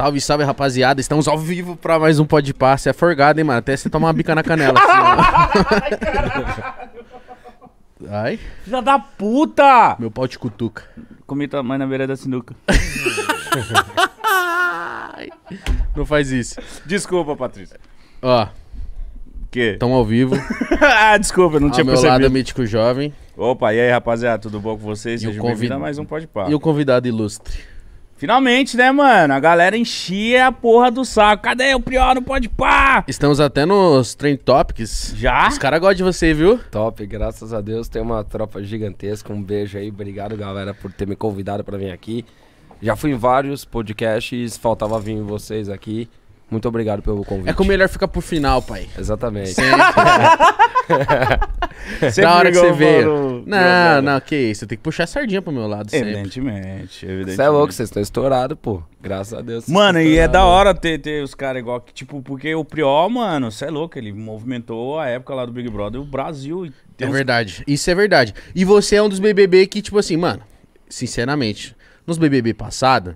Salve, salve, rapaziada. Estamos ao vivo pra mais um Pode Passe. É forgado, hein, mano? Até você tomar uma bica na canela. Assim, Ai. Filha da puta! Meu pau te cutuca. Comi tua mãe na beira da sinuca. Não faz isso. Desculpa, Patrícia. Ó, Que? estamos ao vivo. ah, desculpa, não Ao tinha meu lado, Mítico Jovem. Opa, e aí, rapaziada, tudo bom com vocês? o convid- bem a mais um Pode E o convidado ilustre. Finalmente, né, mano? A galera enchia a porra do saco. Cadê o pior? Não pode pá! Estamos até nos Trend Topics. Já? Os caras gostam de você, viu? Top, graças a Deus. Tem uma tropa gigantesca. Um beijo aí. Obrigado, galera, por ter me convidado para vir aqui. Já fui em vários podcasts, faltava vir vocês aqui. Muito obrigado pelo convite. É que o melhor fica pro final, pai. Exatamente. sempre. Na hora que você vê. Não, não, que isso. Tem que puxar a sardinha pro meu lado sempre. Evidentemente, evidentemente. Você é louco, vocês estão estourados, pô. Graças a Deus. Mano, e é da hora ter, ter os caras igual que, tipo, porque o Priol, mano, você é louco, ele movimentou a época lá do Big Brother o Brasil. É uns... verdade, isso é verdade. E você é um dos BBB que, tipo assim, mano, sinceramente, nos BBB passados,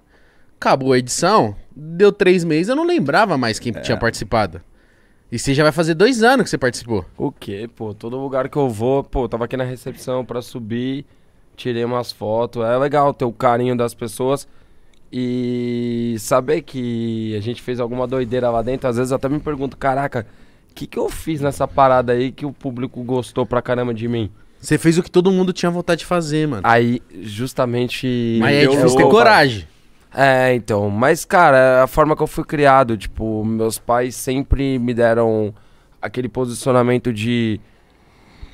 Acabou a edição, deu três meses, eu não lembrava mais quem é. tinha participado. E você já vai fazer dois anos que você participou. O quê, pô? Todo lugar que eu vou, pô, tava aqui na recepção pra subir, tirei umas fotos. É legal ter o carinho das pessoas e saber que a gente fez alguma doideira lá dentro. Às vezes eu até me pergunto, caraca, o que, que eu fiz nessa parada aí que o público gostou pra caramba de mim? Você fez o que todo mundo tinha vontade de fazer, mano. Aí, justamente. Mas é difícil ter coragem. É, então, mas cara, é a forma que eu fui criado, tipo, meus pais sempre me deram aquele posicionamento de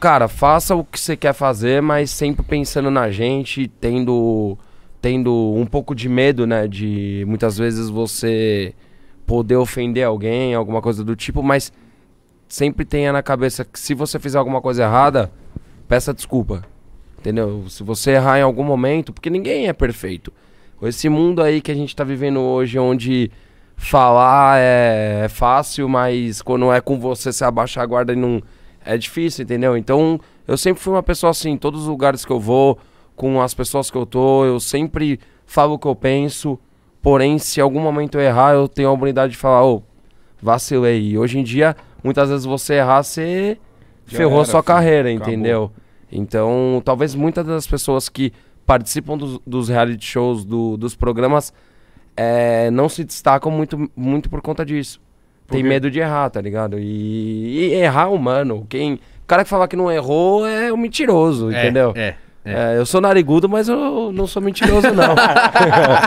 cara, faça o que você quer fazer, mas sempre pensando na gente, tendo tendo um pouco de medo, né, de muitas vezes você poder ofender alguém, alguma coisa do tipo, mas sempre tenha na cabeça que se você fizer alguma coisa errada, peça desculpa. Entendeu? Se você errar em algum momento, porque ninguém é perfeito. Esse mundo aí que a gente tá vivendo hoje, onde falar é, fácil, mas quando é com você, você abaixa a guarda e não. É difícil, entendeu? Então, eu sempre fui uma pessoa assim, em todos os lugares que eu vou, com as pessoas que eu tô, eu sempre falo o que eu penso. Porém, se algum momento eu errar, eu tenho a oportunidade de falar, ô, oh, vacilei. E hoje em dia, muitas vezes você errar, você Já ferrou era, sua filho. carreira, Acabou. entendeu? Então, talvez muitas das pessoas que participam dos, dos reality shows, do, dos programas, é, não se destacam muito, muito por conta disso. Tem medo de errar, tá ligado? E, e errar é humano. Quem, o cara que fala que não errou é um mentiroso, é, entendeu? É. É. É, eu sou narigudo, mas eu não sou mentiroso, não.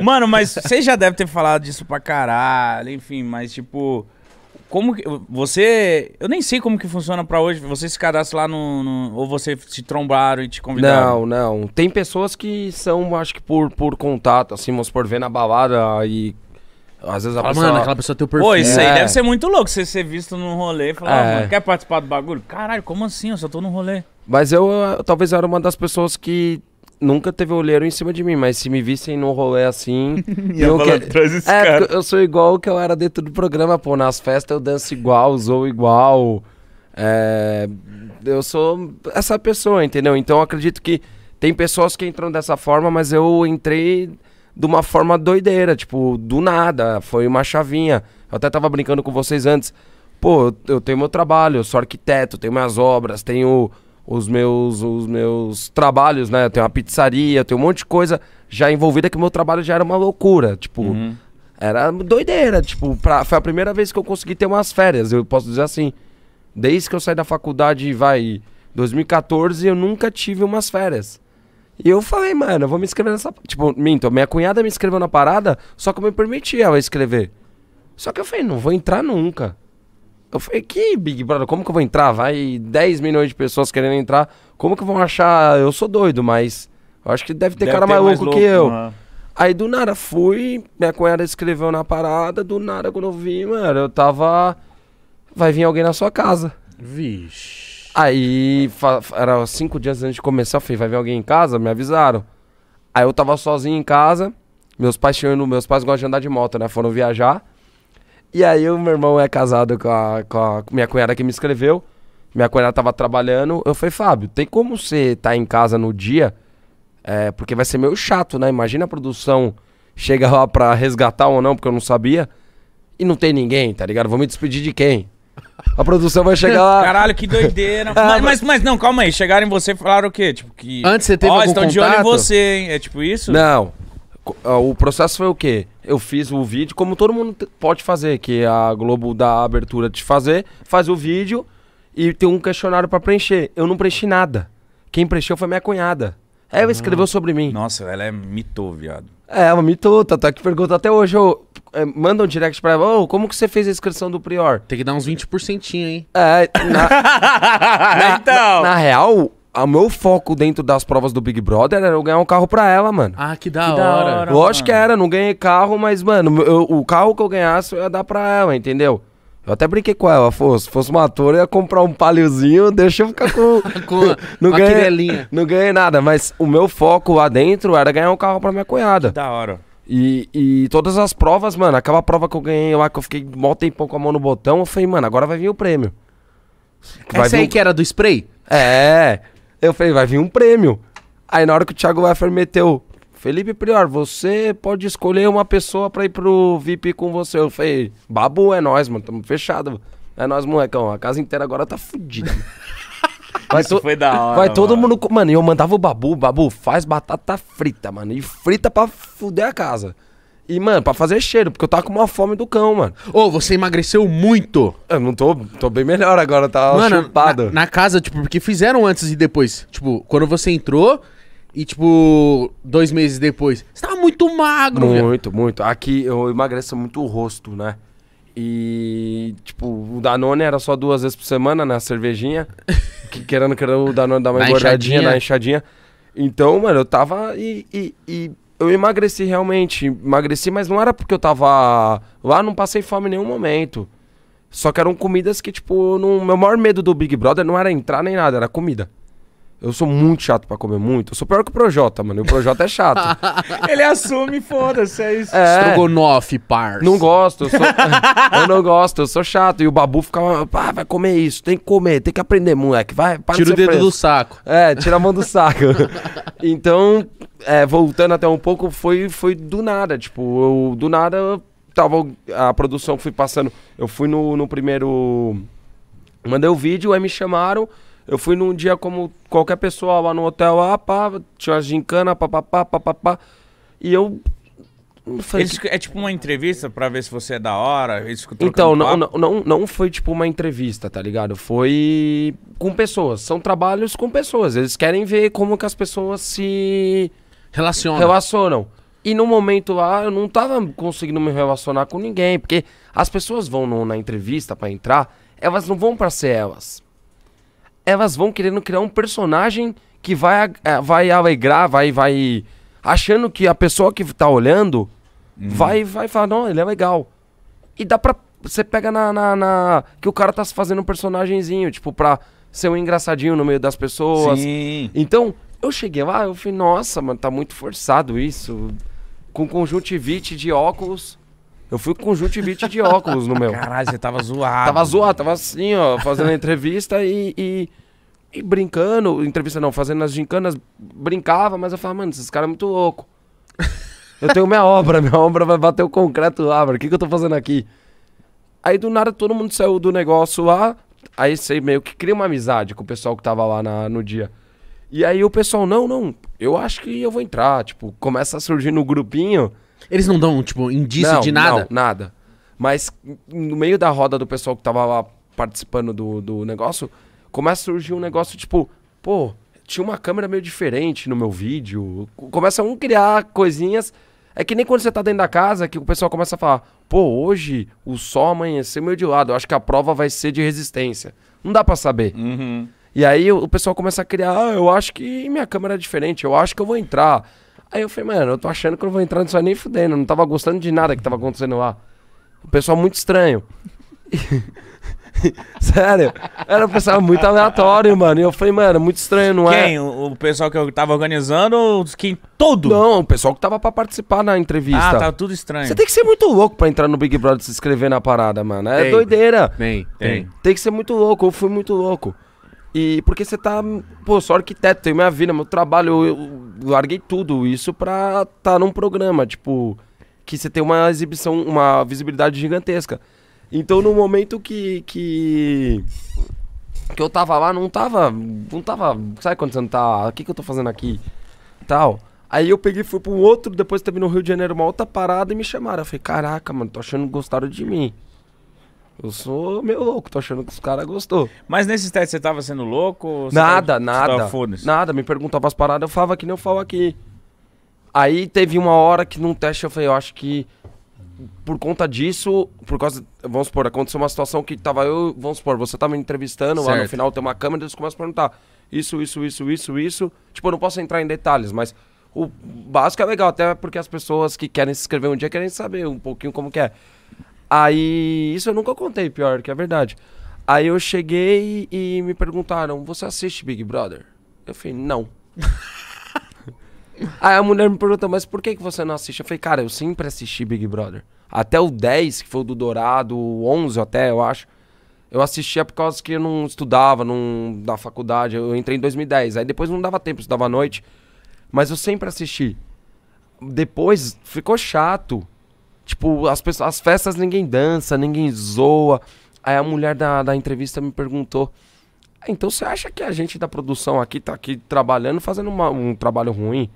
Mano, mas você já deve ter falado disso pra caralho, enfim, mas tipo como que, você. Eu nem sei como que funciona para hoje. Você se cadastra lá no, no, Ou você se trombaram e te convidaram? Não, não. Tem pessoas que são, acho que por, por contato, assim, mas por ver na balada e. Às vezes a Fala, pessoa. Mano, aquela pessoa tem o perfil. Pô, isso é. aí deve ser muito louco você ser visto num rolê e falar, é. mano, quer participar do bagulho? Caralho, como assim? Eu só tô num rolê. Mas eu, eu talvez era uma das pessoas que nunca teve olheiro em cima de mim, mas se me vissem num rolê assim. eu, que... é, eu sou igual o que eu era dentro do programa, pô. Nas festas eu danço igual, sou igual. É... Eu sou essa pessoa, entendeu? Então eu acredito que tem pessoas que entram dessa forma, mas eu entrei de uma forma doideira, tipo, do nada. Foi uma chavinha. Eu até tava brincando com vocês antes. Pô, eu tenho meu trabalho, eu sou arquiteto, tenho minhas obras, tenho os meus, os meus trabalhos, né? Eu tenho uma pizzaria, tenho um monte de coisa já envolvida que o meu trabalho já era uma loucura. Tipo, uhum. era doideira. Tipo, pra, foi a primeira vez que eu consegui ter umas férias, eu posso dizer assim. Desde que eu saí da faculdade, vai, 2014, eu nunca tive umas férias. E eu falei, mano, eu vou me inscrever nessa. Tipo, minto, minha cunhada me inscreveu na parada, só que eu me permitia ela escrever. Só que eu falei, não vou entrar nunca. Eu falei, que Big Brother, como que eu vou entrar? Vai 10 milhões de pessoas querendo entrar. Como que vão achar? Eu sou doido, mas eu acho que deve ter deve cara ter mais, louco, louco que eu. Né? Aí do nada fui, minha cunhada escreveu na parada, do nada quando eu vi, mano, eu tava. Vai vir alguém na sua casa. Vixe. Aí era cinco dias antes de começar, eu falei, vai vir alguém em casa? Me avisaram. Aí eu tava sozinho em casa, meus pais tinham meus pais gostam de andar de moto, né? Foram viajar. E aí o meu irmão é casado com a, com a minha cunhada que me escreveu. Minha cunhada tava trabalhando. Eu falei, Fábio, tem como você estar tá em casa no dia? É, porque vai ser meio chato, né? Imagina a produção chega lá pra resgatar ou não, porque eu não sabia. E não tem ninguém, tá ligado? Vou me despedir de quem? A produção vai chegar lá. Caralho, que doideira. mas, mas, mas não, calma aí. Chegaram em você e falaram o quê? Tipo, que. Antes você teve oh, algum estão contato? de olho em você, hein? É tipo isso? Não. Ah, o processo foi o quê? eu fiz o vídeo, como todo mundo pode fazer, que a Globo dá a abertura de fazer, faz o vídeo e tem um questionário para preencher. Eu não preenchi nada. Quem preencheu foi minha cunhada. Ela ah. escreveu sobre mim. Nossa, ela é mitou, viado. É, ela mitou, tá, tá que pergunta até hoje. Eu, é, manda um direct pra ela, oh, como que você fez a inscrição do Prior? Tem que dar uns 20%, hein? É, na, na então. Na, na, real, o meu foco dentro das provas do Big Brother era eu ganhar um carro pra ela, mano. Ah, que da, que da hora. Eu Lógico mano. que era, não ganhei carro, mas, mano, eu, o carro que eu ganhasse eu ia dar pra ela, entendeu? Eu até brinquei com ela, fosse, fosse uma ator, eu ia comprar um paliozinho, deixa eu ficar com. com a, não uma ganhei, Não ganhei nada, mas o meu foco lá dentro era ganhar um carro pra minha cunhada. Que da hora. E, e todas as provas, mano, aquela prova que eu ganhei lá, que eu fiquei mó tempão com a mão no botão, eu falei, mano, agora vai vir o prêmio. Vai Essa vir... aí que era do spray? É. Eu falei, vai vir um prêmio. Aí na hora que o Thiago Weffer meteu, Felipe Prior, você pode escolher uma pessoa pra ir pro VIP com você. Eu falei, babu, é nós, mano, tamo fechado. É nós, molecão, a casa inteira agora tá fudida. Vai Isso foi da hora. Vai todo mundo. Mano, eu mandava o babu, babu, faz batata frita, mano. E frita pra fuder a casa. E, mano, pra fazer cheiro, porque eu tava com uma fome do cão, mano. Ô, oh, você emagreceu muito. Eu não tô, tô bem melhor agora, tá mano, chupado. Na, na, casa, tipo, porque fizeram antes e depois. Tipo, quando você entrou e, tipo, dois meses depois. Você tava muito magro, Muito, velho. muito. Aqui eu emagreço muito o rosto, né? E, tipo, o Danone era só duas vezes por semana, na né, cervejinha. que, querendo, querendo, o Danone dar uma na engordadinha, enxadinha. na enxadinha. Então, mano, eu tava e, e, e eu emagreci realmente, emagreci, mas não era porque eu tava lá, não passei fome em nenhum momento. Só que eram comidas que, tipo, não, meu maior medo do Big Brother não era entrar nem nada, era comida. Eu sou muito chato para comer muito. Eu sou pior que o Projota, mano. E o Projota é chato. Ele assume, foda-se, é isso. É. Estrogonofe, parça. Não gosto, eu, sou... eu não gosto, eu sou chato. E o Babu ficava, ah, vai comer isso, tem que comer, tem que aprender, moleque. Vai, Tira o dedo preso. do saco. É, tira a mão do saco. então, é, voltando até um pouco, foi, foi do nada. Tipo, eu do nada eu tava. A produção fui passando. Eu fui no, no primeiro. Mandei o vídeo, aí me chamaram. Eu fui num dia como qualquer pessoa lá no hotel, ah, pá, tinha uma gincana, papapá, papapá. E eu. Falei, é, é tipo uma entrevista pra ver se você é da hora? Isso então, não, não, não, não foi tipo uma entrevista, tá ligado? Foi com pessoas. São trabalhos com pessoas. Eles querem ver como que as pessoas se. Relacionam. Relacionam. E no momento lá, eu não tava conseguindo me relacionar com ninguém. Porque as pessoas vão no, na entrevista para entrar, elas não vão para ser elas elas vão querendo criar um personagem que vai, eh, vai alegrar, vai, vai. Achando que a pessoa que tá olhando uhum. vai, vai falar, não, ele é legal. E dá pra. Você pega na, na, na, Que o cara tá fazendo um personagemzinho, tipo, pra ser um engraçadinho no meio das pessoas. Sim. Então, eu cheguei lá, eu falei, nossa, mano, tá muito forçado isso. Com conjuntivite de óculos. Eu fui com conjuntivite de óculos no meu. Caralho, você tava zoado. tava zoado, tava assim, ó, fazendo entrevista e, e, e, brincando. Entrevista não, fazendo as gincanas, brincava, mas eu falava, mano, esses caras é muito louco. Eu tenho minha obra, minha obra vai bater o concreto lá, mano. O que, que eu tô fazendo aqui? Aí do nada todo mundo saiu do negócio lá. Aí você meio que cria uma amizade com o pessoal que tava lá na, no dia. E aí o pessoal, não, não, eu acho que eu vou entrar. Tipo, começa a surgir no grupinho eles não dão, tipo, indício não, de nada? Não, nada. Mas no meio da roda do pessoal que tava lá participando do, do negócio, começa a surgir um negócio tipo, pô, tinha uma câmera meio diferente no meu vídeo. Começa um criar coisinhas. É que nem quando você tá dentro da casa que o pessoal começa a falar, pô, hoje o sol amanheceu meio de lado, eu acho que a prova vai ser de resistência. Não dá para saber. Uhum. E aí o pessoal começa a criar, ah, eu acho que minha câmera é diferente, eu acho que eu vou entrar. Aí eu falei, mano, eu tô achando que eu não vou entrar nisso aí nem fudendo. Eu não tava gostando de nada que tava acontecendo lá. O pessoal muito estranho. Sério, era um pessoal muito aleatório, mano. E eu falei, mano, muito estranho, não Quem? é? Quem? O pessoal que eu tava organizando ou quem? Todo? Não, o pessoal que tava pra participar na entrevista. Ah, tava tudo estranho. Você tem que ser muito louco pra entrar no Big Brother e se inscrever na parada, mano. É tem, doideira. Tem, tem. Tem que ser muito louco, eu fui muito louco. E porque você tá, pô, sou arquiteto, tenho minha vida, meu trabalho, eu, eu larguei tudo isso pra estar tá num programa, tipo, que você tem uma exibição, uma visibilidade gigantesca. Então no momento que que que eu tava lá, não tava, não tava, sabe quando você não tá, ah, o que que eu tô fazendo aqui? Tal. Aí eu peguei, fui pra um outro, depois teve no Rio de Janeiro uma outra parada e me chamaram. Eu falei, caraca, mano, tô achando que gostaram de mim. Eu sou meio louco, tô achando que os caras gostou. Mas nesses testes você tava sendo louco? nada, tava, nada. Tava nada, me perguntava as paradas, eu falava que nem eu falo aqui. Aí teve uma hora que num teste eu falei, eu acho que por conta disso, por causa, vamos supor, aconteceu uma situação que tava eu, vamos supor, você tava me entrevistando, certo. lá no final tem uma câmera, eles começam a perguntar isso, isso, isso, isso, isso. Tipo, eu não posso entrar em detalhes, mas o básico é legal, até porque as pessoas que querem se inscrever um dia querem saber um pouquinho como que é. Aí, isso eu nunca contei, pior que é verdade. Aí eu cheguei e me perguntaram: Você assiste Big Brother? Eu falei: Não. Aí a mulher me pergunta: Mas por que, que você não assiste? Eu falei: Cara, eu sempre assisti Big Brother. Até o 10, que foi o do Dourado, o 11 até, eu acho. Eu assistia por causa que eu não estudava não, na faculdade. Eu entrei em 2010. Aí depois não dava tempo, estudava à noite. Mas eu sempre assisti. Depois ficou chato. Tipo, as, pessoas, as festas ninguém dança, ninguém zoa. Aí a mulher da, da entrevista me perguntou: ah, então você acha que a gente da produção aqui tá aqui trabalhando, fazendo uma, um trabalho ruim?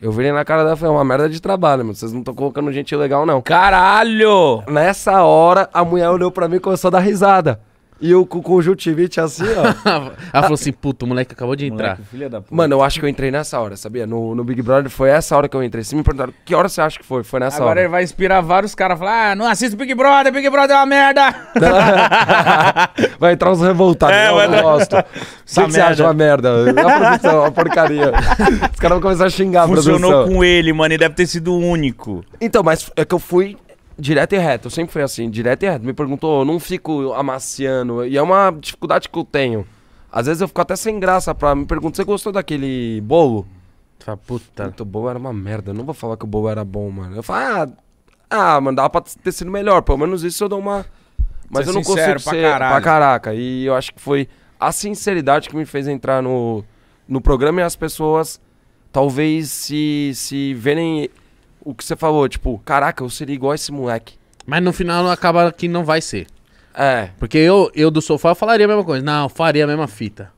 Eu virei na cara dela e falei, é uma merda de trabalho, mano. Vocês não estão colocando gente legal, não. Caralho! Nessa hora, a mulher olhou pra mim e começou a dar risada. E o conjuntivite assim, ó. Ela falou assim, puto, o moleque acabou de entrar. Moleque, filha da puta. Mano, eu acho que eu entrei nessa hora, sabia? No, no Big Brother foi essa hora que eu entrei. Se me perguntaram, que hora você acha que foi? Foi nessa Agora hora. Agora ele vai inspirar vários caras a falar, ah, não assisto Big Brother, Big Brother é uma merda. vai entrar uns revoltados, é, não, eu não gosto. O que, que você acha uma merda? A produção, uma porcaria. Os caras vão começar a xingar Funcionou a produção. Funcionou com ele, mano, e deve ter sido o único. Então, mas é que eu fui Direto e reto, eu sempre fui assim, direto e reto. Me perguntou, eu não fico amaciando. E é uma dificuldade que eu tenho. Às vezes eu fico até sem graça pra. Me perguntar, você gostou daquele bolo? Tu fala, puta. o bolo era uma merda. Eu não vou falar que o bolo era bom, mano. Eu falo, ah, ah, mano, dava pra ter sido melhor. Pelo menos isso eu dou uma. Mas ser eu não consigo pra ser caralho. pra caraca. E eu acho que foi a sinceridade que me fez entrar no, no programa e as pessoas talvez se, se verem o que você falou, tipo, caraca, eu seria igual esse moleque. Mas no final acaba que não vai ser. É. Porque eu, eu do sofá eu falaria a mesma coisa. Não, faria a mesma fita.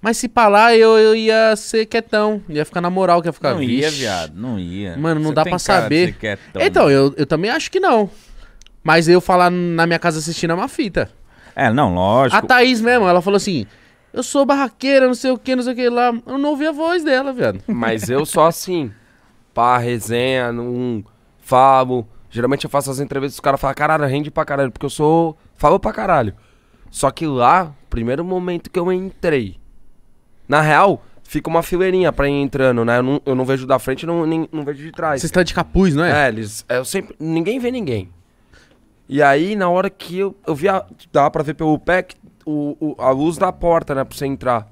Mas se pra lá, eu, eu ia ser quietão. Ia ficar na moral, que ia ficar... Não ia, viado. Não ia. Mano, não dá pra saber. Quietão, então, eu, eu também acho que não. Mas eu falar na minha casa assistindo é uma fita. É, não, lógico. A Thaís mesmo, ela falou assim... Eu sou barraqueira, não sei o que, não sei o que lá. Eu não ouvi a voz dela, viado. Mas eu sou assim pá, resenha, num falo. Geralmente eu faço as entrevistas, os caras falam, caralho, rende pra caralho, porque eu sou. Falo pra caralho. Só que lá, primeiro momento que eu entrei, na real, fica uma fileirinha pra ir entrando, né? Eu não, eu não vejo da frente e não, nem, não vejo de trás. Você está de capuz, não é? É, eles. É, eu sempre. Ninguém vê ninguém. E aí, na hora que eu, eu via. Dava pra ver pelo pé o, o, a luz da porta, né? Pra você entrar.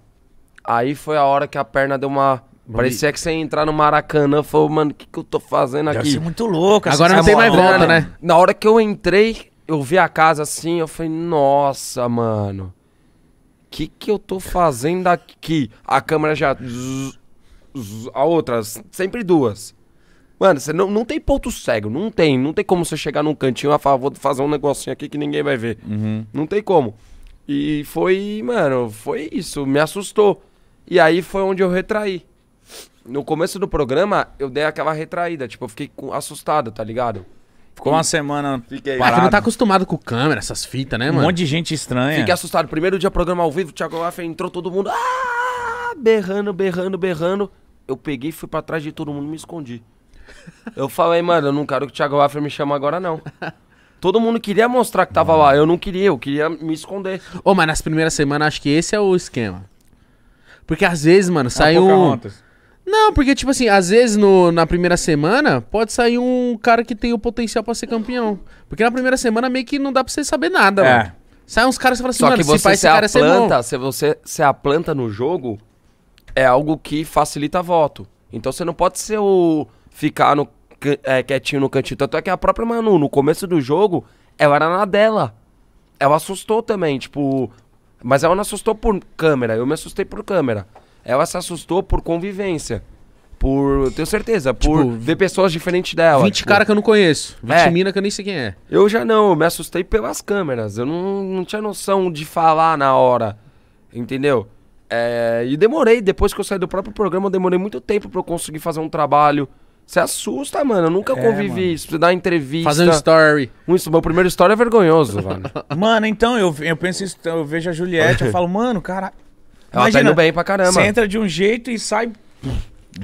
Aí foi a hora que a perna deu uma Parecia que você entrar no Maracanã e falou, mano, o que, que eu tô fazendo aqui? Deve ser muito louco. Assim, Agora não tem mais volta, né? né? Na hora que eu entrei, eu vi a casa assim, eu falei, nossa, mano. Que que eu tô fazendo aqui? A câmera já... Zzz, zzz, a outra, sempre duas. Mano, você não, não tem ponto cego, não tem. Não tem como você chegar num cantinho e falar, vou fazer um negocinho aqui que ninguém vai ver. Uhum. Não tem como. E foi, mano, foi isso, me assustou. E aí foi onde eu retraí no começo do programa, eu dei aquela retraída. Tipo, eu fiquei assustado, tá ligado? Ficou uma semana Fiquei. Ah, você não tá acostumado com câmera, essas fitas, né, um mano? monte de gente estranha. Fiquei assustado. Primeiro dia programa ao vivo, o Thiago Laffey entrou todo mundo. Ah, berrando, berrando, berrando. Eu peguei, fui pra trás de todo mundo e me escondi. Eu falei, mano, eu não quero que o Thiago Laffey me chame agora, não. Todo mundo queria mostrar que tava lá. Eu não queria, eu queria me esconder. Ô, mas nas primeiras semanas acho que esse é o esquema. Porque às vezes, mano, é sai um. Não, porque, tipo assim, às vezes no, na primeira semana pode sair um cara que tem o potencial pra ser campeão. Porque na primeira semana meio que não dá pra você saber nada, é. mano. Sai uns caras e fala assim, Só que você se faz se cara é planta, se você se a planta no jogo, é algo que facilita voto. Então você não pode ser o ficar no, é, quietinho no cantinho. Tanto é que a própria Manu, no começo do jogo, ela era na dela. Ela assustou também, tipo. Mas ela não assustou por câmera, eu me assustei por câmera. Ela se assustou por convivência. Por. tenho certeza, por tipo, ver pessoas diferentes dela. 20 tipo, caras que eu não conheço. 20 é, mina que eu nem sei quem é. Eu já não, eu me assustei pelas câmeras. Eu não, não tinha noção de falar na hora. Entendeu? É, e demorei, depois que eu saí do próprio programa, eu demorei muito tempo pra eu conseguir fazer um trabalho. Você assusta, mano. Eu nunca é, convivi isso. Você dá entrevista. Fazer um story. isso meu primeiro story é vergonhoso, mano. mano, então, eu, eu penso isso, então, eu vejo a Juliette, eu falo, mano, cara, ela tá Imagina, tá indo bem pra caramba. Você entra de um jeito e sai.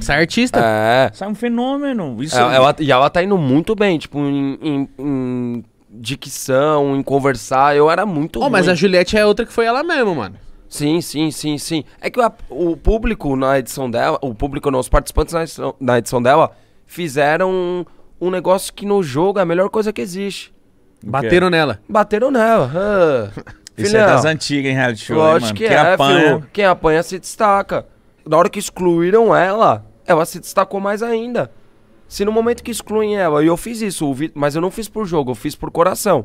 Sai é artista. É. Sai um fenômeno. Isso ela, ela, e ela tá indo muito bem, tipo, em, em, em dicção, em conversar. Eu era muito. Oh, ruim. mas a Juliette é outra que foi ela mesmo, mano. Sim, sim, sim, sim. É que o, o público na edição dela, o público não, os participantes na edição, na edição dela fizeram um, um negócio que no jogo é a melhor coisa que existe. Bateram nela. Bateram nela. Ah. Isso é das antigas, hein, reality show, mano que quem é, apanha... Filho, quem apanha se destaca. Na hora que excluíram ela, ela se destacou mais ainda. Se no momento que excluem ela, e eu fiz isso, mas eu não fiz por jogo, eu fiz por coração.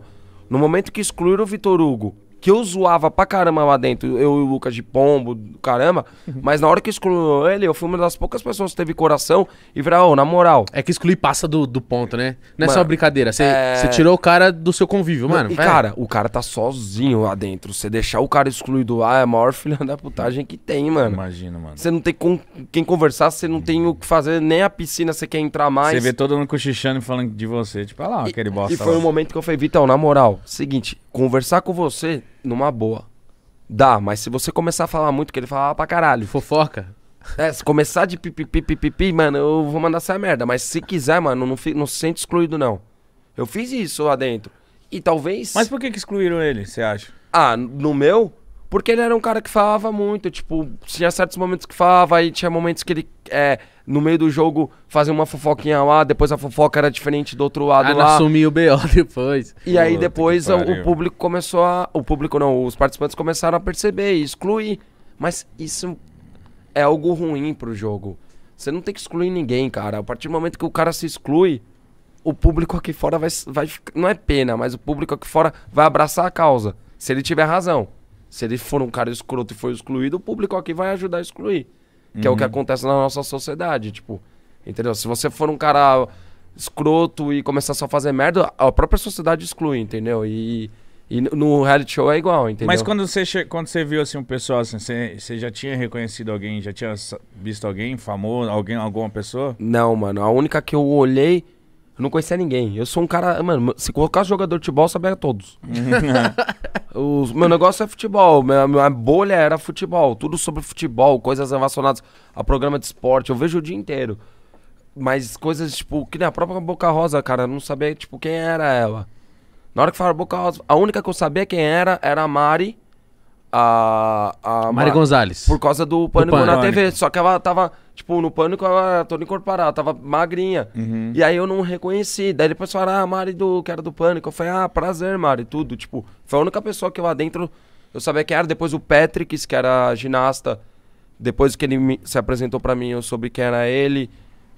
No momento que excluíram o Vitor Hugo, que eu zoava pra caramba lá dentro, eu e o Lucas de Pombo, caramba, uhum. mas na hora que excluiu ele, eu fui uma das poucas pessoas que teve coração e virar, ô, na moral. É que excluir passa do, do ponto, né? Não é mano, só brincadeira, você é... tirou o cara do seu convívio, mano. E cara, o cara tá sozinho lá dentro, você deixar o cara excluído lá é a maior filha da putagem que tem, mano. Imagina, mano. Você não tem com quem conversar, você não tem uhum. o que fazer, nem a piscina você quer entrar mais. Você vê todo mundo cochichando e falando de você, tipo, olha ah lá, aquele bosta. E foi lá. um momento que eu falei, Vitão, na moral, seguinte, conversar com você numa boa. Dá, mas se você começar a falar muito, que ele falava pra caralho. Fofoca. É, se começar de pipipipipi, pipi, pipi, mano, eu vou mandar essa merda. Mas se quiser, mano, não, não se sente excluído, não. Eu fiz isso lá dentro. E talvez. Mas por que, que excluíram ele, você acha? Ah, no meu? Porque ele era um cara que falava muito, tipo, tinha certos momentos que falava, aí tinha momentos que ele, é, no meio do jogo, fazia uma fofoquinha lá, depois a fofoca era diferente do outro lado ah, lá. assumiu o BO depois. E aí Puta depois o, o público começou a... O público não, os participantes começaram a perceber e excluir. Mas isso é algo ruim pro jogo. Você não tem que excluir ninguém, cara. A partir do momento que o cara se exclui, o público aqui fora vai... vai não é pena, mas o público aqui fora vai abraçar a causa. Se ele tiver razão. Se ele for um cara escroto e foi excluído, o público aqui vai ajudar a excluir. Que uhum. é o que uhum. acontece na nossa sociedade, tipo. Entendeu? Se você for um cara escroto e começar só a fazer merda, a própria sociedade exclui, entendeu? E, e no reality show é igual, entendeu? Mas quando você, quando você viu assim um pessoal assim, você, você já tinha reconhecido alguém, já tinha visto alguém famoso, alguém, alguma pessoa? Não, mano. A única que eu olhei eu não conhecia ninguém. Eu sou um cara. Mano, se colocar jogador de futebol, eu sabia todos. Os, meu negócio é futebol. Minha, minha bolha era futebol. Tudo sobre futebol, coisas relacionadas a programa de esporte. Eu vejo o dia inteiro. Mas coisas, tipo, que nem a própria Boca Rosa, cara. Eu não sabia, tipo, quem era ela. Na hora que falaram Boca Rosa, a única que eu sabia quem era era a Mari a. a Mari Gonzalez. Por causa do pânico, do pânico. na TV. Só que ela tava, tipo, no pânico ela era toda incorporada, tava magrinha. Uhum. E aí eu não reconheci. Daí depois falaram, ah, Mari do que era do pânico. Eu falei, ah, prazer, Mari, tudo. Tipo, foi a única pessoa que lá dentro eu sabia quem era. Depois o Patrick, que era ginasta. Depois que ele se apresentou para mim, eu soube quem era ele.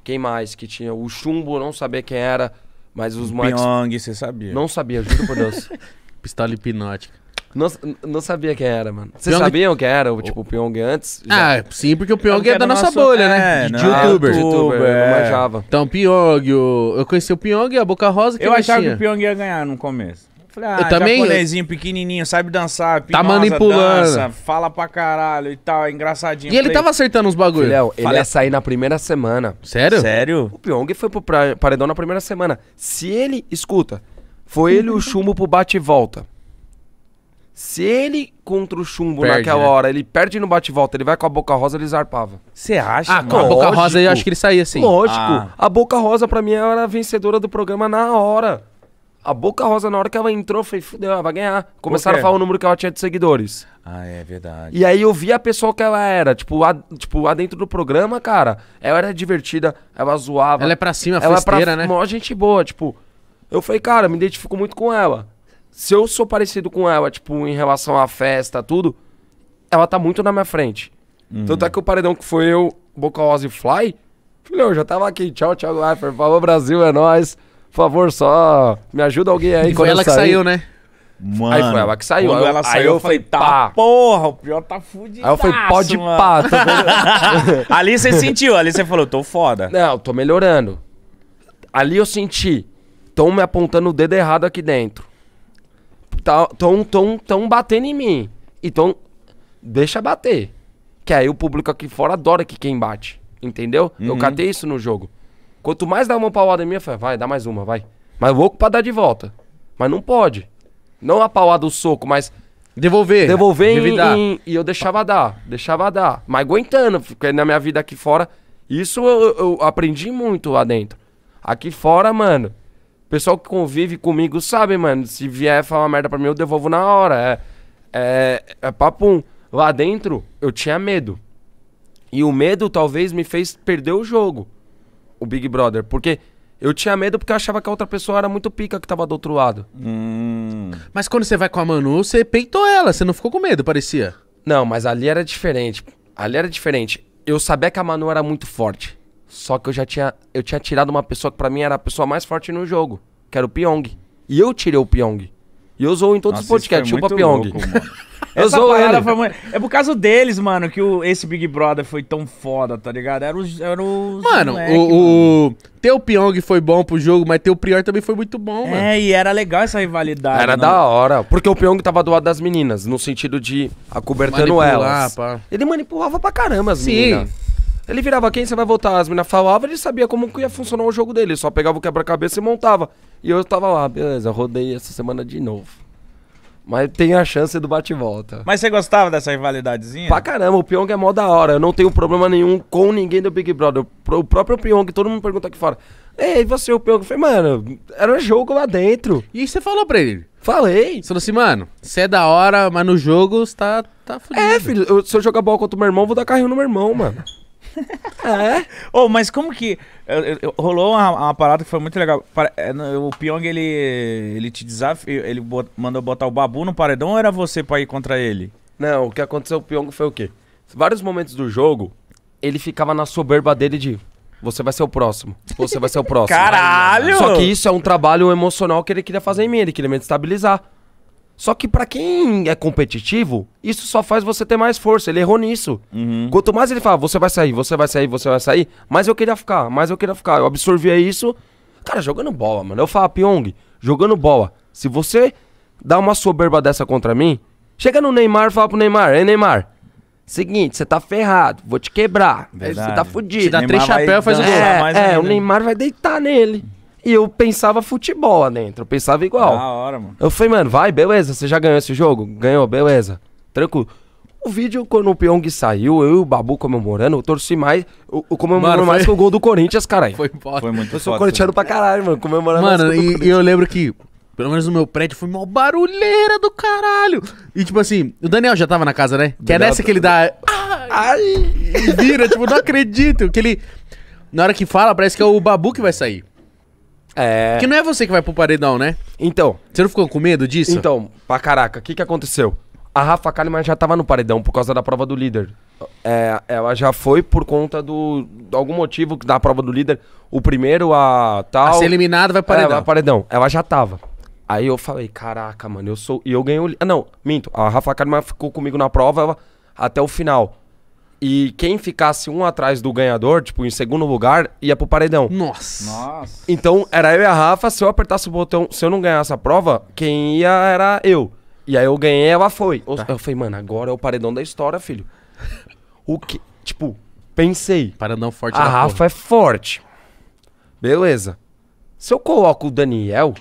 Quem mais que tinha? O Chumbo, não sabia quem era. Mas os mais. Pyong, você sabia. Não sabia, juro por Deus. Pistola hipnótica. Não, não sabia quem era, mano. Vocês Pyong... sabiam quem era, o, tipo, o Pyong antes? Já... Ah, sim, porque o Pyong, é da nossa nosso... bolha, né? É, de é youtuber. YouTuber, é. eu manjava. Então, Pyong, o... eu conheci o Pyong e a Boca Rosa que Eu achava tinha. que o Pyong ia ganhar no começo. Falei, ah, eu também. japonesinho pequenininho, sabe dançar, pinosa, tá manipulando. Dança, fala pra caralho e tal, é engraçadinho. E ele tava acertando os bagulhos. Léo, ele Falei... ia sair na primeira semana. Sério? Sério? O Pyong foi pro pra... paredão na primeira semana. Se ele, escuta, foi ele o chumbo pro bate e volta. Se ele contra o chumbo perde, naquela né? hora, ele perde no bate-volta, ele vai com a boca rosa, ele zarpava. Você acha? Ah, com a boca rosa eu acho que ele saía assim. Lógico. Ah. A boca rosa pra mim era a vencedora do programa na hora. A Boca Rosa, na hora que ela entrou, eu falei, fudeu, ela vai ganhar. Começaram a falar o número que ela tinha de seguidores. Ah, é verdade. E aí eu vi a pessoa que ela era. Tipo, lá, tipo, lá dentro do programa, cara, ela era divertida, ela zoava. Ela é pra cima, ela festeira, é pra, né? Mó gente boa, tipo. Eu falei, cara, me identifico muito com ela se eu sou parecido com ela, tipo, em relação à festa, tudo, ela tá muito na minha frente. Uhum. Tanto é que o paredão que foi eu, Boca Rosa e Fly, filhão, eu já tava aqui. Tchau, tchau Leifert. Falou, Brasil, é nóis. Por favor, só me ajuda alguém aí. E foi ela que saiu, né? Mano, aí foi ela que saiu. Quando ela aí saiu, aí eu, eu falei, tá, pá. porra, o pior tá fudido. Aí eu falei, pode pá. Tô tá ali você sentiu, ali você falou, tô foda. Não, tô melhorando. Ali eu senti, tão me apontando o dedo errado aqui dentro. Tá, tão, tão, tão, batendo em mim. Então, deixa bater. Que aí o público aqui fora adora que quem bate. Entendeu? Uhum. Eu catei isso no jogo. Quanto mais dá uma pauada em mim, eu falei, vai, dá mais uma, vai. Mas louco pra dar de volta. Mas não pode. Não a pauada o soco, mas. Devolver. Devolver né? em, em, e eu deixava dar, deixava dar. Mas aguentando, porque na minha vida aqui fora. Isso eu, eu aprendi muito lá dentro. Aqui fora, mano pessoal que convive comigo sabe, mano. Se vier falar merda pra mim, eu devolvo na hora. É, é, é papum. Lá dentro, eu tinha medo. E o medo talvez me fez perder o jogo. O Big Brother. Porque eu tinha medo porque eu achava que a outra pessoa era muito pica que tava do outro lado. Hum. Mas quando você vai com a Manu, você peitou ela. Você não ficou com medo, parecia. Não, mas ali era diferente. Ali era diferente. Eu sabia que a Manu era muito forte. Só que eu já tinha. Eu tinha tirado uma pessoa que pra mim era a pessoa mais forte no jogo, que era o Pyong. E eu tirei o Pyong. E eu usou em todos Nossa, os podcasts, chupa Pyong. Louco, eu Essa ele. Foi... É por causa deles, mano, que o... esse Big Brother foi tão foda, tá ligado? Era os. Era mano, moleque, o, o... teu Pyong foi bom pro jogo, mas teu Prior também foi muito bom, mano. É, e era legal essa rivalidade. Era não... da hora. Porque o Pyong tava do lado das meninas, no sentido de acobertando Manipular, elas. Pá. Ele manipulava pra caramba as Sim. meninas. Ele virava quem você vai votar, as meninas falavam, ele sabia como que ia funcionar o jogo dele. só pegava o quebra-cabeça e montava. E eu tava lá, beleza, rodei essa semana de novo. Mas tem a chance do bate-volta. Mas você gostava dessa rivalidadezinha? Pra caramba, o Pyong é mó da hora. Eu não tenho problema nenhum com ninguém do Big Brother. O próprio Pyong, todo mundo pergunta aqui fora. Ei, você, o Pyong? Eu falei, mano, era um jogo lá dentro. E você falou pra ele? Falei. Você falou assim, mano, você é da hora, mas no jogo você tá, tá é, fudido. É, filho, eu, se eu jogar bola contra o meu irmão, vou dar carrinho no meu irmão, mano. É? oh, mas como que. Rolou uma, uma, parada que foi muito legal. É, o Pyong, ele, ele te desafiou. Ele bot, mandou botar o babu no paredão ou era você pra ir contra ele? Não, o que aconteceu com o Pyong foi o quê? Vários momentos do jogo, ele ficava na soberba dele de. Você vai ser o próximo. Você vai ser o próximo. Caralho! Só que isso é um trabalho emocional que ele queria fazer em mim. Ele queria me destabilizar. Só que para quem é competitivo, isso só faz você ter mais força. Ele errou nisso. Uhum. Quanto mais ele fala, você vai sair, você vai sair, você vai sair, mais eu queria ficar, mais eu queria ficar. Eu absorvia isso. Cara, jogando bola, mano. Eu falo, Pyong, jogando bola. Se você dá uma soberba dessa contra mim, chega no Neymar e fala pro Neymar, ei Neymar, Seguinte, você tá ferrado, vou te quebrar. Você tá fudido. Te dá Neymar três chapéus e faz o gol. É, é, o né? Neymar vai deitar nele. E eu pensava futebol lá dentro, eu pensava igual. Da hora, mano. Eu falei, mano, vai, beleza, você já ganhou esse jogo? Ganhou, beleza. Tranquilo. O vídeo, quando o Pyong saiu, eu e o Babu comemorando, eu torci mais. Eu, eu comemoro mano, foi... mais que o gol do Corinthians, caralho. Foi foda. Foi muito Eu sou corintiano né? pra caralho, mano. Comemorando Mano, e, e eu lembro que, pelo menos no meu prédio, foi uma barulheira do caralho. E tipo assim, o Daniel já tava na casa, né? Que é nessa tá que ele dá. Ai! vira, tipo, não acredito. Que ele. Na hora que fala, parece que é o Babu que vai sair. É. Que não é você que vai pro paredão, né? Então. Você não ficou com medo disso? Então, pra caraca, o que, que aconteceu? A Rafa Kalimann já tava no paredão por causa da prova do líder. É, ela já foi por conta do. algum motivo da prova do líder. O primeiro a tal. A ser eliminado vai paredão. É, vai paredão. Ela já tava. Aí eu falei, caraca, mano, eu sou. E eu ganhei o. Ah, não, minto. A Rafa Kalimann ficou comigo na prova ela... até o final. E quem ficasse um atrás do ganhador, tipo, em segundo lugar, ia pro paredão. Nossa. Nossa. Então era eu e a Rafa, se eu apertasse o botão, se eu não ganhasse a prova, quem ia era eu. E aí eu ganhei, ela foi. Tá. Eu falei, mano, agora é o paredão da história, filho. O que. Tipo, pensei. Paredão forte A Rafa porra. é forte. Beleza. Se eu coloco o Daniel,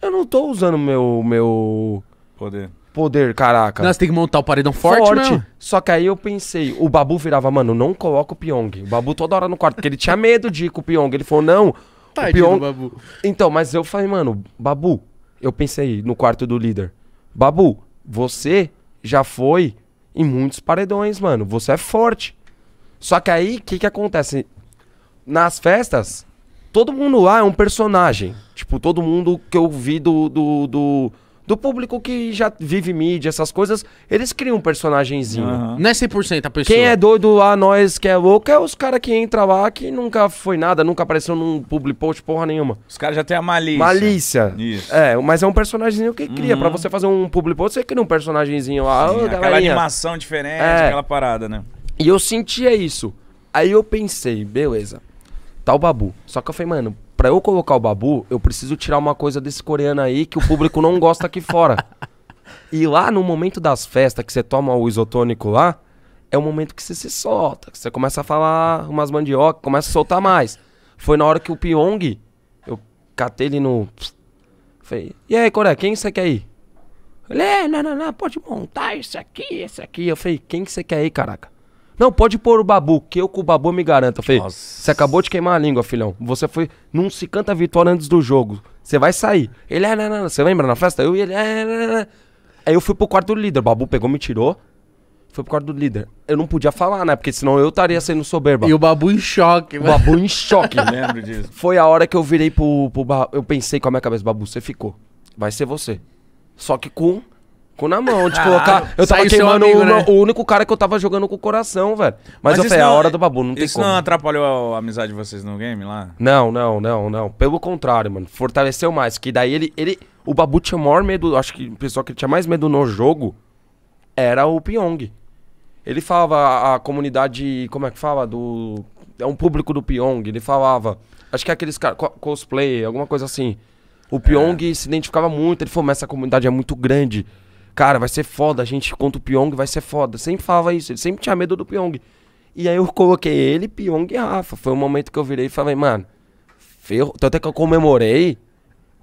eu não tô usando meu. meu. Poder poder, caraca. Não, você tem que montar o paredão forte, forte. Mesmo. Só que aí eu pensei, o Babu virava, mano, não coloca o Pyong. O Babu toda hora no quarto, porque ele tinha medo de ir com o Pyong. Ele falou, não. Tadinho o Pyong... Babu. Então, mas eu falei, mano, Babu, eu pensei no quarto do líder. Babu, você já foi em muitos paredões, mano. Você é forte. Só que aí, o que que acontece? Nas festas, todo mundo lá é um personagem. Tipo, todo mundo que eu vi do, do, do do público que já vive mídia, essas coisas, eles criam um personagemzinho. Uhum. Não é 100% a pessoa. Quem é doido lá, ah, nós que é louco, é os caras que entram lá que nunca foi nada, nunca apareceu num public post, porra nenhuma. Os caras já tem a malícia. Malícia. Isso. É, mas é um personagemzinho que cria. Uhum. Pra você fazer um public post, você cria um personagemzinho lá. Sim, oh, aquela galerinha. animação diferente, é. aquela parada, né? E eu sentia isso. Aí eu pensei, beleza, tá o Babu. Só que eu falei, mano, Pra eu colocar o Babu, eu preciso tirar uma coisa desse coreano aí que o público não gosta aqui fora. E lá no momento das festas que você toma o isotônico lá, é o momento que você se solta, que você começa a falar umas mandioca, começa a soltar mais. Foi na hora que o Pyong, eu catei ele no. Falei, e aí, Coreia, quem você quer ir? Ele, não, não, não, pode montar isso aqui, isso aqui. Eu falei, quem que você quer ir, caraca? Não, pode pôr o babu, que eu com o babu me garanto. Eu falei, você acabou de queimar a língua, filhão. Você foi. Não se canta vitória antes do jogo. Você vai sair. Ele, ah, não, não, não. Você lembra na festa? Eu e ele, ah, não, não, não. Aí eu fui pro quarto do líder. O babu pegou, me tirou. Foi pro quarto do líder. Eu não podia falar, né? Porque senão eu estaria sendo soberba. E o babu em choque, mano. O né? babu em choque. lembro disso. Foi a hora que eu virei pro, pro babu. Eu pensei com a minha cabeça, babu, você ficou. Vai ser você. Só que com com na mão. Tipo, colocar. Ah, eu tava queimando amigo, o, né? o único cara que eu tava jogando com o coração, velho. Mas, eu falei, é a hora é- do babu, não tem Isso como. não atrapalhou a amizade de vocês no game lá? Não, não, não, não. Pelo contrário, mano. Fortaleceu mais. Que daí ele. ele o Babu tinha o maior medo. Acho que o pessoal que tinha mais medo no jogo era o Pyong. Ele falava a, a comunidade. Como é que fala? Do. É um público do Pyong. Ele falava. Acho que é aqueles caras. co- cosplay, alguma coisa assim. O Pyong é. se identificava muito. Ele falou, mas essa comunidade é muito grande. Cara, vai ser foda, a gente contra o Pyong vai ser foda. Sempre falava isso, ele sempre tinha medo do Pyong. E aí eu coloquei ele, Pyong e Rafa. Foi o momento que eu virei e falei, mano, ferro. Tanto é que eu comemorei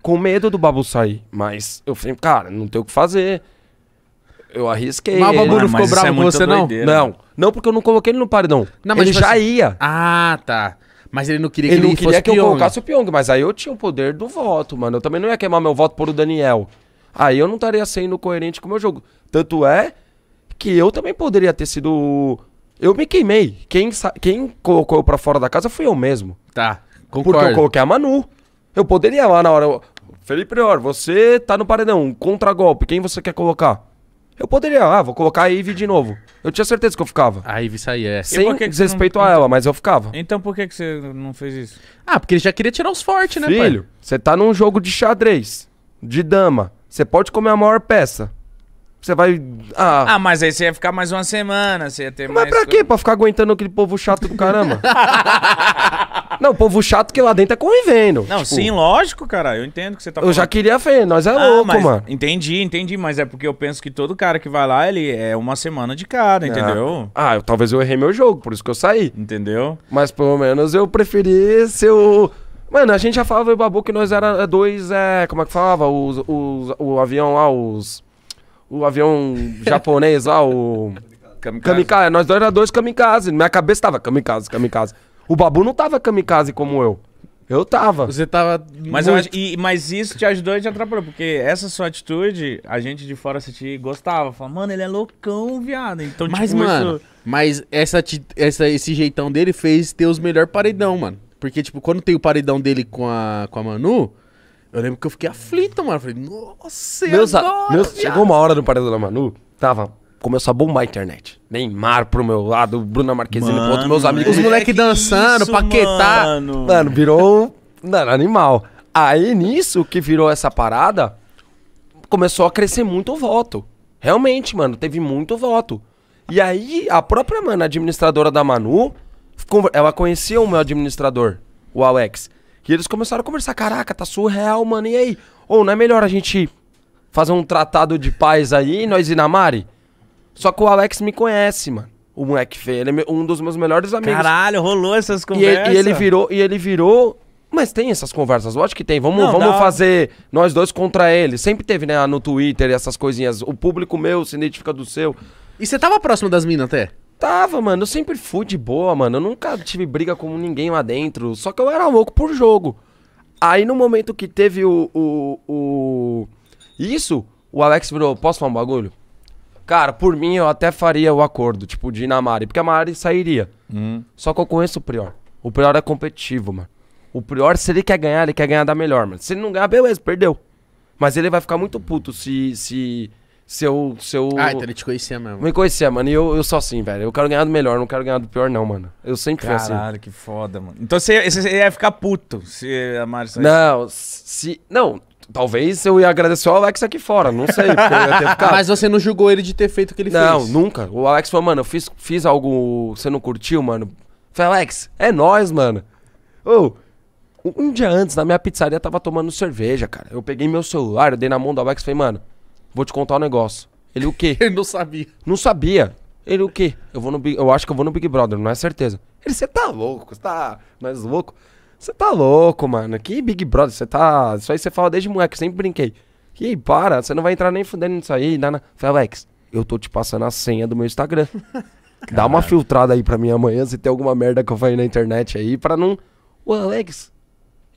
com medo do Babu sair. Mas eu falei, cara, não tem o que fazer. Eu arrisquei. Mas o Babu ah, não ficou é bravo é com você, não? Doideira. Não. Não, porque eu não coloquei ele no paredão. Não, ele tipo já assim... ia. Ah, tá. Mas ele não queria que ele, não queria que Pyong. eu colocasse o Pyong, mas aí eu tinha o poder do voto, mano. Eu também não ia queimar meu voto por o Daniel. Aí eu não estaria sendo coerente com o meu jogo. Tanto é que eu também poderia ter sido. Eu me queimei. Quem, quem colocou eu pra fora da casa fui eu mesmo. Tá. Concordo. Porque eu coloquei a Manu. Eu poderia lá na hora. Eu... Felipe Prior, você tá no paredão, contra-golpe, quem você quer colocar? Eu poderia, ah, vou colocar a Ivy de novo. Eu tinha certeza que eu ficava. A Ivy saía. É. Sem que desrespeito não... a então- ela, mas eu ficava. Então por que, que você não fez isso? Ah, porque ele já queria tirar os fortes, né, Filho, pai? Filho, você tá num jogo de xadrez, de dama. Você pode comer a maior peça. Você vai. Ah. ah, mas aí você ia ficar mais uma semana, você ia ter mas mais. Mas pra quê? Pra ficar aguentando aquele povo chato do caramba? não, o povo chato que lá dentro é convivendo. Não, tipo... sim, lógico, cara. Eu entendo que você tá falando. Eu já queria ver, nós é ah, louco, mas... mano. Entendi, entendi. Mas é porque eu penso que todo cara que vai lá, ele é uma semana de cada, ah. entendeu? Ah, ah eu, talvez eu errei meu jogo, por isso que eu saí. Entendeu? Mas pelo menos eu preferi ser o. Mano, a gente já falava o Babu que nós era dois, é, como é que falava? Os, os, o avião lá, os. O avião japonês lá, o. Kamikaze. kamikaze. Nós dois era dois kamikaze. Minha cabeça tava kamikaze, kamikaze. O Babu não tava kamikaze como eu. Eu tava. Você tava. Mas, muito... e, mas isso te ajudou e te atrapalhou, porque essa sua atitude, a gente de fora te gostava. Falava, mano, ele é loucão, viado. Então, mas, tipo, mano, isso... mas essa, essa, esse jeitão dele fez ter os melhores paredão, mano. Porque, tipo, quando tem o paredão dele com a, com a Manu, eu lembro que eu fiquei aflito, mano. Eu falei, nossa, meus, agora, meus, Chegou uma hora no paredão da Manu, tava começou a bombar a internet. Neymar pro meu lado, Bruna Marquezine mano, pro outro, meus amigos. Os moleque é dançando, paquetar. paquetá. Mano, mano virou mano, animal. Aí nisso que virou essa parada, começou a crescer muito o voto. Realmente, mano, teve muito voto. E aí a própria, mano, administradora da Manu, ela conhecia o meu administrador, o Alex. E eles começaram a conversar, caraca, tá surreal, mano, e aí? Ou oh, não é melhor a gente fazer um tratado de paz aí, nós e Namari? Só que o Alex me conhece, mano. O moleque feio, ele é um dos meus melhores amigos. Caralho, rolou essas conversas. E ele, e ele virou, e ele virou. Mas tem essas conversas, lógico que tem. Vamos, não, vamos fazer nós dois contra ele. Sempre teve, né, ah, no Twitter essas coisinhas. O público meu se identifica do seu. E você tava próximo das minas até? tava, mano. Eu sempre fui de boa, mano. Eu nunca tive briga com ninguém lá dentro. Só que eu era louco por jogo. Aí no momento que teve o. o, o... Isso, o Alex virou: posso falar um bagulho? Cara, por mim eu até faria o acordo, tipo, de ir na Mari, porque a Mari sairia. Hum. Só que eu conheço o Prior. O Prior é competitivo, mano. O Prior, se ele quer ganhar, ele quer ganhar da melhor, mano. Se ele não ganhar, beleza, perdeu. Mas ele vai ficar muito puto se. se seu, seu. Ah, então ele te conhecia mesmo. Me conhecia, mano. E eu, eu sou assim, velho. Eu quero ganhar do melhor, não quero ganhar do pior, não, mano. Eu sempre Caralho, fui assim. Caralho, que foda, mano. Então você, ia ficar puto se a Mari Não, se. Não, Talvez eu ia agradecer o Alex aqui fora, não sei. Mas você não julgou ele de ter feito o que ele não, fez? Não, nunca. O Alex falou, mano, eu fiz, fiz algo. Você não curtiu, mano? Falei, Alex, é nós, mano. Ô, oh, um dia antes, na minha pizzaria, tava tomando cerveja, cara. Eu peguei meu celular, eu dei na mão do Alex e falei, mano, Vou te contar um negócio. Ele o quê? Ele não sabia. Não sabia. Ele o quê? Eu, vou no Big, eu acho que eu vou no Big Brother, não é certeza. Ele, você tá louco, você tá mais louco? Você tá louco, mano. Que Big Brother, você tá. Isso aí você fala desde moleque, sempre brinquei. E aí, para, você não vai entrar nem fudendo nisso aí. Dá na... Falei, Alex, eu tô te passando a senha do meu Instagram. Dá uma filtrada aí pra mim amanhã se tem alguma merda que eu falei na internet aí, pra não. O Alex,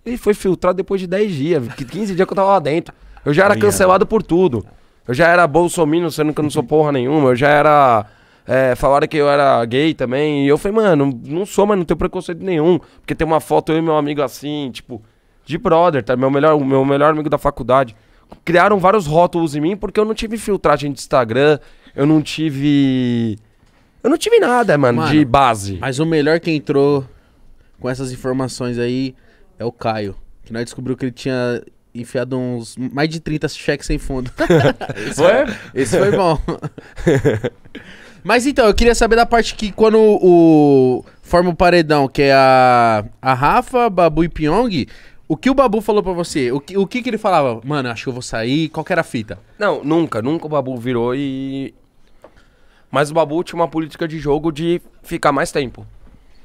ele foi filtrado depois de 10 dias, 15 dias que eu tava lá dentro. Eu já era cancelado por tudo. Eu já era bolsominion, sendo que eu não sou porra nenhuma. Eu já era. É, falaram que eu era gay também. E eu falei, mano, não sou, mas não tenho preconceito nenhum. Porque tem uma foto eu e meu amigo assim, tipo, de brother, tá? Meu melhor, meu melhor amigo da faculdade. Criaram vários rótulos em mim porque eu não tive filtragem de Instagram, eu não tive. Eu não tive nada, mano, mano de base. Mas o melhor que entrou com essas informações aí é o Caio. Que nós descobriu que ele tinha enfiado uns mais de 30 cheques sem fundo. esse, foi? esse foi bom. Mas então, eu queria saber da parte que quando o. Forma o paredão, que é a, a Rafa, Babu e Pyong. O que o Babu falou pra você? O que, o que, que ele falava? Mano, acho que eu vou sair. Qual que era a fita? Não, nunca. Nunca o Babu virou e. Mas o Babu tinha uma política de jogo de ficar mais tempo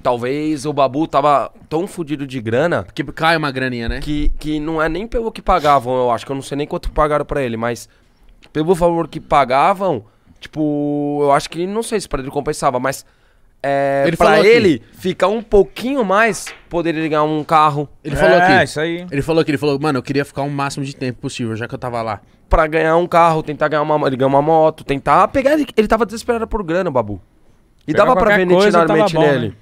talvez o Babu tava tão fodido de grana. Que cai uma graninha, né? Que, que não é nem pelo que pagavam, eu acho, que eu não sei nem quanto pagaram para ele, mas pelo valor que pagavam, tipo, eu acho que não sei se para ele compensava, mas é, ele pra ele aqui. ficar um pouquinho mais, poderia ligar um carro. Ele é, falou aqui. isso aí. Ele falou que ele falou, mano, eu queria ficar o máximo de tempo possível, já que eu tava lá. Pra ganhar um carro, tentar ganhar uma, ele ganhar uma moto, tentar pegar. Ele, ele tava desesperado por grana, babu. E dava pra ver nitidamente nele. Né?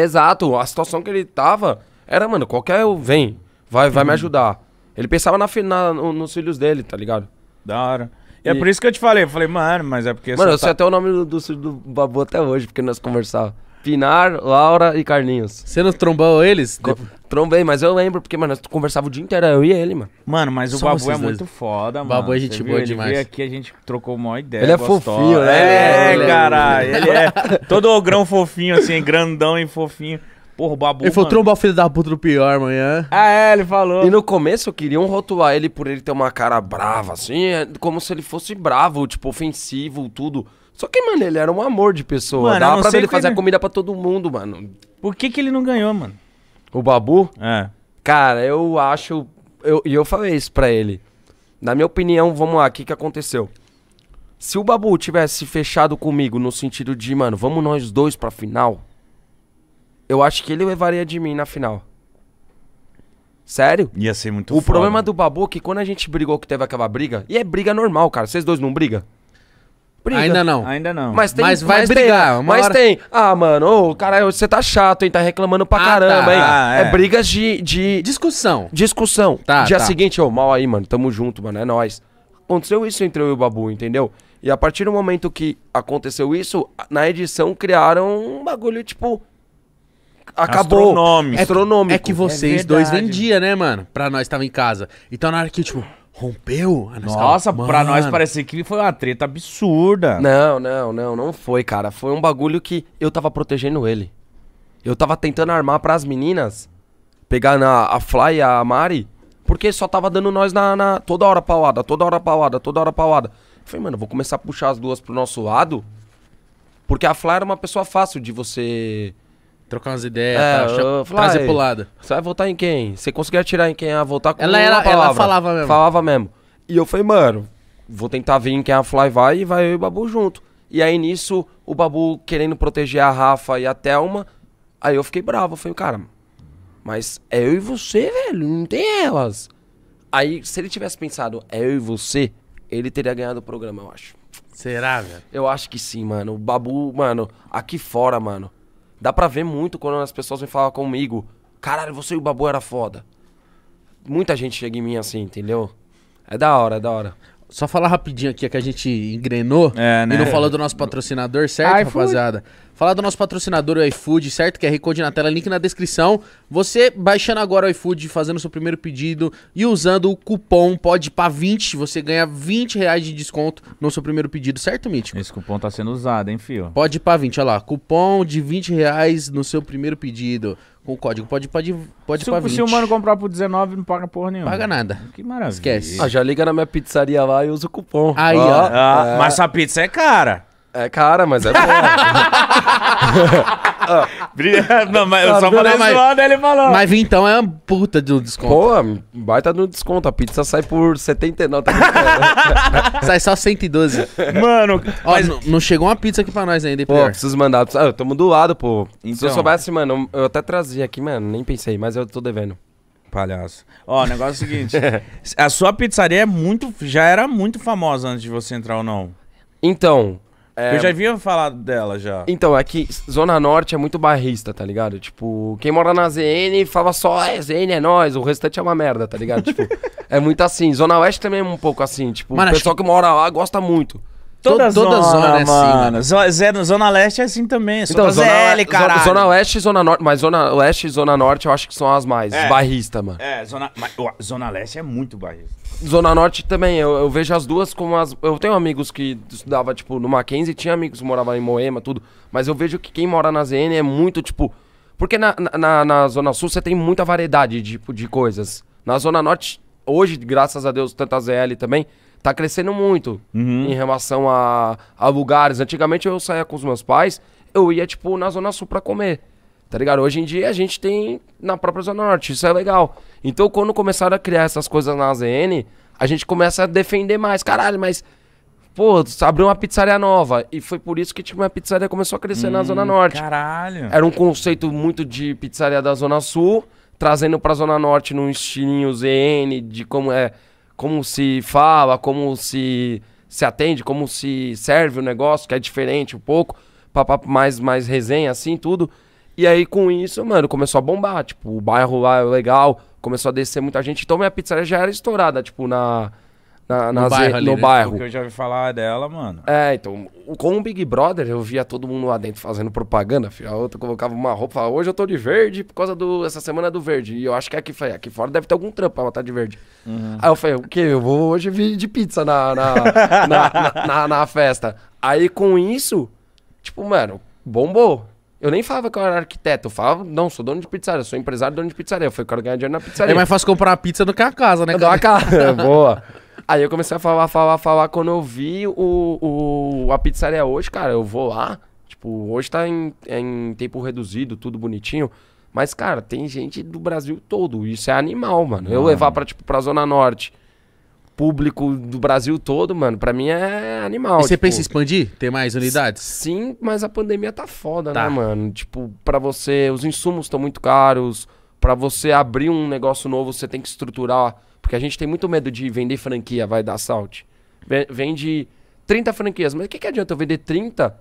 Exato, a situação que ele tava era, mano, qualquer eu vem, vai, vai uhum. me ajudar. Ele pensava na, na no, nos filhos dele, tá ligado? Da hora. E, é e, é por isso que eu te falei, eu falei, mano, mas é porque. Mano, eu tá... sei até o nome do, do, do Babu até hoje, porque nós conversávamos. Pinar, Laura e Carlinhos. Você não trombou eles? Co trombei, mas eu lembro, porque, mano, nós conversava o dia inteiro, eu e ele, mano. Mano, mas o Babu é dois. muito foda, mano. O Babu é gente boa ele demais. Veio aqui, a gente trocou uma ideia. Ele é gostosa. fofinho, né? É, é caralho. Ele é todo ogrão fofinho, assim, grandão e fofinho. Porra, o Babu. Ele falou trombar o filho da puta do pior amanhã. Ah, é, ele falou. E no começo eu queria um rotular ele por ele ter uma cara brava, assim, é como se ele fosse bravo, tipo, ofensivo, tudo. Só que, mano, ele era um amor de pessoa. Mano, Dava pra ele fazer ele... comida pra todo mundo, mano. Por que, que ele não ganhou, mano? O Babu? É. Cara, eu acho. E eu, eu falei isso pra ele. Na minha opinião, vamos lá, o que, que aconteceu? Se o Babu tivesse fechado comigo no sentido de, mano, vamos nós dois pra final, eu acho que ele levaria de mim na final. Sério? Ia ser muito O foda. problema do Babu é que quando a gente brigou, que teve aquela briga, e é briga normal, cara, vocês dois não brigam? Briga. Ainda não. Ainda não. Mas, tem, mas vai mas brigar. Tem, né? mas hora... tem. Ah, mano, o oh, cara, você tá chato, hein? Tá reclamando pra ah, caramba, tá, hein? Ah, é. é. brigas de, de. Discussão. Discussão. Tá. Dia tá. seguinte, ô, oh, mal aí, mano. Tamo junto, mano. É nóis. Aconteceu isso entre eu e o Babu, entendeu? E a partir do momento que aconteceu isso, na edição criaram um bagulho, tipo. Acabou. Astronômico. É, astronômico. É que é vocês é dois vendiam, né, mano? Pra nós tava em casa. Então na hora que, tipo. Rompeu? A ah, Nossa, mano. pra nós parecia que foi uma treta absurda. Não, não, não, não foi, cara. Foi um bagulho que eu tava protegendo ele. Eu tava tentando armar para as meninas pegar na, a Fly, a Mari, porque só tava dando nós na, na toda hora pauada, toda hora pauada, toda hora pauada. Eu falei, mano, vou começar a puxar as duas pro nosso lado, porque a Fly era uma pessoa fácil de você Trocar umas ideias, é, tá, eu, trazer pro lado. Você vai votar em quem? Você conseguia tirar em quem? Ah, votar com ela, ela, ela falava mesmo. Falava mesmo. E eu falei, mano, vou tentar vir em quem a Fly vai e vai eu e o Babu junto. E aí nisso, o Babu querendo proteger a Rafa e a Thelma, aí eu fiquei bravo. Eu falei, cara, mas é eu e você, velho, não tem elas. Aí, se ele tivesse pensado, é eu e você, ele teria ganhado o programa, eu acho. Será, velho? Eu acho que sim, mano. O Babu, mano, aqui fora, mano. Dá pra ver muito quando as pessoas vêm falar comigo. Caralho, você e o Babu era foda. Muita gente chega em mim assim, entendeu? É da hora, é da hora. Só falar rapidinho aqui, que a gente engrenou é, né? e não falou do nosso patrocinador, certo, rapaziada? Falar do nosso patrocinador, o iFood, certo? QR Code na tela, link na descrição. Você baixando agora o iFood, fazendo seu primeiro pedido e usando o cupom pode para 20 você ganha 20 reais de desconto no seu primeiro pedido, certo, Mítico? Esse cupom tá sendo usado, hein, fio? Pode para 20 olha lá. Cupom de 20 reais no seu primeiro pedido. Com o código. Pode, pode, pode se, pra 20. Se o mano comprar por 19, não paga porra nenhuma. Paga nada. Que maravilha. Esquece. Ah, já liga na minha pizzaria lá e usa o cupom. Aí, ó. ó. Ah, é. Mas a pizza é cara. É cara, mas é boa. Não, mas eu só tá falei mas- ele falou. Mas vintão é uma puta de um desconto. Pô, baita de um desconto. A pizza sai por 79. Tá Sai só 112. Mano, Ó, mas- não chegou uma pizza aqui pra nós ainda, hein, pô, Pierre? preciso mandar. preciso- Ah, eu tamo do lado, pô. Se eu então. soubesse, mano, eu até trazia aqui, mano. Nem pensei, mas eu tô devendo. Palhaço. Ó, o negócio é o seguinte. a sua pizzaria é muito. Já era muito famosa antes de você entrar ou não. Então, é... Eu já vinha falar dela já. Então, é que Zona Norte é muito barrista, tá ligado? Tipo, quem mora na ZN fala só, é ZN, é nós, o restante é uma merda, tá ligado? Tipo, é muito assim. Zona Oeste também é um pouco assim, tipo, Mano, o pessoal que... que... mora lá gosta muito. Toda, toda zona, zona é mano. assim, mano. Zona, zona Leste é assim também. Só então, zona, ZL, caralho. Zona leste e Zona Norte. Mas Zona leste e Zona Norte eu acho que são as mais. É. Barrista, mano. É, Zona, mas, zona Leste é muito barrista. Zona Norte também. Eu, eu, vejo as duas como as. Eu tenho amigos que estudava, tipo, no Mackenzie, tinha amigos que moravam em Moema, tudo. Mas eu vejo que quem mora na ZN é muito, tipo. Porque na, na, na Zona Sul você tem muita variedade de, tipo, de coisas. Na Zona Norte, hoje, graças a Deus, tanta ZL também, tá crescendo muito uhum. em relação a, a lugares. Antigamente eu saía com os meus pais, eu ia, tipo, na Zona Sul pra comer. Tá ligado? Hoje em dia a gente tem na própria Zona Norte, isso é legal. Então quando começaram a criar essas coisas na ZN a gente começa a defender mais. Caralho, mas. Pô, abriu uma pizzaria nova. E foi por isso que tipo, minha pizzaria começou a crescer hum, na Zona hum, Norte. Caralho. Era um conceito muito de pizzaria da Zona Sul, trazendo pra Zona Norte num estilinho ZN, de como é como se fala, como se se atende, como se serve o negócio, que é diferente um pouco, papo mais mais resenha assim, tudo. E aí com isso, mano, começou a bombar, tipo, o bairro lá é legal, começou a descer muita gente, então minha pizzaria já era estourada, tipo, na na, no, bairro, ali, no né? bairro. Porque eu já ouvi falar dela, mano. É, então, com o Big Brother, eu via todo mundo lá dentro fazendo propaganda, filho. A outra colocava uma roupa e falava, hoje eu tô de verde por causa do. Essa semana é do verde. E eu acho que é aqui, falei, aqui fora deve ter algum trampo pra botar tá de verde. Uhum. Aí eu falei, o quê? Eu vou hoje vir de pizza na na, na, na, na, festa. Aí com isso, tipo, mano, bombou. Eu nem falava que eu era arquiteto, eu falava, não, sou dono de pizzaria, sou empresário dono de pizzaria. Eu falei, quero ganhar dinheiro na é pizzaria. É mais fácil comprar uma pizza do que a casa, né? Do a casa, boa. Aí eu comecei a falar, falar, falar. Quando eu vi o, o, a pizzaria hoje, cara, eu vou lá. Tipo, hoje tá em, é em tempo reduzido, tudo bonitinho. Mas, cara, tem gente do Brasil todo. Isso é animal, mano. Eu levar pra, tipo, pra Zona Norte público do Brasil todo, mano, pra mim é animal. E você tipo, pensa em expandir? Ter mais unidades? Sim, mas a pandemia tá foda, né, tá. né, mano? Tipo, pra você, os insumos estão muito caros. Pra você abrir um negócio novo, você tem que estruturar porque a gente tem muito medo de vender franquia, vai dar salt. Vende 30 franquias. Mas o que, que adianta eu vender 30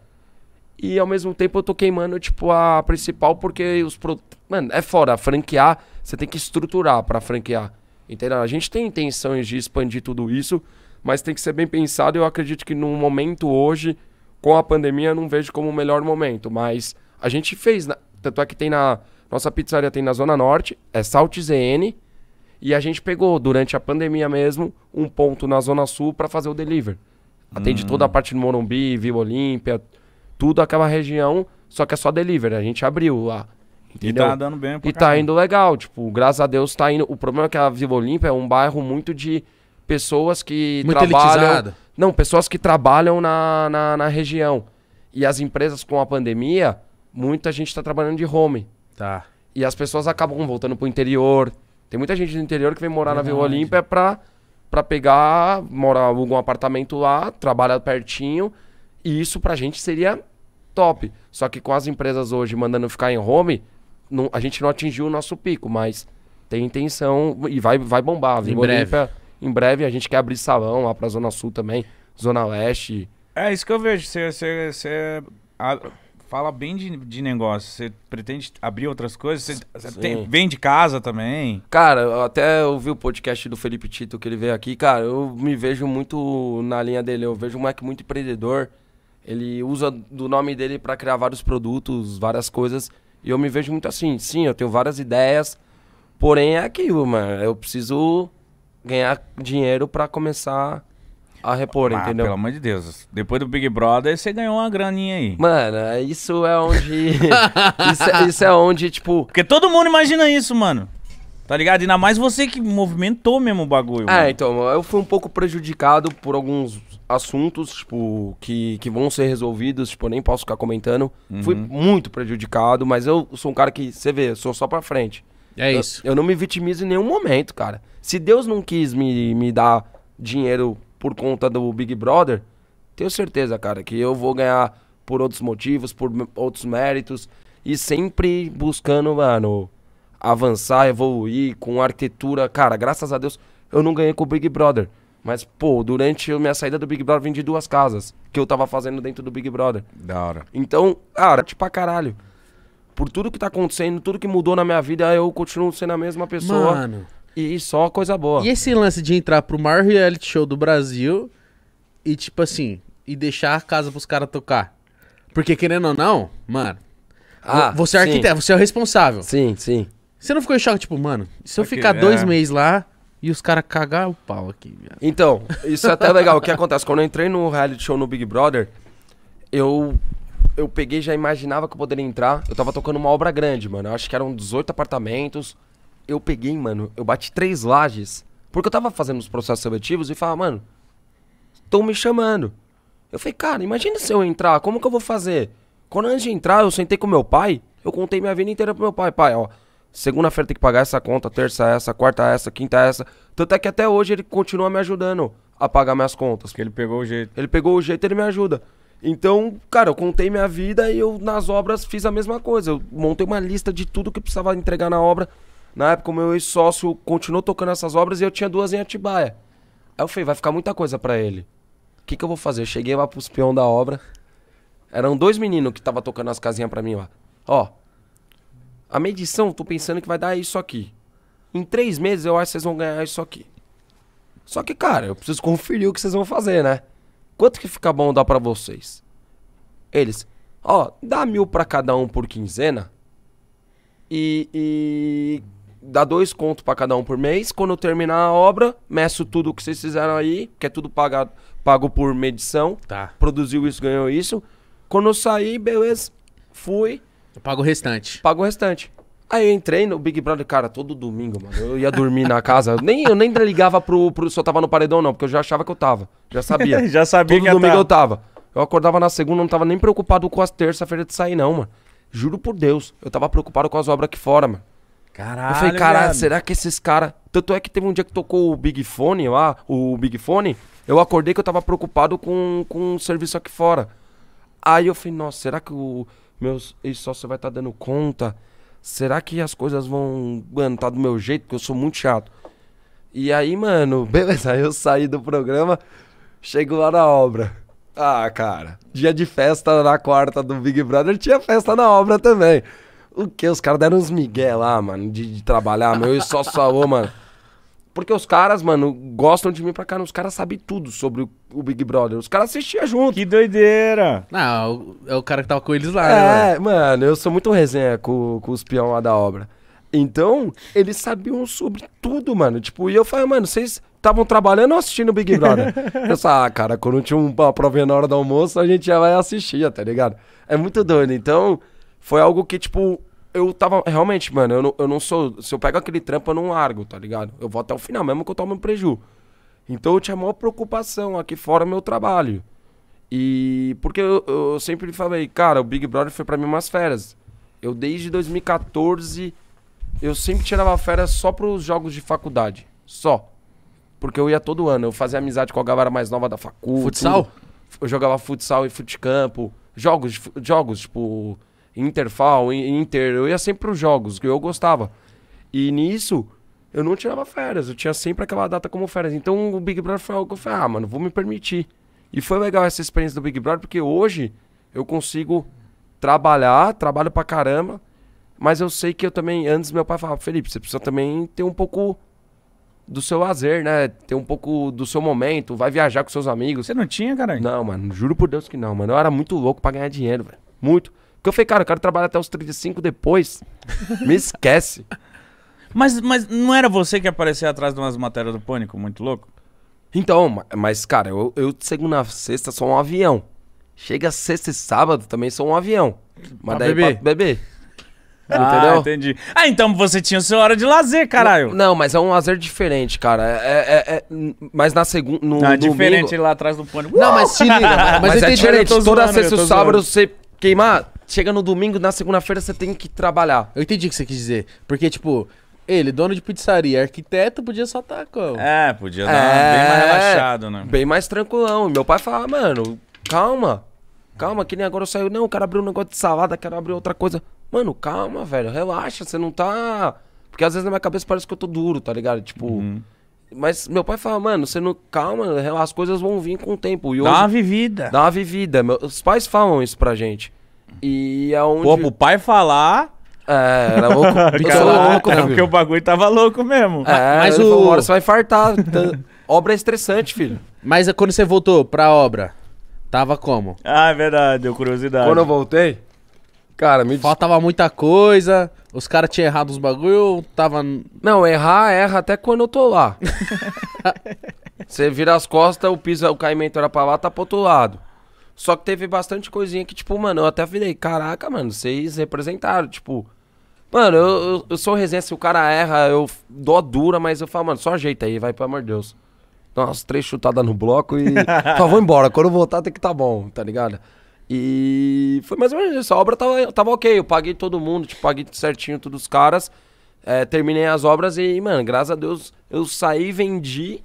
e ao mesmo tempo eu tô queimando, tipo, a principal, porque os produtos. Mano, é fora. Franquear, você tem que estruturar para franquear. Entendeu? A gente tem intenções de expandir tudo isso, mas tem que ser bem pensado. Eu acredito que no momento hoje, com a pandemia, eu não vejo como o melhor momento. Mas a gente fez. Na... Tanto é que tem na. Nossa pizzaria tem na Zona Norte, é Salt ZN. E a gente pegou, durante a pandemia mesmo, um ponto na Zona Sul para fazer o delivery. Atende hum. toda a hum. parte do Morumbi, Vila Olímpia, tudo aquela região, só que é só delivery. A gente abriu lá. Entendeu? E tá dando bem E tá caramba. tá indo legal, tipo, graças a Deus tá indo. O problema é que a Vila Olímpia é um bairro muito de pessoas que muito trabalham. Elitizado. Não, pessoas que trabalham na, na, na, região. E as empresas com a pandemia, muita gente tá trabalhando de home. Tá. E as pessoas acabam voltando pro interior. Tem muita gente do interior que vem morar na Vila Olímpia pra, pra pegar, em algum apartamento lá, trabalhar pertinho. E isso pra gente seria top. Só que com as empresas hoje mandando ficar em home, não, a gente não atingiu o nosso pico, mas tem intenção e vai, vai bombar. Vila em breve. Olímpia, em breve a gente quer abrir salão lá pra Zona Sul também, Zona Leste. É isso que eu vejo. você fala bem de, de negócio. Você pretende abrir outras coisas? Você, você tem, vem de casa também? Cara, eu até ouvi o podcast do Felipe Tito que ele veio aqui. Cara, eu me vejo muito na linha dele. Eu vejo um moleque muito empreendedor. Ele usa do nome dele para criar vários produtos, várias coisas. E eu me vejo muito assim. Sim, eu tenho várias ideias. Porém, é aquilo, mano. Eu preciso ganhar dinheiro para começar a repor, ah, entendeu? Pelo amor de Deus. Depois do Big Brother, você ganhou uma graninha aí. Mano, é, isso é onde. isso, é, isso é onde, tipo. Porque todo mundo imagina isso, mano. Tá ligado? Ainda mais você que movimentou mesmo o bagulho. É, mano. então, eu fui um pouco prejudicado por alguns assuntos, tipo, que, que vão ser resolvidos, tipo, eu nem posso ficar comentando. Uhum. Fui muito prejudicado, mas eu sou um cara que, você vê, eu sou só pra frente. É eu, isso. Eu não me vitimizo em nenhum momento, cara. Se Deus não quis me, me dar dinheiro por conta do Big Brother, tenho certeza, cara, que eu vou ganhar por outros motivos, por outros méritos. E sempre buscando, mano, avançar, evoluir com arquitetura. Cara, graças a Deus, eu não ganhei com o Big Brother. Mas, pô, durante a minha saída do Big Brother, vendi duas casas que eu tava fazendo dentro do Big Brother. Da hora. Então, cara, tipo pra caralho. Por tudo que tá acontecendo, tudo que mudou na minha vida, eu continuo sendo a mesma pessoa. Mano e só coisa boa. E esse lance de entrar pro maior reality show do Brasil e, tipo assim, e deixar a casa pros caras tocar? Porque, querendo ou não, mano, ah, você é sim. arquiteto, você é o responsável. Sim, sim. Você não ficou em choque, tipo, mano, se eu ficar é. dois é. meses lá e os caras cagar o pau aqui, viado. Então, isso é até legal. o que acontece? Quando eu entrei no reality show no Big Brother, eu eu peguei, já imaginava que eu poderia entrar. Eu tava tocando uma obra grande, mano. Eu acho que eram 18 apartamentos eu peguei, mano, eu bati três lajes. Porque eu tava fazendo os processos seletivos e falava, mano, estão me chamando. Eu falei, cara, imagina se eu entrar, como que eu vou fazer? Quando antes de entrar, eu sentei com meu pai, eu contei minha vida inteira pro meu pai. Pai, ó, segunda-feira tem que pagar essa conta, terça essa, quarta essa, quinta essa. Tanto é que até hoje ele continua me ajudando a pagar minhas contas. Porque ele pegou o jeito. Ele pegou o jeito e ele me ajuda. Então, cara, eu contei minha vida e eu nas obras fiz a mesma coisa. Eu montei uma lista de tudo que precisava entregar na obra na época, o meu ex-sócio continuou tocando essas obras e eu tinha duas em Atibaia. Aí eu falei, vai ficar muita coisa para ele. O que, que eu vou fazer? Eu cheguei lá pros peão da obra. Eram dois meninos que estavam tocando as casinhas para mim lá. Ó, a medição, tô pensando que vai dar isso aqui. Em três meses eu acho que vocês vão ganhar isso aqui. Só que, cara, eu preciso conferir o que vocês vão fazer, né? Quanto que fica bom dar para vocês? Eles, ó, dá mil para cada um por quinzena. E, e dá dois contos para cada um por mês. Quando eu terminar a obra, meço tudo o que vocês fizeram aí, que é tudo pagado, pago por medição. Tá. Produziu isso, ganhou isso. Quando eu saí, beleza, fui. Eu pago o restante. Pago o restante. Aí eu entrei no Big Brother, cara, todo domingo, mano. Eu ia dormir na casa. Nem, eu nem ligava pro, pro se eu tava no paredão, não, porque eu já achava que eu tava. Já sabia. já sabia todo que domingo eu tá. tava. eu tava. Eu acordava na segunda, não tava nem preocupado com as terça-feira de sair, não, mano. Juro por Deus, eu tava preocupado com as obras aqui fora, mano. Caralho. Eu falei, caralho, será que esses caras. Tanto é que teve um dia que tocou o Big Fone lá, o Big Fone. Eu acordei que eu tava preocupado com, com serviço aqui fora. Aí eu falei, nossa, será que o meu ex-sócio vai estar tá dando conta? Será que as coisas vão, mano, tá do meu jeito? Porque eu sou muito chato. E aí, mano, beleza, eu saí do programa, chego lá na obra. Ah, cara, dia de festa na quarta do Big Brother tinha festa na obra também. O que? Os caras deram uns migué lá, mano, de, de trabalhar, meu, e só salvou, mano. Porque os caras, mano, gostam de mim pra caramba. Os caras sabem tudo sobre o, o Big Brother. Os caras assistiam junto. Que doideira! Não, é o é cara que tava com eles lá, é, né? É, mano, eu sou muito resenha com, com os peão lá da obra. Então, eles sabiam sobre tudo, mano. Tipo, e eu falei, mano, vocês estavam trabalhando ou assistindo Big Brother? eu falei, ah, cara, quando tinha uma provinha na hora do almoço, a gente já vai assistir, tá ligado? É muito doido. Então, foi algo que, tipo, eu tava. Realmente, mano, eu não, eu não sou. Se eu pego aquele trampo, eu não largo, tá ligado? Eu vou até o final, mesmo que eu tome um preju. Então eu tinha a maior preocupação aqui fora meu trabalho. E porque eu, eu sempre falei, cara, o Big Brother foi para mim umas férias. Eu desde 2014 eu sempre tirava férias só pros jogos de faculdade, só. Porque eu ia todo ano, eu fazia amizade com a galera mais nova da faculdade. Futsal? Tudo. Eu jogava futsal e futecampo, jogos, jogos tipo Interfal, Inter, eu ia sempre pros jogos, que eu gostava. E nisso, eu não tirava férias, eu tinha sempre aquela data como férias. Então o Big Brother foi algo que eu falei, ah, mano, vou me permitir. E foi legal essa experiência do Big Brother, porque hoje eu consigo trabalhar, trabalho pra caramba, mas eu sei que eu também, antes meu pai falava, Felipe, você precisa também ter um pouco do seu lazer, né? Ter um pouco do seu momento, vai viajar com seus amigos. Você não tinha, cara? Não, mano, juro por Deus que não, mano. Eu era muito louco pra ganhar dinheiro, velho. Muito. Porque eu falei, cara, eu quero trabalhar até os 35 depois. Me esquece. Mas, mas não era você que aparecia atrás de umas matérias do Pânico, muito louco? Então, mas, cara, eu, eu segunda a sexta sou um avião. Chega sexta e sábado também sou um avião. Mas pra daí pra Ah, Entendeu? entendi. Ah, então você tinha sua hora de lazer, caralho. Não, não mas é um lazer diferente, cara. É, é, é, é mas na segunda. No, é diferente domingo... lá atrás do pânico. Não, mas se liga. mas, mas é diferente. Toda sexta e sábado você queimar chega no domingo, na segunda-feira você tem que trabalhar. Eu entendi o que você quis dizer. Porque, tipo, ele, dono de pizzaria, arquiteto, podia só estar com. É, podia dar é, bem mais relaxado, né? Bem mais tranquilão. E meu pai falava, ah, mano, calma. Calma, que nem agora eu saiu. Não, eu quero abrir um negócio de salada, quero abrir outra coisa. Mano, calma, velho, relaxa, você não tá. Porque às vezes na minha cabeça parece que eu tô duro, tá ligado? Tipo. Uhum. Mas meu pai fala, mano, você não. Calma, as coisas vão vir com o tempo. E hoje, dá uma vivida. Dá uma vivida. Meus pais falam isso pra gente. E aonde. Pô, pro pai falar. É, era louco. Caraca, louco, é, porque o bagulho tava louco mesmo. É, mas o. Agora você vai fartar. obra é estressante, filho. Mas é quando você voltou pra obra, tava como? Ah, é verdade, deu curiosidade. Quando eu voltei, cara, me Faltava muita coisa, os caras tinham errado os bagulho, tava. Não, errar, erra até quando eu tô lá. você vira as costas, o piso, o caimento era pra lá, tá pro outro lado. Só que teve bastante coisinha que, tipo, mano, eu até falei, caraca, mano, vocês representaram, tipo. Mano, eu, eu, sou resenha, se o cara erra, eu dou dura, mas eu falo, mano, só ajeita aí, vai, pelo amor de Deus. Nossa, três chutadas no bloco e. Só vou embora. Quando eu voltar tem que tá bom, tá ligado? E foi mais ou menos isso. A obra tava, tava ok, eu paguei todo mundo, tipo, paguei certinho todos os caras. É, terminei as obras e, mano, graças a Deus eu saí, vendi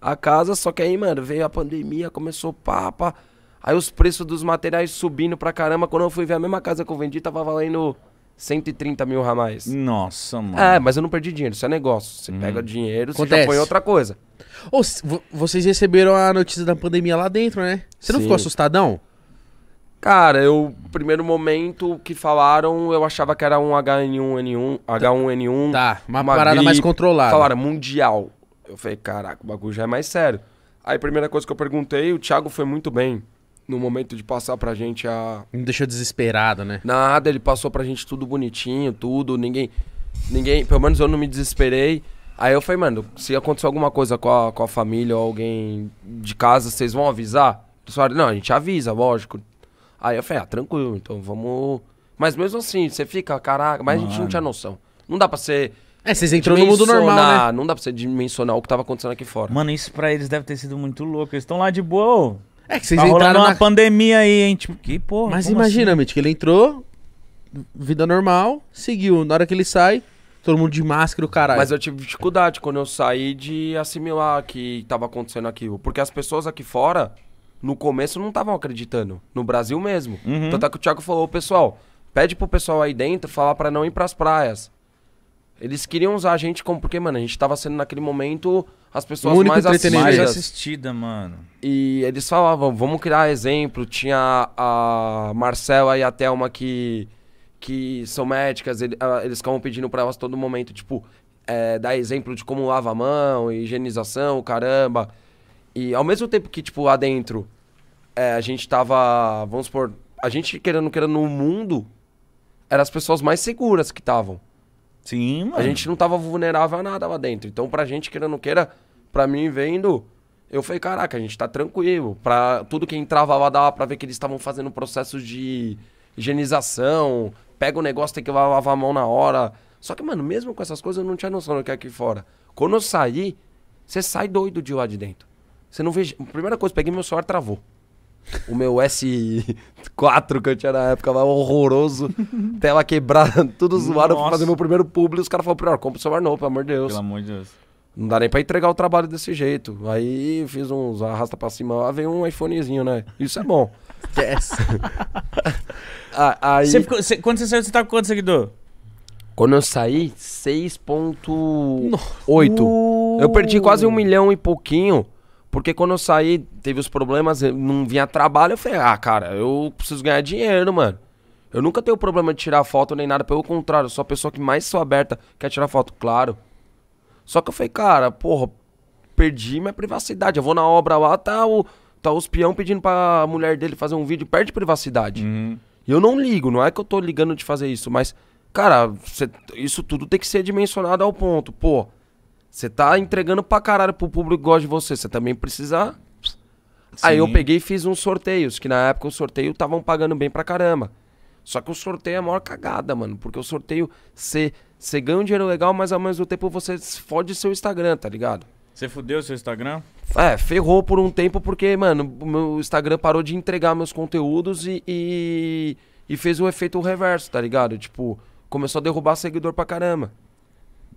a casa, só que aí, mano, veio a pandemia, começou papa. Pá, pá Aí os preços dos materiais subindo pra caramba. Quando eu fui ver a mesma casa que eu vendi, tava valendo 130 mil a mais. Nossa, mano. É, mas eu não perdi dinheiro, isso é negócio. Você hum. pega dinheiro, Acontece. você já põe outra coisa. vocês receberam a notícia da pandemia lá dentro, né? Você não Sim. ficou assustadão? Cara, eu, primeiro momento que falaram, eu achava que era um H1N1, H1N1. Tá, uma, uma parada gripe. mais controlada. Falaram, mundial. Eu falei, caraca, o bagulho já é mais sério. Aí, primeira coisa que eu perguntei, o Thiago foi muito bem no momento de passar pra gente a. Não deixou desesperado, né? Nada, ele passou pra gente tudo bonitinho, tudo, ninguém. Ninguém. Pelo menos eu não me desesperei. Aí eu falei, mano, se acontecer alguma coisa com a, com a família ou alguém de casa, vocês vão avisar? Falaram, não, a gente avisa, lógico. Aí eu falei, ah, tranquilo, então vamos. Mas mesmo assim, você fica, caraca, mas mano. a gente não tinha noção. Não dá pra ser. É, vocês entrou no mundo normal, né? Não dá pra você dimensionar o que tava acontecendo aqui fora. Mano, isso pra eles deve ter sido muito louco. Eles estão lá de boa. É que vocês tá entraram na... pandemia aí, hein? Tipo, que porra. Mas imagina, assim? Mitch, que ele entrou, vida normal, seguiu. Na hora que ele sai, todo mundo de máscara, o caralho. Mas eu tive dificuldade quando eu saí de assimilar que tava acontecendo aquilo. Porque as pessoas aqui fora, no começo, não estavam acreditando. No Brasil mesmo. Uhum. Tanto é que o Thiago falou, pessoal, pede pro pessoal aí dentro falar para não ir pras praias. Eles queriam usar a gente como. Porque, mano, a gente tava sendo naquele momento as pessoas mais, mais assistida, mano. E eles falavam, vamos criar exemplo. Tinha a Marcela e a Thelma que, que são médicas, ah, eles ficavam pedindo pra elas todo momento, tipo, é, dar exemplo de como lava a mão, higienização, caramba. E ao mesmo tempo que, tipo, lá dentro, é, a gente tava, vamos supor, a gente querendo, querendo no mundo, eram as pessoas mais seguras que estavam. Sim, mano. A gente não tava vulnerável a nada lá dentro. Então, pra gente, queira ou não queira, pra mim vendo, eu falei, caraca, a gente tá tranquilo. Pra tudo que entrava lá dava pra ver que eles estavam fazendo processo de higienização, pega o negócio, tem que lavar a mão na hora. Só que, mano, mesmo com essas coisas, eu não tinha noção do que é aqui fora. Quando eu saí, você sai doido de lá de dentro. Você não vê. Primeira coisa, peguei meu celular, travou. O meu S4 que eu tinha na época era horroroso. tela quebrada, tudo zoado. fui fazer meu primeiro publi e os caras falaram, pior, compra o celular novo, pelo amor de Deus. Pelo amor de Deus. Não dá nem pra entregar o trabalho desse jeito. Aí fiz uns arrasta pra cima lá, veio um iPhonezinho, né? Isso é bom. Yes. ah, aí... Você ficou, você, quando você saiu, você tava com quanto seguidor? Quando eu saí, 6.8. Eu perdi quase um milhão e pouquinho. Porque quando eu saí, teve os problemas, não vinha trabalho, eu falei, ah, cara, eu preciso ganhar dinheiro, mano. Eu nunca tenho problema de tirar foto nem nada, pelo contrário, eu sou a pessoa que mais sou aberta, quer tirar foto, claro. Só que eu falei, cara, porra, perdi minha privacidade. Eu vou na obra lá, tá o, tá os peão pedindo pra mulher dele fazer um vídeo, perde privacidade. Uhum. E eu não ligo, não é que eu tô ligando de fazer isso, mas, cara, cê, isso tudo tem que ser dimensionado ao ponto, pô. Você tá entregando pra caralho pro público que gosta de você. Você também precisa. Sim. Aí eu peguei e fiz uns sorteios, que na época o sorteio estavam pagando bem pra caramba. Só que o sorteio é a maior cagada, mano. Porque o sorteio, você ganha um dinheiro legal, mas ao mesmo tempo você fode seu Instagram, tá ligado? Você fudeu seu Instagram? É, ferrou por um tempo porque, mano, o meu Instagram parou de entregar meus conteúdos e, e, e fez o efeito reverso, tá ligado? Tipo, começou a derrubar seguidor pra caramba.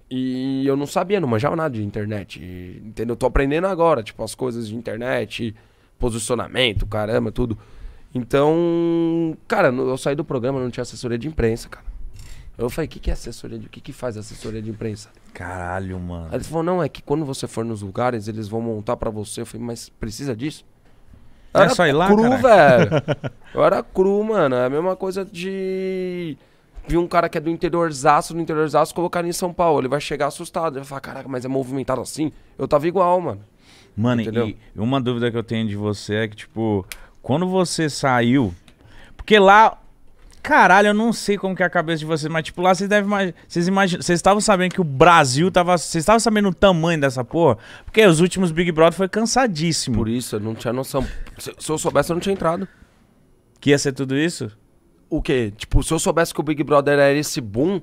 E eu não sabia, não manjava nada de internet. entendeu? Eu tô aprendendo agora, tipo, as coisas de internet, posicionamento, caramba, tudo. Então, cara, eu saí do programa, não tinha assessoria de imprensa, cara. Eu falei, o que, que é assessoria de. O que, que faz assessoria de imprensa? Caralho, mano. Aí eles falaram, não, é que quando você for nos lugares, eles vão montar para você. Eu falei, mas precisa disso? Eu é era só ir lá, cru, velho. eu era cru, mano. É a mesma coisa de vi um cara que é do interiorzaço, do interiorzaço, colocar em São Paulo. Ele vai chegar assustado. Ele vai falar, caraca, mas é movimentado assim? Eu tava igual, mano. Mano, Entendeu? e uma dúvida que eu tenho de você é que, tipo, quando você saiu... Porque lá... Caralho, eu não sei como que é a cabeça de vocês, mas, tipo, lá vocês devem imaginar... Vocês imaginam... Vocês estavam sabendo que o Brasil tava... Vocês estavam sabendo o tamanho dessa porra? Porque os últimos Big Brother foi cansadíssimo. Por isso, eu não tinha noção. Se, se eu soubesse, eu não tinha entrado. Que ia ser tudo isso? o quê? Tipo, se eu soubesse que o Big Brother era esse boom,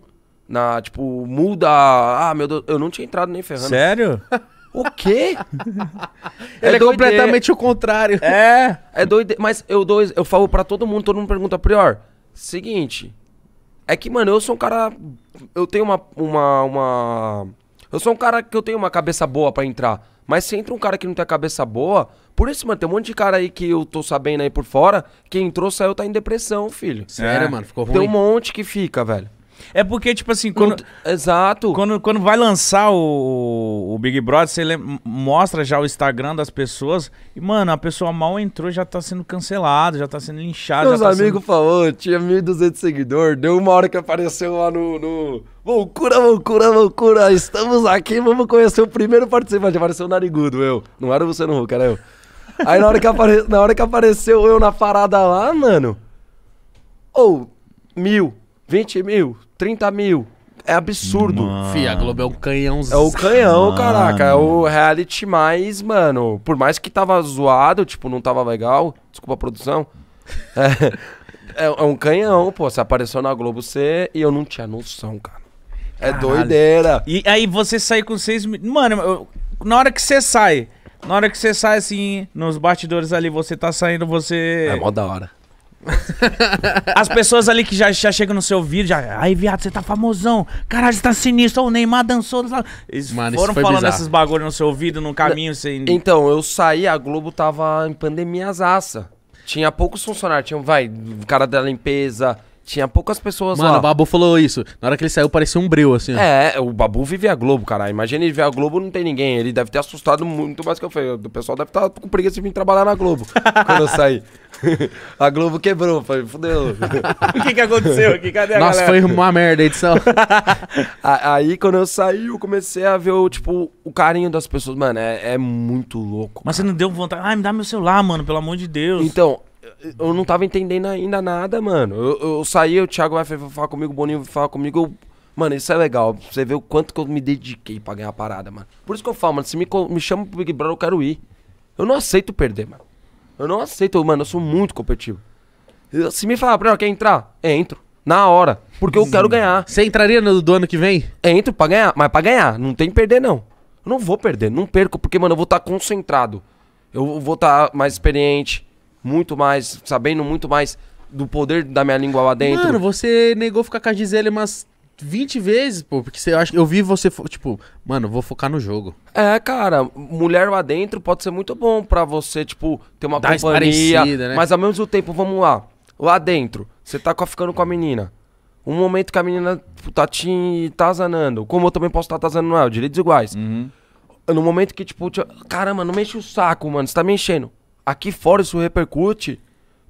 na, tipo, muda. Ah, meu Deus, eu não tinha entrado nem ferrando. Sério? O quê? é, é completamente o contrário. É. É doido. Mas eu dou, eu falo para todo mundo, todo mundo pergunta, Prior, seguinte. É que, mano, eu sou um cara. Eu tenho uma. uma, uma eu sou um cara que eu tenho uma cabeça boa para entrar. Mas se entra um cara que não tem a cabeça boa, por isso, mano, tem um monte de cara aí que eu tô sabendo aí por fora, que entrou, saiu, tá em depressão, filho. Sério, é. mano, ficou ruim. Tem um monte que fica, velho. É porque, tipo assim, quando. Não, exato. Quando, quando vai lançar o, o Big Brother, você mostra já o Instagram das pessoas. E, mano, a pessoa mal entrou já tá sendo cancelada, já tá sendo linchada. Meus tá amigos sendo... falou, tinha 1.200 seguidores, deu uma hora que apareceu lá no. no... Loucura, loucura, loucura, estamos aqui, vamos conhecer o primeiro participante. Apareceu o narigudo, eu. Não era você não cara, era eu. Aí na hora, que apare... na hora que apareceu eu na parada lá, mano. Ou, oh, mil, 20 mil, 30 mil. É absurdo. Fih, a Globo é o canhãozinho. É o canhão, mano. caraca. É o reality mais, mano. Por mais que tava zoado, tipo, não tava legal. Desculpa a produção. É, é, é um canhão, pô. Você apareceu na Globo C e eu não tinha noção, cara. É Caralho. doideira. E aí você sair com seis mil. Mano, eu... na hora que você sai. Na hora que você sai assim, nos bastidores ali, você tá saindo, você. É mó da hora. As pessoas ali que já, já chegam no seu vídeo, já. Aí, viado, você tá famosão. Caralho, você tá sinistro. O Neymar dançou. Eles Mano, foram falando bizarro. esses bagulho no seu ouvido, no caminho. Sem... Então, eu saí, a Globo tava em pandemia aça. Tinha poucos funcionários. Tinha, vai, o cara da limpeza. Tinha poucas pessoas Mano, lá. Mano, o Babu falou isso. Na hora que ele saiu, parecia um breu, assim. É, o Babu vive a Globo, cara. Imagina ele ver a Globo não tem ninguém. Ele deve ter assustado muito mais que eu falei. O pessoal deve estar tá com preguiça de vir trabalhar na Globo quando eu sair. a Globo quebrou, falei, fudeu. o que, que aconteceu aqui? Cadê a Nossa, galera? foi uma merda a edição. aí, quando eu saí, eu comecei a ver, o, tipo, o carinho das pessoas. Mano, é, é muito louco. Mas cara. você não deu vontade? Ai, me dá meu celular, mano, pelo amor de Deus. Então, eu não tava entendendo ainda nada, mano. Eu, eu saí, o Thiago vai falar comigo, o Boninho vai falar comigo, eu... Mano, isso é legal. Você vê o quanto que eu me dediquei pra ganhar a parada, mano. Por isso que eu falo, mano, se me, me chama pro Big Brother, eu quero ir. Eu não aceito perder, mano. Eu não aceito, mano, eu sou muito competitivo. Se me falar, Bruno, quer entrar? Entro. Na hora. Porque eu quero ganhar. Você entraria no do ano que vem? Entro pra ganhar, mas pra ganhar. Não tem que perder, não. Eu não vou perder, não perco, porque, mano, eu vou estar tá concentrado. Eu vou estar tá mais experiente, muito mais, sabendo muito mais do poder da minha língua lá dentro. Mano, você negou ficar com a Gisele umas 20 vezes, pô, porque você acha eu vi você, tipo, mano, vou focar no jogo. É, cara, mulher lá dentro pode ser muito bom para você, tipo, ter uma Dá companhia, né? mas ao mesmo tempo, vamos lá, lá dentro, você tá ficando com a menina. Um momento que a menina tipo, tá te tazanando, como eu também posso estar tá tazanando ela, direitos iguais. Uhum. No momento que, tipo, te... caramba, não mexe o saco, mano, você tá me enchendo. Aqui fora isso repercute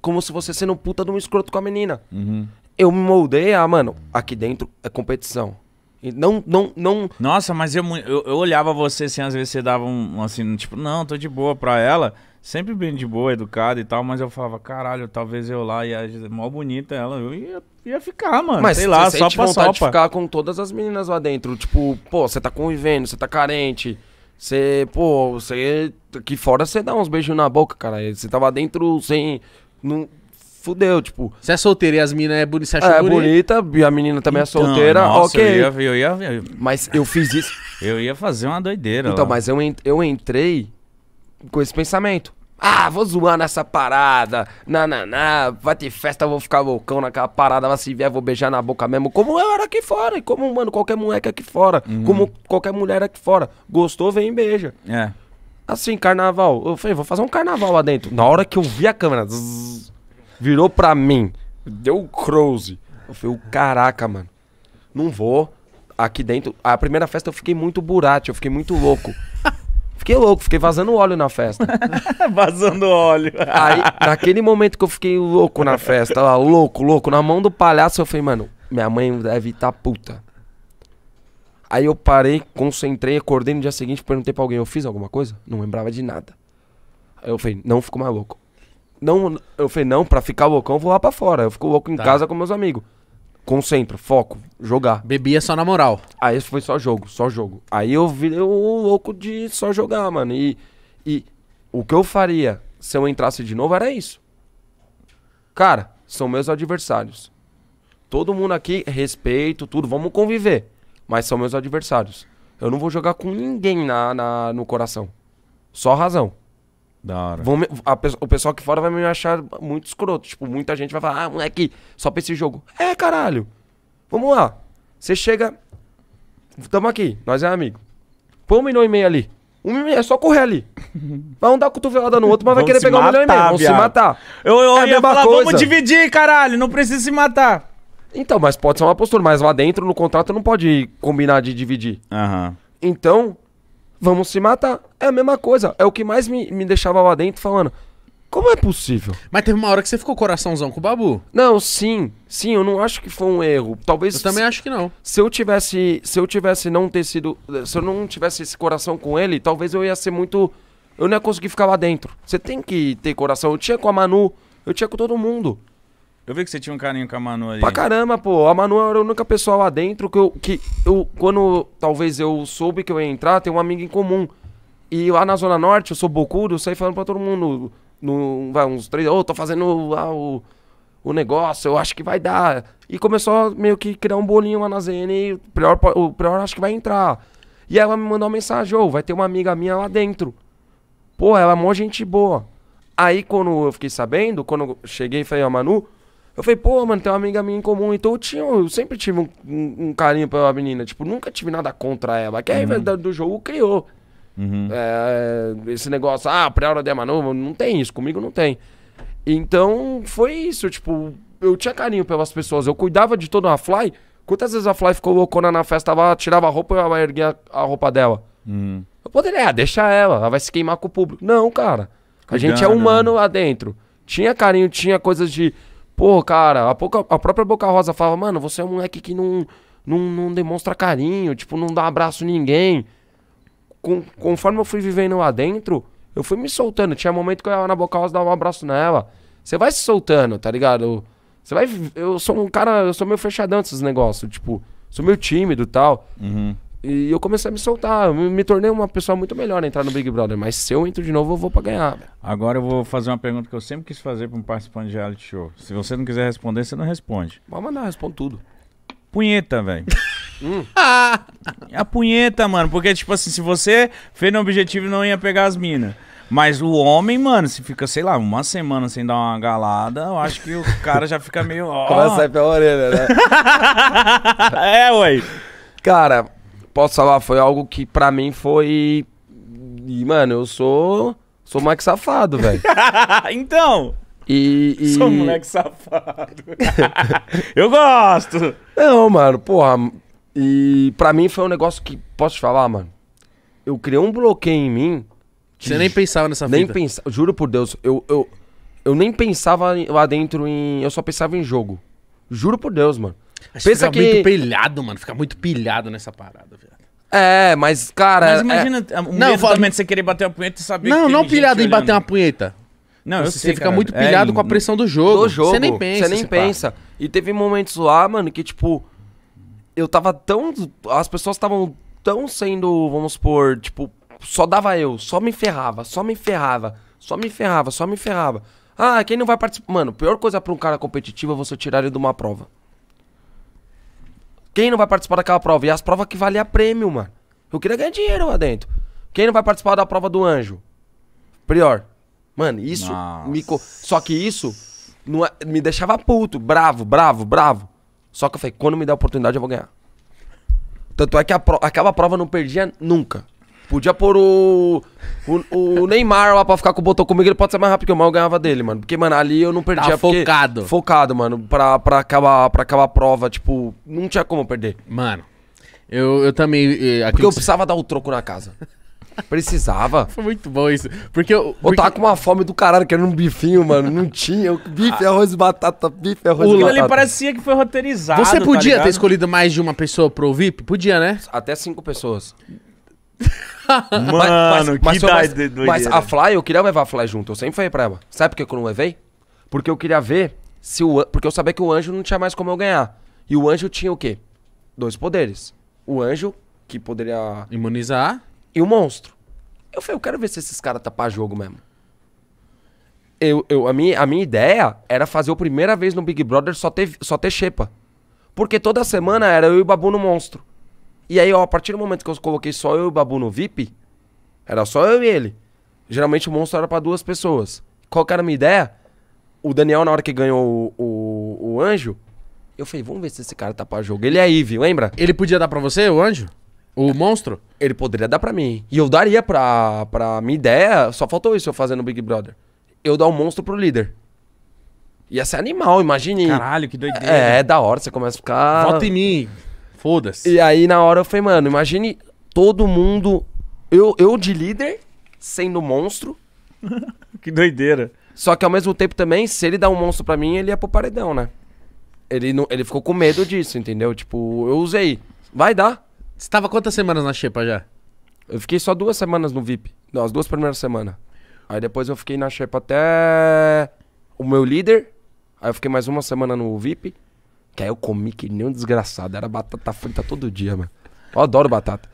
como se você sendo puta de um escroto com a menina. Uhum eu me moldei a, mano, aqui dentro é competição. E não, não, não. Nossa, mas eu, eu, eu, olhava você assim, às vezes você dava um assim, tipo, não, tô de boa pra ela. Sempre bem de boa, educada e tal, mas eu falava, caralho, talvez eu lá ia mó bonita ela, eu ia, ia ficar, mano. Mas sei lá, só pra vontade sopa. ficar com todas as meninas lá dentro. Tipo, pô, você tá convivendo, você tá carente. Você, pô, você. Aqui fora você dá uns beijos na boca, cara. Você tava dentro sem. Não, fudeu, tipo. Você é solteira e as minas é bonita, você acha é, bonita? É bonita, e a menina também é então, é solteira, nossa, ok. Eu ia, eu ia, eu ia, Mas eu fiz isso. eu ia fazer uma doideira. Então, mas eu, eu entrei com esse pensamento. Ah, vou zoar nessa parada. Na, na, na. Vai ter festa, vou ficar loucão naquela parada. Mas se vier, vou beijar na boca mesmo. Como eu era aqui fora. E como, mano, qualquer moleque aqui fora. Uhum. Como qualquer mulher aqui fora. Gostou, vem e beija. É. Assim, carnaval. Eu falei, vou fazer um carnaval lá dentro. Na hora que eu vi a câmera. Zzz, virou pra mim, deu um close. Eu falei, caraca, mano, não vou. Aqui dentro, a primeira festa eu fiquei muito burate, eu fiquei muito louco. Fiquei louco, fiquei vazando óleo na festa. vazando óleo. Aí, naquele momento que eu fiquei louco na festa, lá, louco, louco, na mão do palhaço, eu falei, mano, minha mãe deve estar tá puta. Aí eu parei, concentrei, acordei no dia seguinte, perguntei pra alguém, eu fiz alguma coisa? Não lembrava de nada. Aí eu falei, não fico mais louco. Não, eu falei, não, pra ficar loucão, eu vou lá pra fora. Eu fico louco em Tá. casa com meus amigos. Concentro, foco, jogar. Bebia só na moral. Aí foi só jogo, só jogo. Aí eu virei o louco de só jogar, mano. E, e o que eu faria se eu entrasse de novo era isso. Cara, são meus adversários. Todo mundo aqui, respeito, tudo, vamos conviver. Mas são meus adversários. Eu não vou jogar com ninguém na, na- no coração. Só razão. Da hora. Vão, a, o pessoal aqui fora vai me achar muito escroto. Tipo, muita gente vai falar, ah, moleque, só pra esse jogo. É, caralho. Vamos lá. Você chega. Tamo aqui, nós é amigo. Põe um milhão e meio ali. Um milhão e meio, é só correr ali. Vai um dar cotovelada no outro, mas vai querer pegar matar, um milhão e meio. Vamos viado. se matar. Eu, eu é ia falar, coisa. vamos dividir, caralho. Não precisa se matar. Então, mas pode ser uma postura. Mas lá dentro, no contrato, não pode combinar de dividir. Aham. Uhum. Então, vamos se matar. É a mesma coisa. É o que mais me, me deixava lá dentro falando. Como é possível? Mas teve uma hora que você ficou coraçãozão com o Babu. Não, sim. Sim, eu não acho que foi um erro. Talvez. Eu também se, acho que não. Se eu tivesse. Se eu tivesse não ter sido. Se eu não tivesse esse coração com ele, talvez eu ia ser muito. Eu não ia conseguir ficar lá dentro. Você tem que ter coração. Eu tinha com a Manu, eu tinha com todo mundo. Eu vi que você tinha um carinho com a Manu ali. Pra caramba, pô. A Manu era a única pessoa lá dentro que eu. Que eu quando talvez eu soube que eu ia entrar, tem um amigo em comum. E lá na Zona Norte, eu sou bocudo, eu saí falando pra todo mundo. No, vai, uns três. Ô, oh, tô fazendo lá o, o negócio, eu acho que vai dar. E começou meio que criar um bolinho lá na ZN e o pior, o Prior acho que vai entrar. E ela me mandou uma mensagem: ô, oh, vai ter uma amiga minha lá dentro. Pô, ela é mó gente boa. Aí quando eu fiquei sabendo, quando eu cheguei e falei, ó, oh, Manu, eu falei, pô, mano, tem uma amiga minha em comum. Então eu, tinha, eu sempre tive um, um, um carinho pela menina. Tipo, nunca tive nada contra ela. Que a uhum. rivalidade do jogo criou. Uhum. É, esse negócio, ah, hora de Manu, não tem isso. Comigo não tem. Então, foi isso. Tipo, eu tinha carinho pelas pessoas. Eu cuidava de toda a Fly. Quantas vezes a Fly ficou loucona na festa? Ela tirava a roupa e ela erguia a roupa dela. Uhum. Eu poderia, ah, deixa ela. Ela vai se queimar com o público. Não, cara. A gente é né? humano lá dentro. Tinha carinho, tinha coisas de Pô, cara, a, pouca, a própria Boca Rosa falava, mano, você é um moleque que não, não, não demonstra carinho, tipo, não dá abraço a ninguém. Com, conforme eu fui vivendo lá dentro, eu fui me soltando. Tinha momento que eu ia na Boca Rosa dava um abraço nela. Você vai se soltando, tá ligado? Você vai. Eu sou um cara, eu sou meio fechadão desses negócios, tipo, sou meio tímido e tal. Uhum. E eu comecei a me soltar. Me, me tornei uma pessoa muito melhor a entrar no Big Brother. Mas se eu entro de novo, eu vou pra ganhar. Agora eu vou fazer uma pergunta que eu sempre quis fazer pra um participante de reality show. Se você não quiser responder, você não responde. Pode mandar, eu respondo tudo. Punheta, velho. Hum. a punheta, mano. Porque, tipo assim, se você fez no objetivo, não ia pegar as minas. Mas o homem, mano, se fica, sei lá, uma semana sem dar uma galada, eu acho que o cara já fica meio. Ó. Começa a sair pela orelha, né? é, ué. Cara, posso falar, foi algo que pra mim foi. E, mano, eu sou. Sou moleque safado, velho. então! E, e... Sou moleque safado. eu gosto! Não, mano, porra. E pra mim foi um negócio que, posso te falar, mano? Eu criei um bloqueio em mim. Você nem pensava nessa nem vida? Nem pensava, juro por Deus. Eu, eu, eu nem pensava lá dentro em. Eu só pensava em jogo. Juro por Deus, mano. Acho Pensa que fica que... muito pilhado, mano. Fica muito pilhado nessa parada, velho. É, mas, cara. Mas é- imagina é... um não, falo... você querer bater uma punheta e saber. Não, não pilhado em bater uma punheta. Não, você, sei, fica cara. muito é pilhado é, com a pressão do jogo. Do jogo. Você nem pensa. Você nem pensa. Pá. E teve momentos lá, mano, que tipo. Eu tava tão. As pessoas estavam tão sendo, vamos supor, tipo. Só dava eu, só me ferrava, só me ferrava, só me ferrava, só me ferrava. Ah, quem não vai participar. Mano, pior coisa pra um cara competitivo é você tirar ele de uma prova. Quem não vai participar daquela prova? E as provas que valia prêmio, mano. Eu queria ganhar dinheiro lá dentro. Quem não vai participar da prova do anjo? Prior. Mano, isso Nossa. me. Co... Só que isso não... É- me deixava puto, bravo, bravo, bravo. Só que eu falei, quando me der a oportunidade, eu vou ganhar. Tanto é que pro... aquela prova eu não perdia nunca. Podia pôr o, o, o Neymar lá pra ficar com o botão comigo, ele pode ser mais rápido que eu, mas eu ganhava dele, mano. Porque, mano, ali eu não tá perdia. Tava porque, focado. Focado, mano, pra, pra, acabar, pra acabar a prova, tipo, não tinha como perder. Mano, eu, eu também... Eh, porque eu precisava dar o troco na casa. Precisava. Foi muito bom isso. Porque eu. Porque... Eu tava com uma fome do caralho, querendo um bifinho, mano. Não tinha. Bife, ah. arroz e batata, bife, arroz e batata. Ele parecia que foi roteirizado. Você tá podia tá ter escolhido mais de uma pessoa pro VIP? Podia, né? Até cinco pessoas. Mano, mas, mas, mas, que mas, Mas a Fly, eu queria levar a Fly junto. Eu sempre falei pra ela. Sabe por que eu não levei? Porque eu queria ver se o... Porque eu sabia que o anjo não tinha mais como eu ganhar. E o anjo tinha o quê? Dois poderes. O anjo, que poderia... Imunizar. E o monstro. Eu falei, eu quero ver se esses caras tá jogo mesmo. Eu, eu, a, minha, a minha ideia era fazer a primeira vez no Big Brother só ter, só ter xepa. Porque toda semana era eu e o Babu no monstro. E aí, ó, a partir do momento que eu coloquei só eu e o Babu no VIP, era só eu e ele. Geralmente o monstro era pra duas pessoas. Qual que era a minha ideia? O Daniel, na hora que ganhou o, o, o anjo, eu falei, vamos ver se esse cara tá pra jogo. Ele é Eve, lembra? Ele podia dar pra você, o anjo? O monstro? Ele poderia dar pra mim. E eu daria pra, pra minha ideia. Só faltou isso eu fazer no Big Brother. Eu dar o um monstro pro líder. Ia ser animal, imagine. Caralho, que doideira. É, é da hora, você começa a ficar. Vota em mim. Foda-se. E aí na hora eu falei, mano, imagine todo mundo. Eu, eu de líder, sendo monstro. que doideira. Só que ao mesmo tempo também, se ele dá um monstro pra mim, ele ia é pro paredão, né? Ele, não, ele ficou com medo disso, entendeu? Tipo, eu usei. Vai dar. Você tava quantas semanas na Xepa já? Eu fiquei só duas semanas no VIP. Não, as duas primeiras semanas. Aí depois eu fiquei na Xepa até o meu líder. Aí eu fiquei mais uma semana no VIP. Que aí eu comi que nem um desgraçado. Era batata frita todo dia, mano. Eu adoro batata.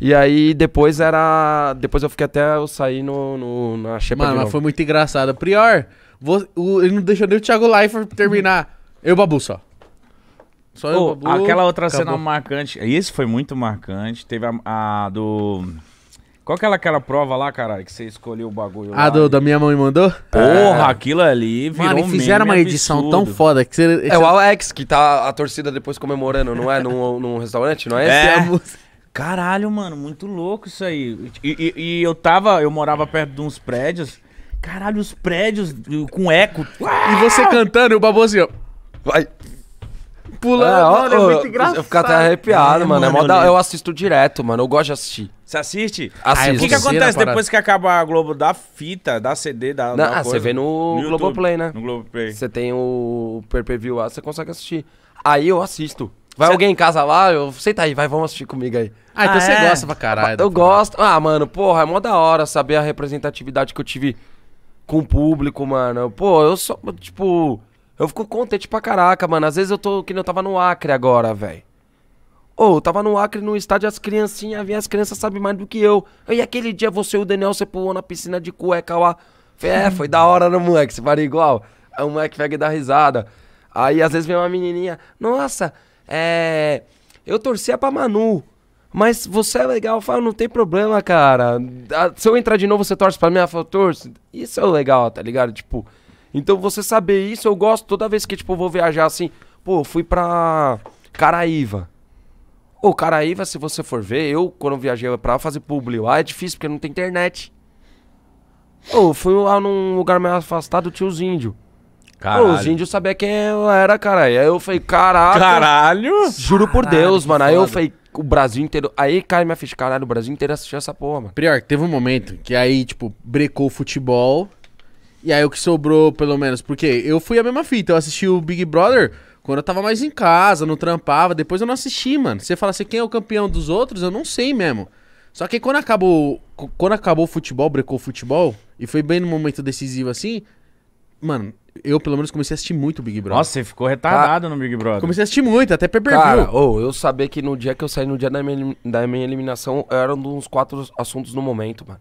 E aí depois era. Depois eu fiquei até eu sair no, no, na Shepa Mano, mas foi muito engraçado. Prior, vou, o, ele não deixou nem o Thiago Leifert terminar. Eu Babu só. Só eu Babu. Aquela outra Acabou. cena marcante. Esse foi muito marcante. Teve a, a do. Qual que era é aquela prova lá, caralho, que você escolheu o bagulho? Ah, lá, do, da minha mãe mandou? Porra, é. aquilo ali virou Mano, fizeram uma edição absurdo. tão foda que você... É o Alex que tá a torcida depois comemorando, não é? num, num restaurante, não é? É. é Caralho, mano, muito louco isso aí. E, e, e, eu tava, eu morava perto de uns prédios. Caralho, os prédios com eco. Uau! E você ah! cantando e o babu assim, ó. Vai pulando, é, ó, mano, é muito engraçado. Eu fico até arrepiado, é, mano. É mano eu, eu, assisto direto, mano. Eu gosto de assistir. Você assiste? Assisto. Aí, ah, o que, que acontece depois que acaba a Globo da fita, da CD, da. Não, ah, você vê no, no Globoplay, né? No Globoplay. Você tem o per per view lá, você consegue assistir. Aí eu assisto. Vai você... alguém em casa lá, eu senta aí, vai, vamos assistir comigo aí. Ah, então ah, você é? gosta pra caralho. Eu tá gosto. Ah, mano, porra, é mó da hora saber a representatividade que eu tive com o público, mano. Pô, eu sou, tipo, eu fico contente pra caraca, mano. Às vezes eu tô que nem eu tava no Acre agora, velho. ou oh, eu tava no Acre, no estádio, as criancinhas, vinha as crianças sabem mais do que eu. E aquele dia você e o Daniel você pulou na piscina de cueca lá. Falei, é, foi da hora, né, moleque? Você faria igual. Aí o moleque pega e dá risada. Aí às vezes vem uma menininha, nossa, é. Eu torcia pra Manu. Mas você é legal, eu falo, não tem problema, cara. Se eu entrar de novo, você torce pra mim, eu falo, torce. Isso é legal, tá ligado? Tipo, então você saber isso, eu gosto toda vez que, tipo, vou viajar assim. Pô, fui pra Caraíva. Ô, Caraíva, se você for ver, eu, quando viajei pra fazer público lá, é difícil porque não tem internet. Ô, fui lá num lugar mais afastado, tinha os índios. Caralho. os índios sabiam quem eu era, cara. E aí eu falei, caralho. Caralho! Juro por caralho, Deus, mano. Aí eu falei, o Brasil inteiro. Aí cai minha ficha, caralho, o Brasil inteiro assistiu essa porra, mano. Prior, teve um momento que aí, tipo, brecou o futebol. E aí o que sobrou, pelo menos, porque eu fui a mesma fita, eu assisti o Big Brother quando eu tava mais em casa, não trampava, depois eu não assisti, mano. Você fala assim, quem é o campeão dos outros, eu não sei mesmo. Só que quando acabou, quando acabou o futebol, brecou o futebol, e foi bem no momento decisivo assim, mano, eu pelo menos comecei a assistir muito Big Brother. Nossa, você ficou retardado no Big Brother. Comecei a assistir muito, até pay per Cara, oh, eu sabia que no dia que eu saí, no dia da minha, da minha eliminação, eram um dos quatro assuntos no momento, mano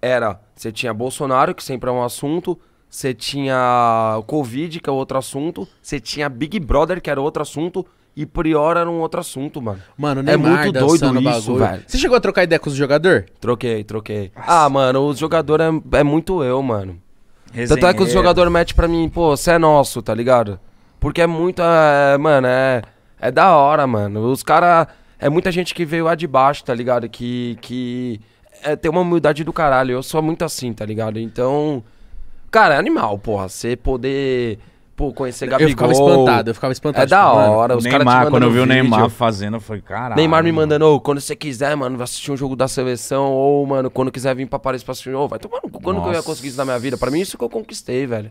era, você tinha Bolsonaro, que sempre é um assunto, você tinha Covid, que é outro assunto, você tinha Big Brother, que era outro assunto, e Prior era um outro assunto, mano. Mano, é Neymar é muito doido isso, bagulho. velho. Você chegou a trocar ideia com os jogadores Troquei, troquei. Nossa. Ah, mano, o jogador é, é muito eu, mano. Resenheiro. Tanto é que os jogadores mete pra mim, pô, você é nosso, tá ligado? Porque é muito, é, mano, é, é da hora, mano. Os caras, é muita gente que veio lá de baixo, tá ligado? Que, que é ter uma humildade do caralho. Eu sou muito assim, tá ligado? Então. Cara, é animal, porra. Você poder. Pô, conhecer Gabigol. Eu ficava espantado, eu ficava espantado. É tipo, da hora, mano, os caras Neymar, quando eu vi o Neymar fazendo, foi caralho. Neymar me mandando, ô, quando você quiser, mano, vai assistir um jogo da seleção, ou, mano, quando quiser vir pra Paris pra assistir, ô, vai tomar no cu. Quando que eu ia conseguir isso na minha vida? Pra mim, isso que eu conquistei, velho.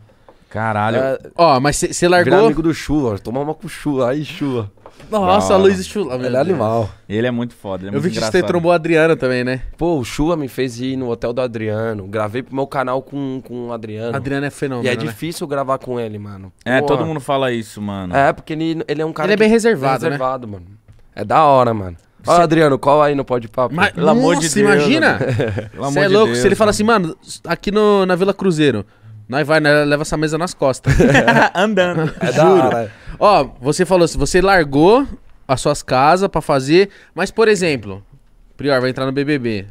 Caralho. É. Ó, é... mas você largou. Virar amigo do Chula, tomar uma com Chula, aí Chula. Nossa, Luiz Chula. Ele é animal. Ele é muito foda. Ele é eu muito vi que você trombou o Adriano também, né? Pô, o Chula me fez ir no hotel do Adriano. Gravei pro meu canal com, com o Adriano. Adriano é fenômeno. E é né? difícil gravar com ele, mano. É, todo mundo fala isso, mano. É, porque ele, ele é um cara. Ele é bem reservado. É reservado, né? mano. É da hora, mano. Ó, oh, Adriano, qual aí no Pode Papo? Mas, Pelo nossa, amor de Deus. imagina? Você é louco. Deus, se ele mano. fala assim, mano, aqui no, na Vila Cruzeiro. Nós vai, nós né? leva essa mesa nas costas. Andando. É Juro. Ó, você falou assim, você largou as suas casas para fazer, mas por exemplo, Prior vai entrar no BBB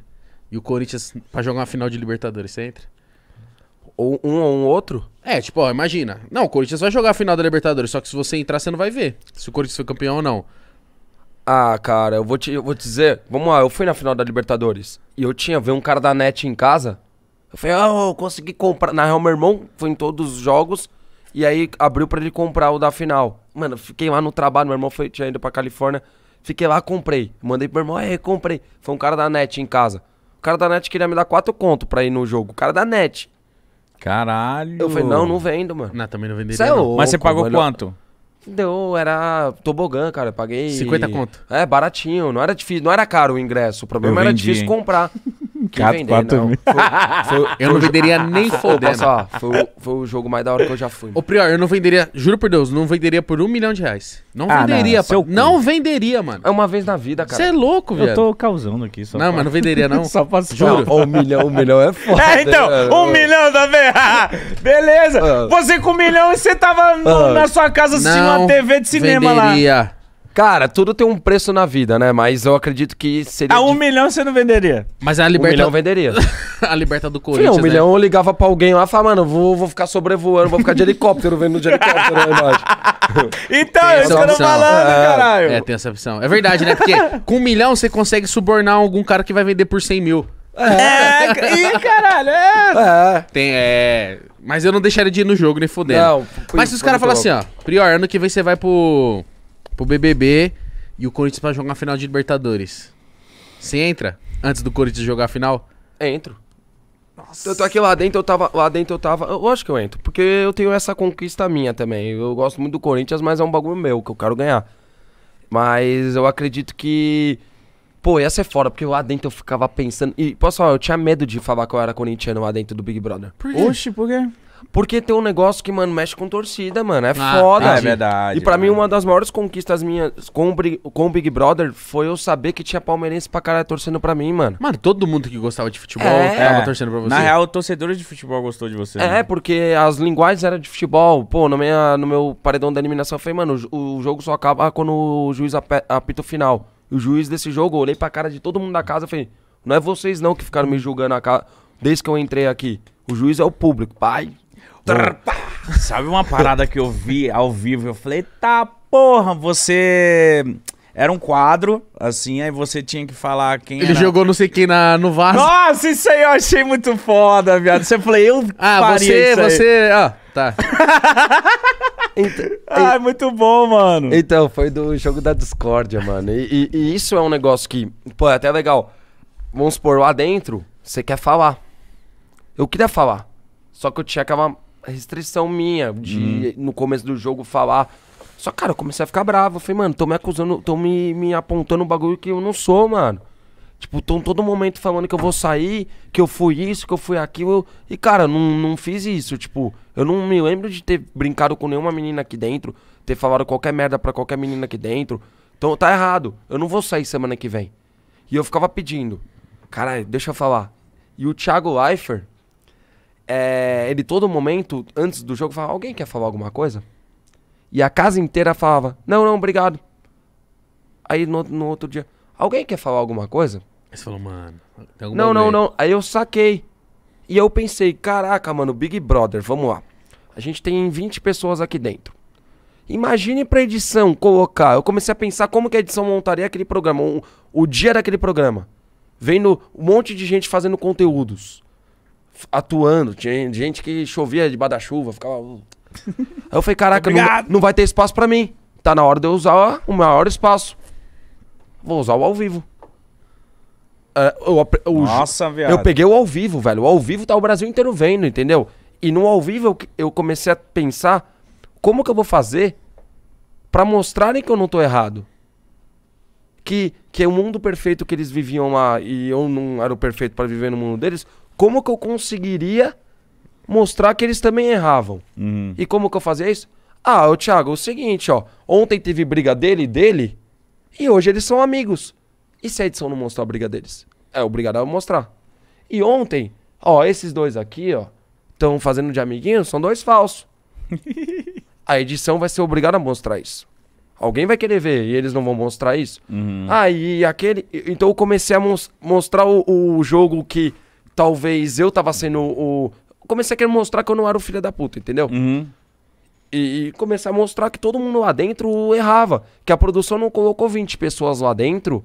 e o Corinthians para jogar uma final de Libertadores, você entra? Ou um ou um outro? É, tipo, ó, imagina. Não, o Corinthians vai jogar a final da Libertadores, só que se você entrar, você não vai ver se o Corinthians foi campeão ou não. Ah, cara, eu vou te, eu vou te dizer. Vamos lá, eu fui na final da Libertadores e eu tinha ver um cara da net em casa. Eu falei, ah, eu consegui comprar. Na real, meu irmão foi em todos os jogos. E aí abriu para ele comprar o da final. Mano, fiquei lá no trabalho, meu irmão foi, tinha ido pra Califórnia. Fiquei lá, comprei. Mandei pro meu irmão, ah, é, comprei. Foi um cara da net em casa. O cara da net queria me dar quatro conto pra ir no jogo. O cara da net. Caralho. Eu falei, não, não vendo, mano. Não, também não venderia. Cê é Louco, Mas você pagou mano. quanto? Deu, era tobogã, cara. Eu paguei. 50 conto. É, baratinho. Não era difícil, não era caro o ingresso. O problema eu era vendi, difícil hein? comprar. 4, vender, 4 não. mil. Foi, foi, eu não venderia nem fodendo. Olha só, foi, o- foi o jogo mais da hora que eu já fui. Ô, Prior, eu não venderia, juro por Deus, não venderia por um milhão de reais. Não Ah, venderia, pô. Não venderia, mano. É uma vez na vida, cara. Você é louco, velho. Eu tô causando aqui só. Não, pra- mas não venderia, não. Só pra Juro. Ó, um milhão, um milhão é foda. É, então, né, um milhão, milhão também. Beleza. Ah. Você com um milhão, você tava ah. na sua casa assistindo uma TV de cinema lá. venderia. Cara, tudo tem um preço na vida, né? Mas eu acredito que seria. A um de... milhão você não venderia. Mas a liberta. Um milhão venderia. a liberta do Corinthians. Sim, um né? milhão eu ligava pra alguém lá e falava, mano, vou, vou ficar sobrevoando, vou ficar de helicóptero vendo de helicóptero lá embaixo. então, é isso que eu tô falando, é, caralho. É, tem essa opção. É verdade, né? Porque com um milhão você consegue subornar algum cara que vai vender por 100 mil. É, é, caralho, é. é. Tem, é. Mas eu não deixaria de ir no jogo nem fuder. Não, fui, Mas se os caras falam assim, ó, Prior, ano que vem você vai pro pro BBB e o Corinthians pra jogar a final de Libertadores. Você entra antes do Corinthians jogar a final? entro. Nossa. Eu tô aqui lá dentro eu tava. Lá dentro eu tava. Eu acho que eu entro, porque eu tenho essa conquista minha também. Eu gosto muito do Corinthians, mas é um bagulho meu que eu quero ganhar. Mas eu acredito que. Pô, ia ser fora, porque lá dentro eu ficava pensando. E, posso falar eu tinha medo de falar que eu era corintiano lá dentro do Big Brother. Por quê? Oxe, por quê? Porque tem um negócio que, mano, mexe com torcida, mano. É ah, foda. É verdade. E pra mim, uma das maiores conquistas minhas com o, Big, com o Big Brother foi eu saber que tinha palmeirense pra caralho torcendo pra mim, mano. Mano, todo mundo que gostava de futebol é. tava torcendo pra você. Na real, torcedores de futebol gostou de você. É, né? porque as linguagens eram de futebol. Pô, no, minha, no meu paredão da eliminação, eu falei, mano, o, o jogo só acaba quando o juiz apita o final. O juiz desse jogo, eu olhei pra cara de todo mundo da casa e falei, não é vocês não que ficaram me julgando a casa desde que eu entrei aqui. O juiz é o público, pai. Trrr, Sabe uma parada que eu vi ao vivo? Eu falei, tá, porra, você. Era um quadro, assim, aí você tinha que falar quem Ele era... jogou não sei quem na, no Vasco. Nossa, isso aí eu achei muito foda, viado. Você falei, eu ah, faria você, você... Ah, tá. então, ah, é muito bom, mano. Então, foi do jogo da discórdia, mano. E, e, e isso é um negócio que, pô, é até legal. Vamos supor, lá dentro, você quer falar. Eu queria falar. Só que eu tinha aquela restrição minha de, uhum. no começo do jogo, falar. Só, cara, eu comecei a ficar bravo. Eu falei, mano, tô me acusando, tô me, me apontando um bagulho que eu não sou, mano. Tipo, tão todo momento falando que eu vou sair, que eu fui isso, que eu fui aquilo. E, cara, não, não fiz isso. Tipo, eu não me lembro de ter brincado com nenhuma menina aqui dentro, ter falado qualquer merda pra qualquer menina aqui dentro. Então tá errado. Eu não vou sair semana que vem. E eu ficava pedindo. Caralho, deixa eu falar. E o Thiago Leifert, é, ele todo momento, antes do jogo, falava: Alguém quer falar alguma coisa? E a casa inteira falava: Não, não, obrigado. Aí no, no outro dia: Alguém quer falar alguma coisa? Aí você falou: Mano, tem não, não, não. Aí eu saquei. E eu pensei: Caraca, mano, Big Brother, vamos lá. A gente tem 20 pessoas aqui dentro. Imagine pra edição colocar. Eu comecei a pensar como que a edição montaria aquele programa, o dia daquele programa. Vendo um monte de gente fazendo conteúdos atuando. Tinha gente que chovia debaixo da chuva, ficava. Aí eu falei, caraca, não, não, vai ter espaço para mim. Tá na hora de eu usar o maior espaço. Vou usar o ao vivo. É, eu, eu, Nossa, viado. Eu peguei o ao vivo, velho. O ao vivo tá o Brasil inteiro vendo, entendeu? E no ao vivo eu, eu comecei a pensar como que eu vou fazer para mostrarem que eu não tô errado. Que, que é o mundo perfeito que eles viviam lá e eu não era o perfeito para viver no mundo deles, como que eu conseguiria mostrar que eles também erravam? Uhum. E como que eu fazia isso? Ah, o Thiago, é o seguinte, ó. Ontem teve briga dele e dele, e hoje eles são amigos. E se a edição não mostrar a briga deles? É obrigado a mostrar. E ontem, ó, esses dois aqui, ó, estão fazendo de amiguinho, são dois falsos. a edição vai ser obrigada a mostrar isso. Alguém vai querer ver e eles não vão mostrar isso. Uhum. Ah, aquele. Então eu comecei a mos... mostrar o, o, jogo que talvez eu tava sendo o. Comecei a querer mostrar que eu não era o filho da puta, entendeu? Uhum. E, e começar a mostrar que todo mundo lá dentro errava. Que a produção não colocou 20 pessoas lá dentro.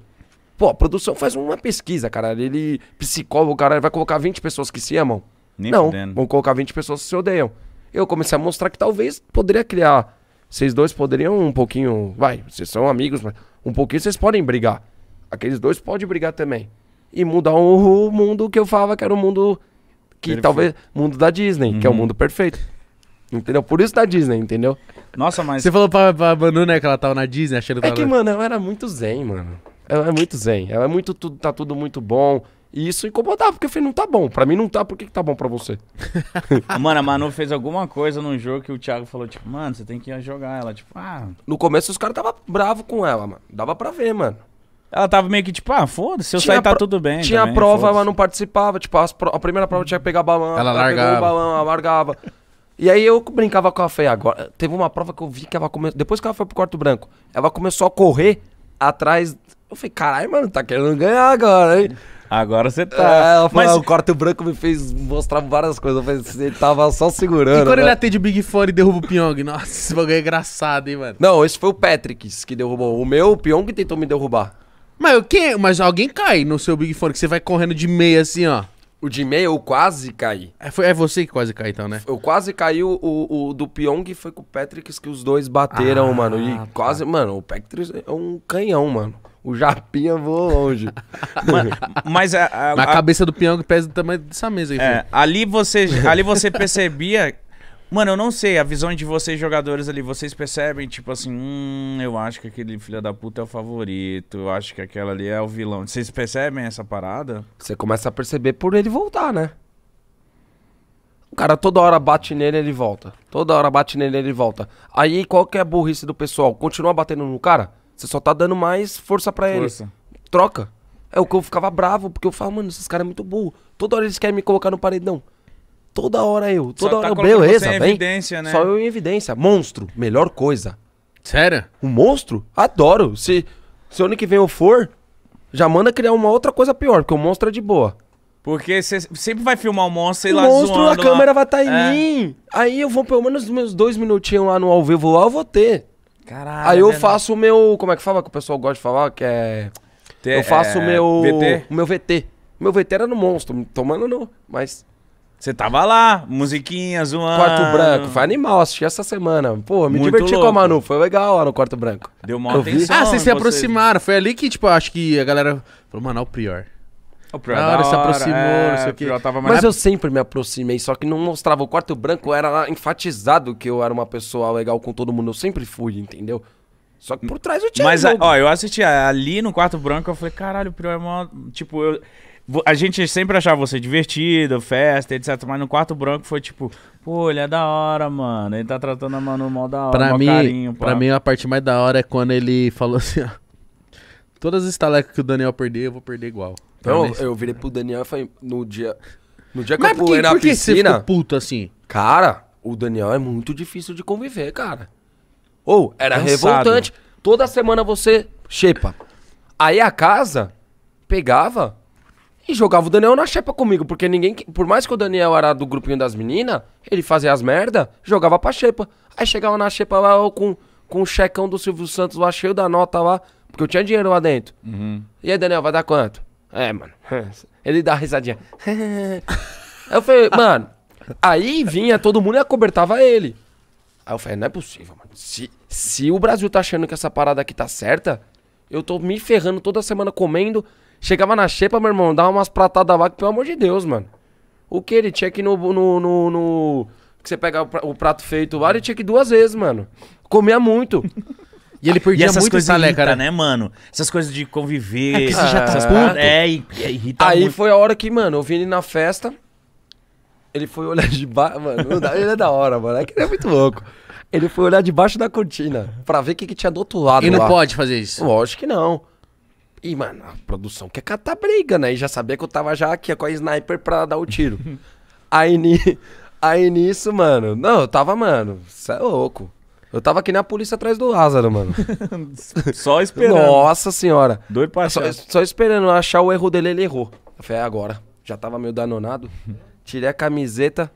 Pô, a produção faz uma pesquisa, cara. Ele, psicólogo, cara, vai colocar 20 pessoas que se amam? Nem não, podendo. vão colocar 20 pessoas que se odeiam. Eu comecei a mostrar que talvez poderia criar. Vocês dois poderiam um pouquinho. Vai, vocês são amigos, mas um pouquinho vocês podem brigar. Aqueles dois podem brigar também e mudar o mundo que eu falava que era o mundo que perfeito. talvez mundo da Disney, uhum. que é o uhum. mundo perfeito. Entendeu? Por isso da Disney, entendeu? Nossa, mas. Você falou pra, Manu, né, que ela tava na Disney achando que É que, mano, ela era muito zen, mano. Ela é muito zen. Ela é muito. Tudo, tá tudo muito bom. E isso incomodava, porque eu falei, não tá bom. Pra mim não tá, por que, que tá bom pra você? mano, a Manu fez alguma coisa num jogo que o Thiago falou, tipo, mano, você tem que ir jogar ela. Tipo, ah. No começo os caras tava bravo com ela, mano. Dava pra ver, mano. Ela tava meio que tipo, ah, foda-se, se eu sair tá tudo bem. Tinha também, prova, ela não participava. Tipo, pro... a primeira prova tinha que pegar balão. Ela, ela largava. o balão, ela largava. e aí eu brincava com a Fê. Agora, teve uma prova que eu vi que ela começou. Depois que ela foi pro quarto branco, ela começou a correr atrás. Eu falei, caralho, mano, tá querendo ganhar agora, hein? Agora você tá. É, ela falou, Mas... Ah, o quarto branco me fez mostrar várias coisas. Mas ele tava só segurando. E quando né? ele atende o Big Four e derruba o Pyong? Nossa, esse bagulho é engraçado, hein, mano? Não, esse foi o Patrick que derrubou. O meu, o Pyong tentou me derrubar. Mas, quem, mas alguém cai no seu Big Fone, que você vai correndo de meia assim, ó. O de meia eu quase caí. É, foi, é você que quase caiu, então, né? Eu quase caí o, o, o do Pyong foi com o Patrick que os dois bateram, ah, mano. E tá. quase. Mano, o Patrick é um canhão, mano. O Japinha voou longe. Mano, mas a, a, a, cabeça do Pyong pesa do tamanho dessa mesa aí. É, ali, você, ali você percebia Mano, eu não sei, a visão de vocês jogadores ali, vocês percebem, tipo assim, hum, eu acho que aquele filho da puta é o favorito, eu acho que aquela ali é o vilão. Vocês percebem essa parada? Você começa a perceber por ele voltar, né? O cara toda hora bate nele, e ele volta. Toda hora bate nele, e ele volta. Aí qual que é a burrice do pessoal? Continua batendo no cara? Você só tá dando mais força para ele. Troca. É o que eu ficava bravo, porque eu falo, mano, esses caras é muito burro. Toda hora eles querem me colocar no paredão. Toda hora eu. Toda Só tá hora tá eu. Beleza, em bem. evidência, né? Só eu em evidência. Monstro, melhor coisa. Sério? Um monstro? Adoro. Se, se ano que vem eu for, já manda criar uma outra coisa pior, porque o monstro é de boa. Porque você sempre vai filmar o monstro e lá monstro, zoando, a câmera lá. vai estar tá em é. mim. Aí eu vou pelo menos meus dois minutinhos lá no ao vivo lá, eu vou ter. Caralho. Aí eu mesmo. faço o meu. Como é que fala que o pessoal gosta de falar? Que é. eu faço o é meu. VT? O meu VT. O meu VT era no monstro, tomando no. Mas você tava lá, musiquinha, zoando. Quarto Branco, foi animal, assisti essa semana. Pô, me Muito diverti louco. com a Manu, foi legal lá no Quarto Branco. Deu uma atenção. Vi. Ah, vocês se aproximaram, foi ali que, tipo, acho que a galera falou, mano, ah, é o pior. O pior da hora, se aproximou, é, não sei o quê. Mas mais... eu sempre me aproximei, só que não mostrava. O Quarto Branco era enfatizado que eu era uma pessoa legal com todo mundo, eu sempre fui, entendeu? Só que por trás eu tinha. Mas, jogo. ó, eu assisti ali no quarto branco, eu falei, caralho, o pior é mó. Tipo, eu, a gente sempre achava você divertido, festa, etc. Mas no quarto branco foi tipo, pô, ele é da hora, mano. Ele tá tratando a Manu mal da hora, pra mim, carinho. Pá. Pra mim, a parte mais da hora é quando ele falou assim, ó. Todas as estalecas que o Daniel perder, eu vou perder igual. Então, eu, assim. eu virei pro Daniel e falei, no dia. No dia que Mas eu pulei na por que piscina. Você ficou puto assim? Cara, o Daniel é muito difícil de conviver, cara. Ou, oh, era Cansado. revoltante. Toda semana você. Xepa. Aí a casa pegava e jogava o Daniel na chepa comigo, porque ninguém. Por mais que o Daniel era do grupinho das meninas, ele fazia as merda, jogava pra chepa. Aí chegava na chepa lá com, com o checão do Silvio Santos lá, cheio da nota lá, porque eu tinha dinheiro lá dentro. Uhum. E aí, Daniel, vai dar quanto? É, mano. Ele dá risadinha. eu falei, mano. Aí vinha todo mundo e acobertava ele. Aí eu falei, não é possível, mano. Se, se o Brasil tá achando que essa parada aqui tá certa, eu tô me ferrando toda semana comendo. Chegava na xepa, meu irmão, dava umas pratadas lá, que pelo amor de Deus, mano. O que ele tinha que no, no, no, no que você pega o prato feito lá, ele tinha que duas vezes, mano. Comia muito. E ele perdia e essas muito coisas talé, cara, né, mano? Essas coisas de conviver. É que você já tá essas ah, puto. É, e, e irrita Aí muito. foi a hora que, mano, eu vi ele na festa. Ele foi olhar de baixo. Mano, ele é da hora, mano. É que ele é muito louco. Ele foi olhar debaixo da cortina pra ver o que, que tinha do outro lado. E não pode fazer isso? Lógico que não. E, mano, a produção quer catar briga, né? E já sabia que eu tava já aqui com a sniper pra dar o tiro. aí, ni... aí nisso, mano. Não, eu tava, mano, Você é louco. Eu tava aqui na polícia atrás do Lázaro, mano. só esperando. Nossa senhora. Doido pra é só, só esperando achar o erro dele, ele errou. Eu falei, é agora. Já tava meio danonado. Tirei a camiseta,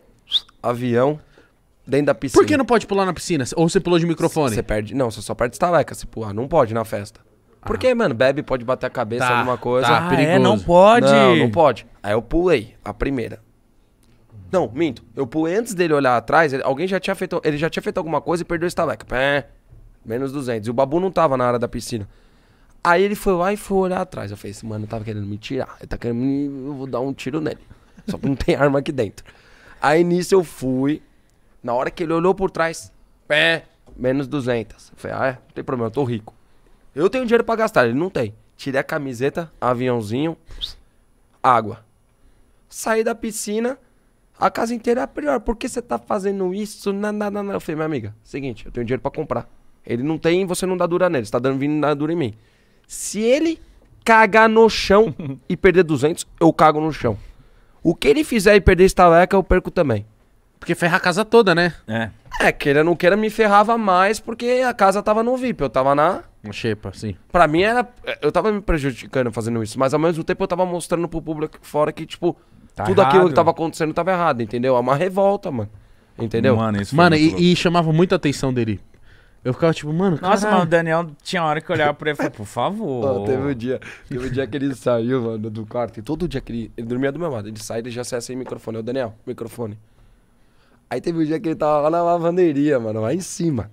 avião, dentro da piscina. Por que não pode pular na piscina? Ou você pulou de microfone? Você perde. Não, você só perde estaleca se pular. Não pode na festa. Porque, mano, bebe, pode bater a cabeça, tá, alguma coisa. Tá, ah, é? perigoso. é, não pode. Não, não pode. Aí eu pulei, a primeira. Não, minto. Eu pulei antes dele olhar atrás, ele, alguém já tinha feito, ele já tinha feito alguma coisa e perdeu o estaleca. Pé, menos 200. E o Babu não tava na área da piscina. Aí ele foi lá e foi olhar atrás. Eu falei assim, mano, tava querendo me tirar. Ele tá querendo me... Eu vou dar um tiro nele. Só que não tem arma aqui dentro. Aí nisso eu fui. Na hora que ele olhou por trás, pé, menos 200. Eu falei, ah, é? Não tem problema, eu tô rico. Eu tenho dinheiro para gastar, ele não tem. Tirei a camiseta, aviãozinho, água. Saí da piscina, a casa inteira é pior. Por que você tá fazendo isso? Não, não, não, Eu falei, minha amiga, seguinte, eu tenho dinheiro para comprar. Ele não tem, você não dá dura nele, você tá dando vindo dura em mim. Se ele cagar no chão e perder 200, eu cago no chão. O que ele fizer e perder estaleca, eu perco também. Porque ferra a casa toda, né? É. É, queira não queira, me ferrava mais porque a casa tava no VIP, eu tava na um xepa, sim. Pra mim era. Eu tava me prejudicando fazendo isso, mas ao mesmo tempo eu tava mostrando pro público fora que, tipo, tá tudo errado. aquilo que tava acontecendo tava errado, entendeu? É uma revolta, mano. Entendeu? Mano, isso Mano, e, e chamava muita atenção dele. Eu ficava tipo, mano. Nossa, caralho. mano, o Daniel tinha hora que olhar olhava pra ele e falava, por favor. teve um dia, teve um dia que ele saiu, mano, do quarto. E todo dia que ele. Ele dormia do meu lado. Ele sai e já acessa o microfone. Ô, Daniel, microfone. Aí teve um dia que ele tava lá na lavanderia, mano, lá em cima.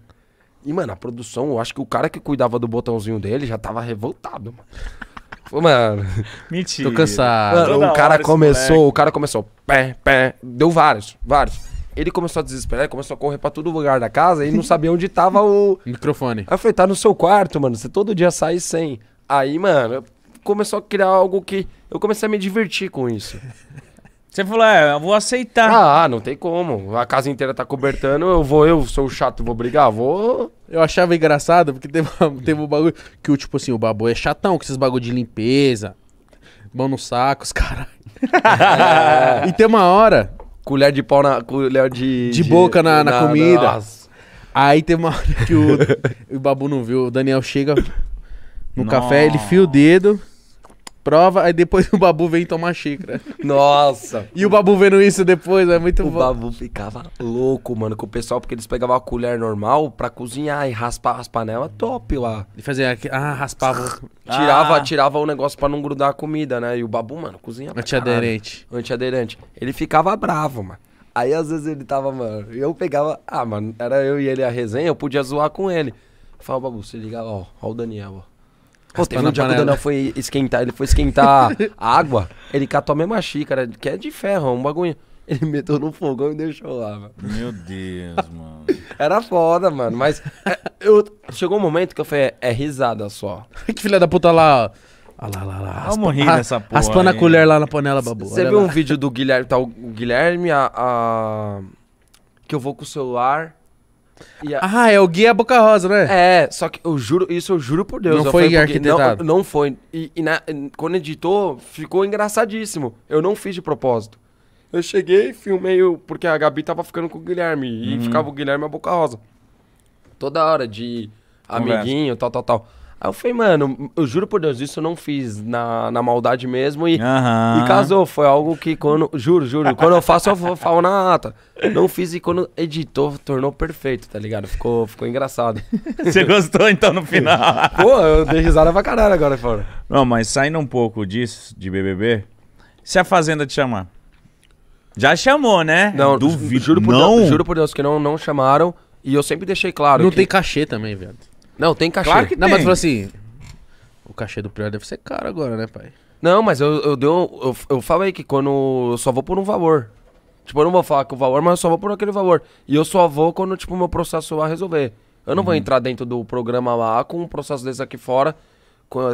E, mano, a produção, eu acho que o cara que cuidava do botãozinho dele já tava revoltado, mano. mano. Mentira. Tô cansado. Mano, o cara começou, moleque. o cara começou, pé, pé, deu vários, vários. Ele começou a desesperar, começou a correr pra todo lugar da casa e não sabia onde tava o. Microfone. Aí eu falei, tá no seu quarto, mano. Você todo dia sai sem. Aí, mano, começou a criar algo que. Eu comecei a me divertir com isso. Você falou, é, eu vou aceitar. Ah, não tem como. A casa inteira tá cobertando, eu vou, eu sou chato, vou brigar, vou. Eu achava engraçado, porque teve, teve um bagulho que o, tipo assim, o babu é chatão com esses bagulho de limpeza, mão no saco, os caras. e tem uma hora. Colher de pau na. Colher de. De, de boca na, na, na comida. Nossa. Aí tem uma hora que o, o babu não viu, o Daniel chega no Nossa. café, ele fia o dedo prova, aí depois o Babu vem tomar xícara. Nossa! e o Babu vendo isso depois, é muito o bom. O Babu ficava louco, mano, com o pessoal, porque eles pegavam a colher normal pra cozinhar e raspar as panelas top lá. E fazia, ah, raspava. tirava, ah. tirava o negócio pra não grudar a comida, né? E o Babu, mano, cozinha Antiaderente. Caralho. Antiaderente. Ele ficava bravo, mano. Aí às vezes ele tava, mano, eu pegava, ah, mano, era eu e ele a resenha, eu podia zoar com ele. Fala, Babu, se ligava, ó, ó o Daniel, ó. Pô, teve um dia que o Daniel foi esquentar, ele foi esquentar água, ele catou a mesma xícara, que é de ferro, é um bagulho. Ele meteu no fogão e deixou lá, mano. Meu Deus, mano. Era foda, mano. Mas é, eu, chegou um momento que eu falei, é, é risada só. que filha da puta lá, ó. Olha lá, lá, lá. Eu morri nessa porra. Raspando a colher lá na panela, babu. Você viu lá. um vídeo do Guilherme, tá? O Guilherme, a, a. Que eu vou com o celular a... Ah, é o Guia Boca Rosa, né? É, só que eu juro, isso eu juro por Deus. Não foi porque... arquitetado? Não, não foi. E, e na... quando editou, ficou engraçadíssimo. Eu não fiz de propósito. Eu cheguei, filmei, o... porque a Gabi tava ficando com o Guilherme. E uhum. ficava o Guilherme a Boca Rosa. Toda hora de Conversa. amiguinho, tal, tal, tal. Aí eu falei, mano, eu juro por Deus, isso eu não fiz na, na maldade mesmo e, uhum. e casou. Foi algo que quando. Juro, juro. Quando eu faço, eu falo na ata. Não fiz e quando editou, tornou perfeito, tá ligado? Ficou, ficou engraçado. Você gostou então no final? Pô, eu dei risada pra caralho agora fora. Não, mas saindo um pouco disso, de BBB, se a Fazenda te chamar. Já chamou, né? Não, duvido. Juro por, não. Deus, juro por Deus que não, não chamaram. E eu sempre deixei claro. Não que... tem cachê também, velho. Não, tem cachê. Claro que Não, tem. mas falou assim. O cachê do Prior deve ser caro agora, né, pai? Não, mas eu, eu, deu, eu, eu falei que quando. Eu só vou por um valor. Tipo, eu não vou falar que o valor, mas eu só vou por aquele valor. E eu só vou quando, tipo, meu processo lá resolver. Eu não uhum. vou entrar dentro do programa lá com um processo desse aqui fora,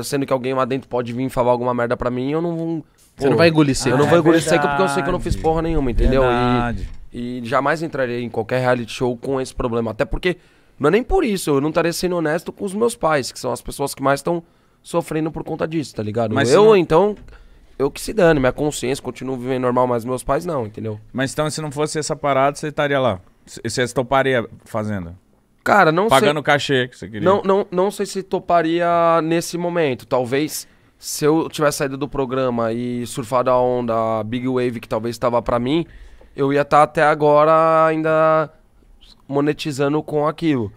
sendo que alguém lá dentro pode vir falar alguma merda pra mim, eu não vou. Pô, Você não vai engolir seco. Ah, eu não é vou engolir verdade. seco porque eu sei que eu não fiz porra nenhuma, entendeu? Verdade. E, e jamais entraria em qualquer reality show com esse problema. Até porque não é nem por isso, eu não estaria sendo honesto com os meus pais, que são as pessoas que mais estão sofrendo por conta disso, tá ligado? Mas eu, não... então, eu que se dane, minha consciência continua vivendo normal, mas meus pais não, entendeu? Mas então, se não fosse essa parada, você estaria lá? Você toparia fazendo? Cara, não Pagando sei. Pagando cachê que você queria. Não, não, não sei se toparia nesse momento. Talvez se eu tivesse saído do programa e surfado a onda a Big Wave que talvez estava para mim, eu ia estar tá até agora ainda monetizando com aquilo.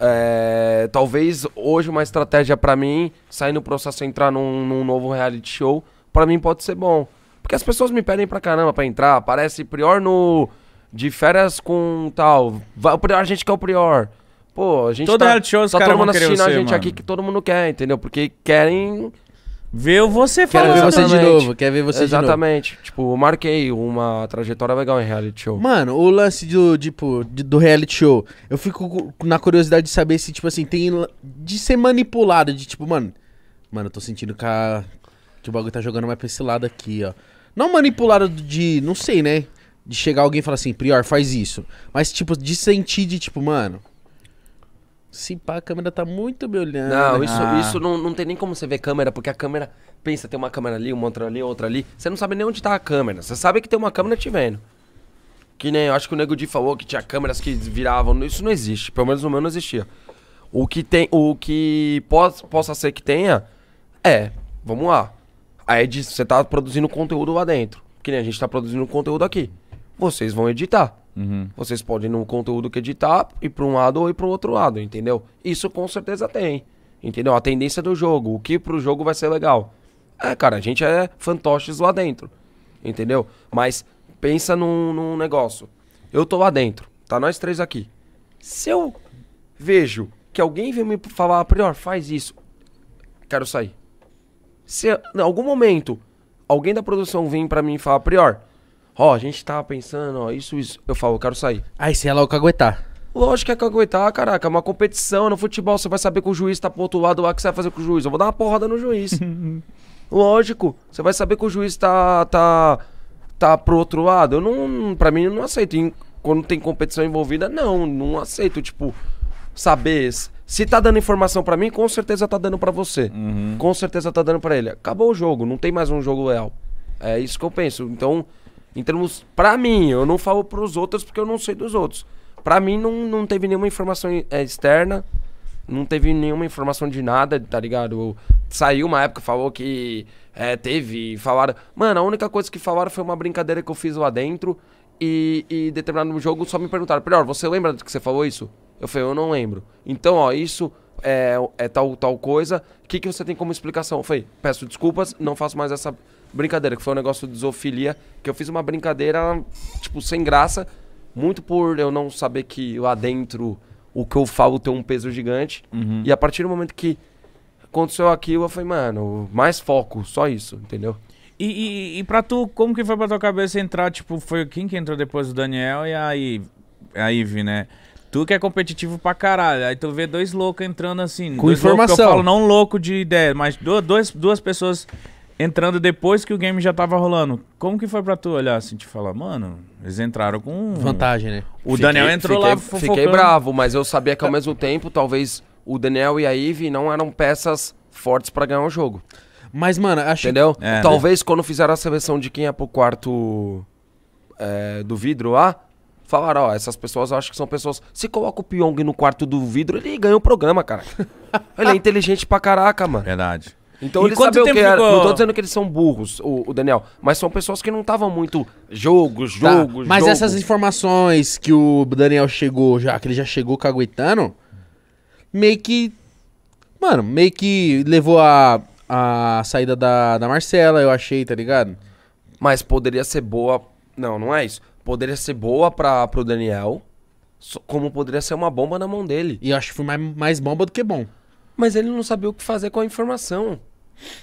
É, talvez hoje uma estratégia para mim, sair no processo entrar num, num novo reality show, para mim pode ser bom. Porque as pessoas me pedem pra caramba pra entrar, Parece Prior no. de férias com tal. o Prior, a gente quer o Prior. Pô, a gente todo tá, reality show, tá todo mundo assistindo a gente aqui que todo mundo quer, entendeu? Porque querem Ver você falando. Quero ver você de novo, quer ver você Exatamente. de novo. Tipo, eu marquei uma trajetória legal em reality show. Mano, o lance do, tipo, de, do reality show, eu fico na curiosidade de saber se, tipo assim, tem... De ser manipulado, de tipo, mano... Mano, eu tô sentindo que, a, que o bagulho tá jogando mais pra esse lado aqui, ó. Não manipulado de... Não sei, né? De chegar alguém e falar assim, Prior, faz isso. Mas, tipo, de sentir de, tipo, mano... Se pá, a câmera tá muito me olhando. Não, isso, ah. isso não, não tem nem como você ver câmera, porque a câmera. Pensa, tem uma câmera ali, uma outra ali, outra ali. Você não sabe nem onde tá a câmera. Você sabe que tem uma câmera te vendo. Que nem, eu acho que o Nego de falou que tinha câmeras que viravam. Isso não existe. Pelo menos no meu não existia. O que tem. O que possa possa ser que tenha é. Vamos lá. aí é você tá produzindo conteúdo lá dentro. Que nem a gente tá produzindo conteúdo aqui. Vocês vão editar. Uhum. Vocês podem ir num conteúdo que editar, ir para um lado ou ir para o outro lado, entendeu? Isso com certeza tem, entendeu? A tendência do jogo, o que para o jogo vai ser legal. É, cara, a gente é fantoches lá dentro, entendeu? Mas pensa num, num negócio. Eu tô lá dentro, tá nós três aqui. Se eu vejo que alguém vem me falar, Prior, faz isso, quero sair. Se em algum momento alguém da produção vem para mim e falar, Prior, Ó, a gente tava pensando, ó, isso, isso. Eu falo, eu quero sair. Aí você é logo caguetar. Lógico que é caguetar, caraca. É uma competição no futebol. Você vai saber que o juiz tá pro outro lado lá. O que você vai fazer com o juiz? Eu vou dar uma porrada no juiz. Lógico. Você vai saber que o juiz tá. tá. tá pro outro lado. Eu não. Pra mim, eu não aceito. E quando tem competição envolvida, não. Não aceito, tipo. Saber. Se tá dando informação para mim, com certeza tá dando para você. Uhum. Com certeza tá dando para ele. Acabou o jogo, não tem mais um jogo leal. É isso que eu penso. Então, em termos, pra mim, eu não falo pros outros porque eu não sei dos outros. Pra mim, não, não teve nenhuma informação eh, externa, não teve nenhuma informação de nada, tá ligado? Saiu uma época, falou que é, teve, falaram. Mano, a única coisa que falaram foi uma brincadeira que eu fiz lá dentro. E, e determinado jogo só me perguntaram, Pior, você lembra do que você falou isso? Eu falei, eu não lembro. Então, ó, isso é, é tal, tal coisa. O que, que você tem como explicação? Eu falei, peço desculpas, não faço mais essa brincadeira, que foi um negócio de zoofilia, que eu fiz uma brincadeira, tipo, sem graça, muito por eu não saber que lá dentro o que eu falo tem um peso gigante. Uhum. E a partir do momento que aconteceu aquilo, eu falei, mano, mais foco, só isso, entendeu? E, e, e pra tu, como que foi pra tua cabeça entrar, tipo, foi quem que entrou depois do Daniel e aí a Ive, né? Tu que é competitivo pra caralho. Aí tu vê dois loucos entrando assim. Com informação. Loucos, eu falo não louco de ideia, mas duas, duas pessoas entrando depois que o game já tava rolando. Como que foi pra tu olhar assim, te falar, mano, eles entraram com... Vantagem, né? O fiquei, Daniel entrou fiquei, lá fofocando. Fiquei bravo, mas eu sabia que ao mesmo tempo, talvez o Daniel e a Eve não eram peças fortes para ganhar o jogo. Mas, mano, acho Entendeu? É, talvez né? quando fizeram a seleção de quem é pro quarto é, do vidro lá, falaram, ó, essas pessoas eu acho que são pessoas... Se coloca o Pyong no quarto do vidro, ele ganha o programa, cara. ele é inteligente pra caraca, mano. Verdade. Então e sabe o que ficou... Não tô dizendo que eles são burros, o, o Daniel, mas são pessoas que não estavam muito jogos, tá. jogos, Mas essas informações que o Daniel chegou já, que ele já chegou caguetando, meio que... Mano, meio que levou a, a saída da, da Marcela, eu achei, tá ligado? Mas poderia ser boa... Não, não é isso. Poderia ser boa pra, pro Daniel como poderia ser uma bomba na mão dele. E eu acho que foi mais, mais bomba do que bom. Mas ele não sabia o que fazer com a informação.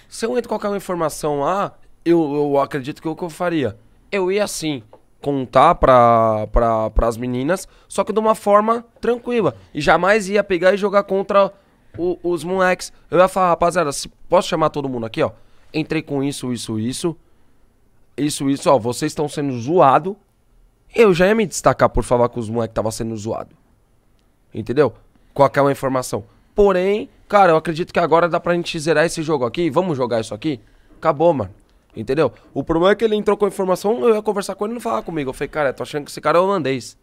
Se eu entro qualquer informação lá, eu, eu acredito que é o que eu faria? Eu ia assim, contar pra, pra, pras meninas, só que de uma forma tranquila. E jamais ia pegar e jogar contra o, os moleques. Eu ia falar, rapaziada, se, posso chamar todo mundo aqui, ó? Entrei com isso, isso, isso. Isso, isso, ó, vocês estão sendo zoado. Eu já ia me destacar por falar que os moleques estavam sendo zoado. Entendeu? Qual uma informação. Porém, cara, eu acredito que agora dá pra gente zerar esse jogo aqui. Vamos jogar isso aqui? Acabou, mano. Entendeu? O problema é que ele entrou com a informação, eu ia conversar com ele e não falar comigo. Eu falei, cara, eu tô achando que esse cara é holandês.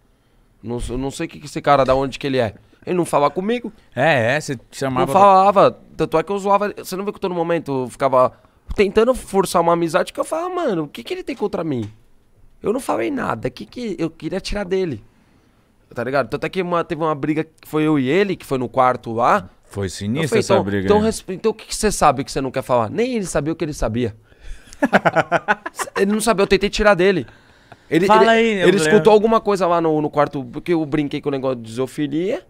Não, não sei o que, esse cara, da onde que ele é. Ele não falava comigo. É, é, você chamava. Não falava. Tanto é que eu zoava. Você não viu que todo momento eu ficava tentando forçar uma amizade que eu falava, mano, o que, que ele tem contra mim? Eu não falei nada. O que, que eu queria tirar dele? Tá ligado? Tanto é que uma, teve uma briga que foi eu e ele, que foi no quarto lá. Foi sinistra falei, essa então, briga. Então, res... então o que, que você sabe que você não quer falar? Nem ele sabia o que ele sabia. ele não sabia, eu tentei tirar dele. Ele, Fala ele, aí, Ele escutou alguma coisa lá no, no quarto, porque eu brinquei com o negócio de zoofilia.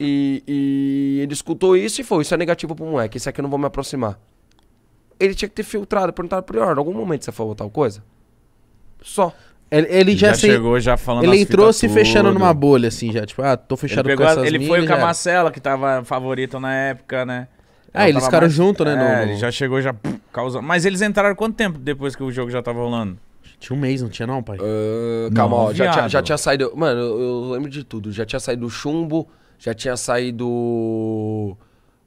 E, e, ele escutou isso e foi: Isso é negativo pro moleque, isso aqui eu não vou me aproximar. Ele tinha que ter filtrado, perguntado pro Em algum momento você falou tal coisa? Só. Ele, ele já, já chegou já falando Ele entrou se tudo. fechando numa bolha, assim, já. Tipo, ah, tô fechado ele com essas a... Ele foi com a Marcela, que tava favorito na época, né? Ah, Ela eles ficaram mais... juntos, né? É, no... ele já chegou já causando. Mas eles entraram quanto tempo depois que o jogo já tava rolando? Tinha um mês, não tinha não, pai? Uh, calma, não, ó, já, tinha, já tinha saído... Mano, eu lembro de tudo. Já tinha saído o Chumbo, já tinha saído...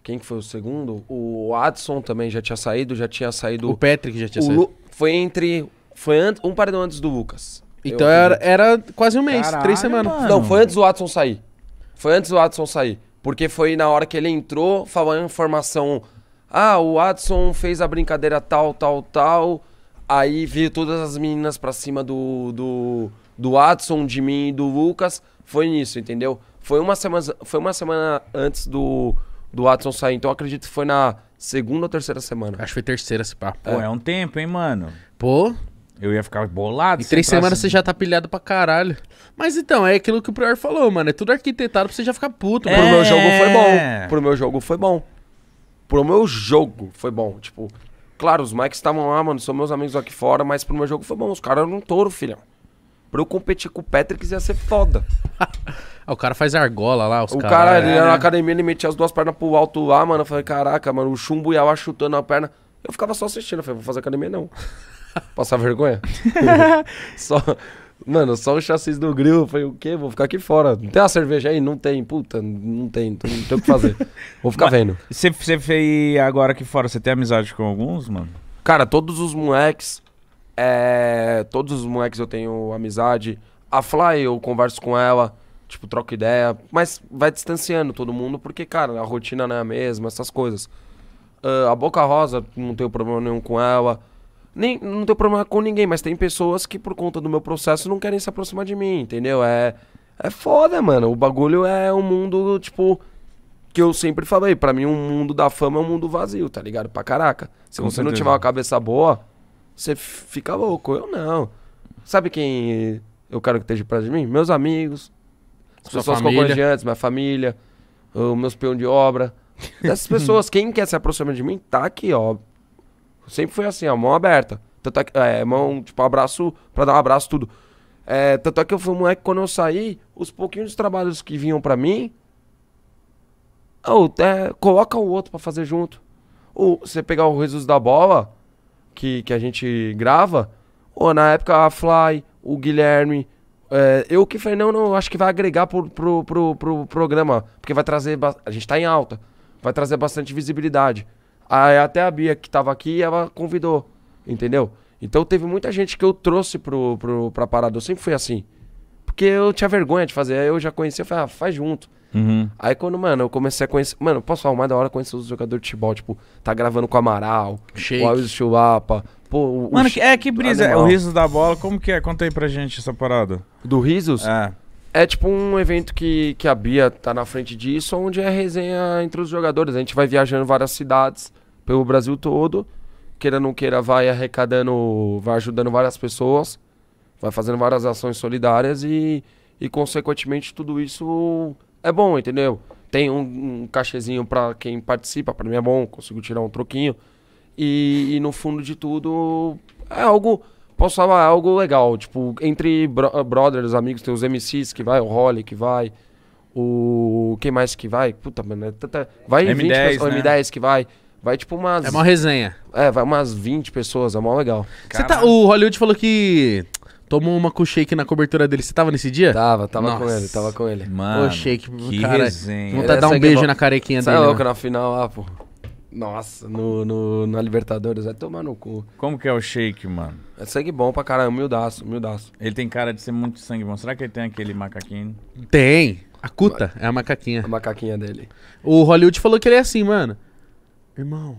Quem que foi o segundo? O Adson também já tinha saído, já tinha saído... O Patrick já tinha o saído. Lu... Foi entre foi um paredão antes do Lucas. Então era, era quase um mês, Caralho, três semanas. mano. Não, foi antes do Watson sair. Foi antes do Watson sair. Porque foi na hora que ele entrou falando informação. Ah, o Watson fez a brincadeira tal, tal, tal. Aí veio todas as meninas pra cima do, do, do Watson, de mim e do Lucas. Foi nisso, entendeu? Foi uma semana, foi uma semana antes do, do Watson sair. Então acredito que foi na segunda ou terceira semana. Acho que foi terceira, se pá. Pô, é. um tempo, hein, mano? Pô, eu ia ficar bolado. Em três semanas você já tá pilhado pra caralho. Mas então, é aquilo que o Prior falou, mano. É tudo arquitetado pra você já ficar puto. É. Pro meu é. jogo foi bom. Pro meu jogo foi bom. Pro meu jogo foi bom. Tipo, claro, os Mike estavam lá, mano. São meus amigos aqui fora, mas pro meu jogo foi bom. Os caras eram um touro, filhão. Pra eu competir com o Patrick ia ser foda. o cara faz argola lá, os caras. O cara, cara é, ele é, na né? academia, ele metia as duas pernas pro alto lá, mano. Eu falei, caraca, mano, o chumbo ia lá chutando a perna. Eu ficava só assistindo. Eu falei, vou fazer academia não. Passar vergonha? só. Mano, só o chassis do grill. Falei, o quê? Vou ficar aqui fora. Não tem uma cerveja aí? Não tem. Puta, não tem. Não tem o que fazer. Vou ficar Mas, vendo. Você fez agora aqui fora, você tem amizade com alguns, mano? Cara, todos os moleques. É, todos os moleques eu tenho amizade. A Fly, eu converso com ela. Tipo, troco ideia. Mas vai distanciando todo mundo, porque, cara, a rotina não é a mesma, essas coisas. Uh, a Boca Rosa, não tenho problema nenhum com ela. Nem, não tenho problema com ninguém, mas tem pessoas que, por conta do meu processo, não querem se aproximar de mim, entendeu? É, é foda, mano. O bagulho é um mundo, tipo, que eu sempre falei. para mim, um mundo da fama é um mundo vazio, tá ligado? Pra caraca. Se com você certeza. não tiver uma cabeça boa, você fica louco. Eu não. Sabe quem eu quero que esteja perto de mim? Meus amigos, as pessoas família. concordantes, minha família, os meus peões de obra. Essas pessoas, quem quer se aproximar de mim, tá aqui, ó. Sempre foi assim, ó, mão aberta. Tanto é, é, mão, tipo, abraço, pra dar um abraço, tudo. É, tanto é que eu fui um moleque, quando eu saí, os pouquinhos trabalhos que vinham pra mim, é, é coloca o outro para fazer junto. Ou você pegar o Jesus da Bola, que, que a gente grava, ou na época a Fly, o Guilherme, é, eu que falei, não, não, acho que vai agregar pro, pro, pro, pro programa, porque vai trazer, a gente tá em alta, vai trazer bastante visibilidade. Aí até a Bia que tava aqui, ela convidou, entendeu? Então teve muita gente que eu trouxe pro, pro, pra parada. Eu sempre fui assim. Porque eu tinha vergonha de fazer. Aí eu já conhecia, eu falei, ah, faz junto. Uhum. Aí quando, mano, eu comecei a conhecer. Mano, posso falar mais da hora é conhecer os jogadores de futebol, tipo, tá gravando com o Amaral, Shake. o Alves Chulapa. Pô, o, mano, o, é que brisa, é, o Risos da Bola, como que é? Conta aí pra gente essa parada. Do Risos? É. É tipo um evento que, que a Bia tá na frente disso, onde é resenha entre os jogadores. A gente vai viajando várias cidades pelo Brasil todo. Queira ou não queira, vai arrecadando, vai ajudando várias pessoas, vai fazendo várias ações solidárias e, e consequentemente, tudo isso é bom, entendeu? Tem um, um cachezinho para quem participa, para mim é bom, consigo tirar um troquinho. E, e no fundo de tudo, é algo postava algo legal, tipo, entre bro brothers, amigos, tem os MCs que vai, o Holly que vai, o. Quem mais que vai? Puta, mano, é Vai M10, 20 pessoas, né? M10 que vai. Vai tipo umas. É uma resenha. É, vai umas 20 pessoas, é mó legal. Tá, o Hollywood falou que tomou uma com o Shake na cobertura dele. Você tava nesse dia? Tava, tava Nossa. com ele, tava com ele. Mano, o Shake, que cara, resenha. Vamos dar é um beijo é na carequinha Você é dele. Você louco né? na final lá, pô. Nossa, no, no, na Libertadores, vai tomar no cu. Como que é o shake, mano? É sangue bom pra caralho, humildaço, humildaço. Ele tem cara de ser muito sangue bom. Será que ele tem aquele macaquinho? Tem. A Cuta é a macaquinha. A macaquinha dele. O Hollywood falou que ele é assim, mano. Irmão,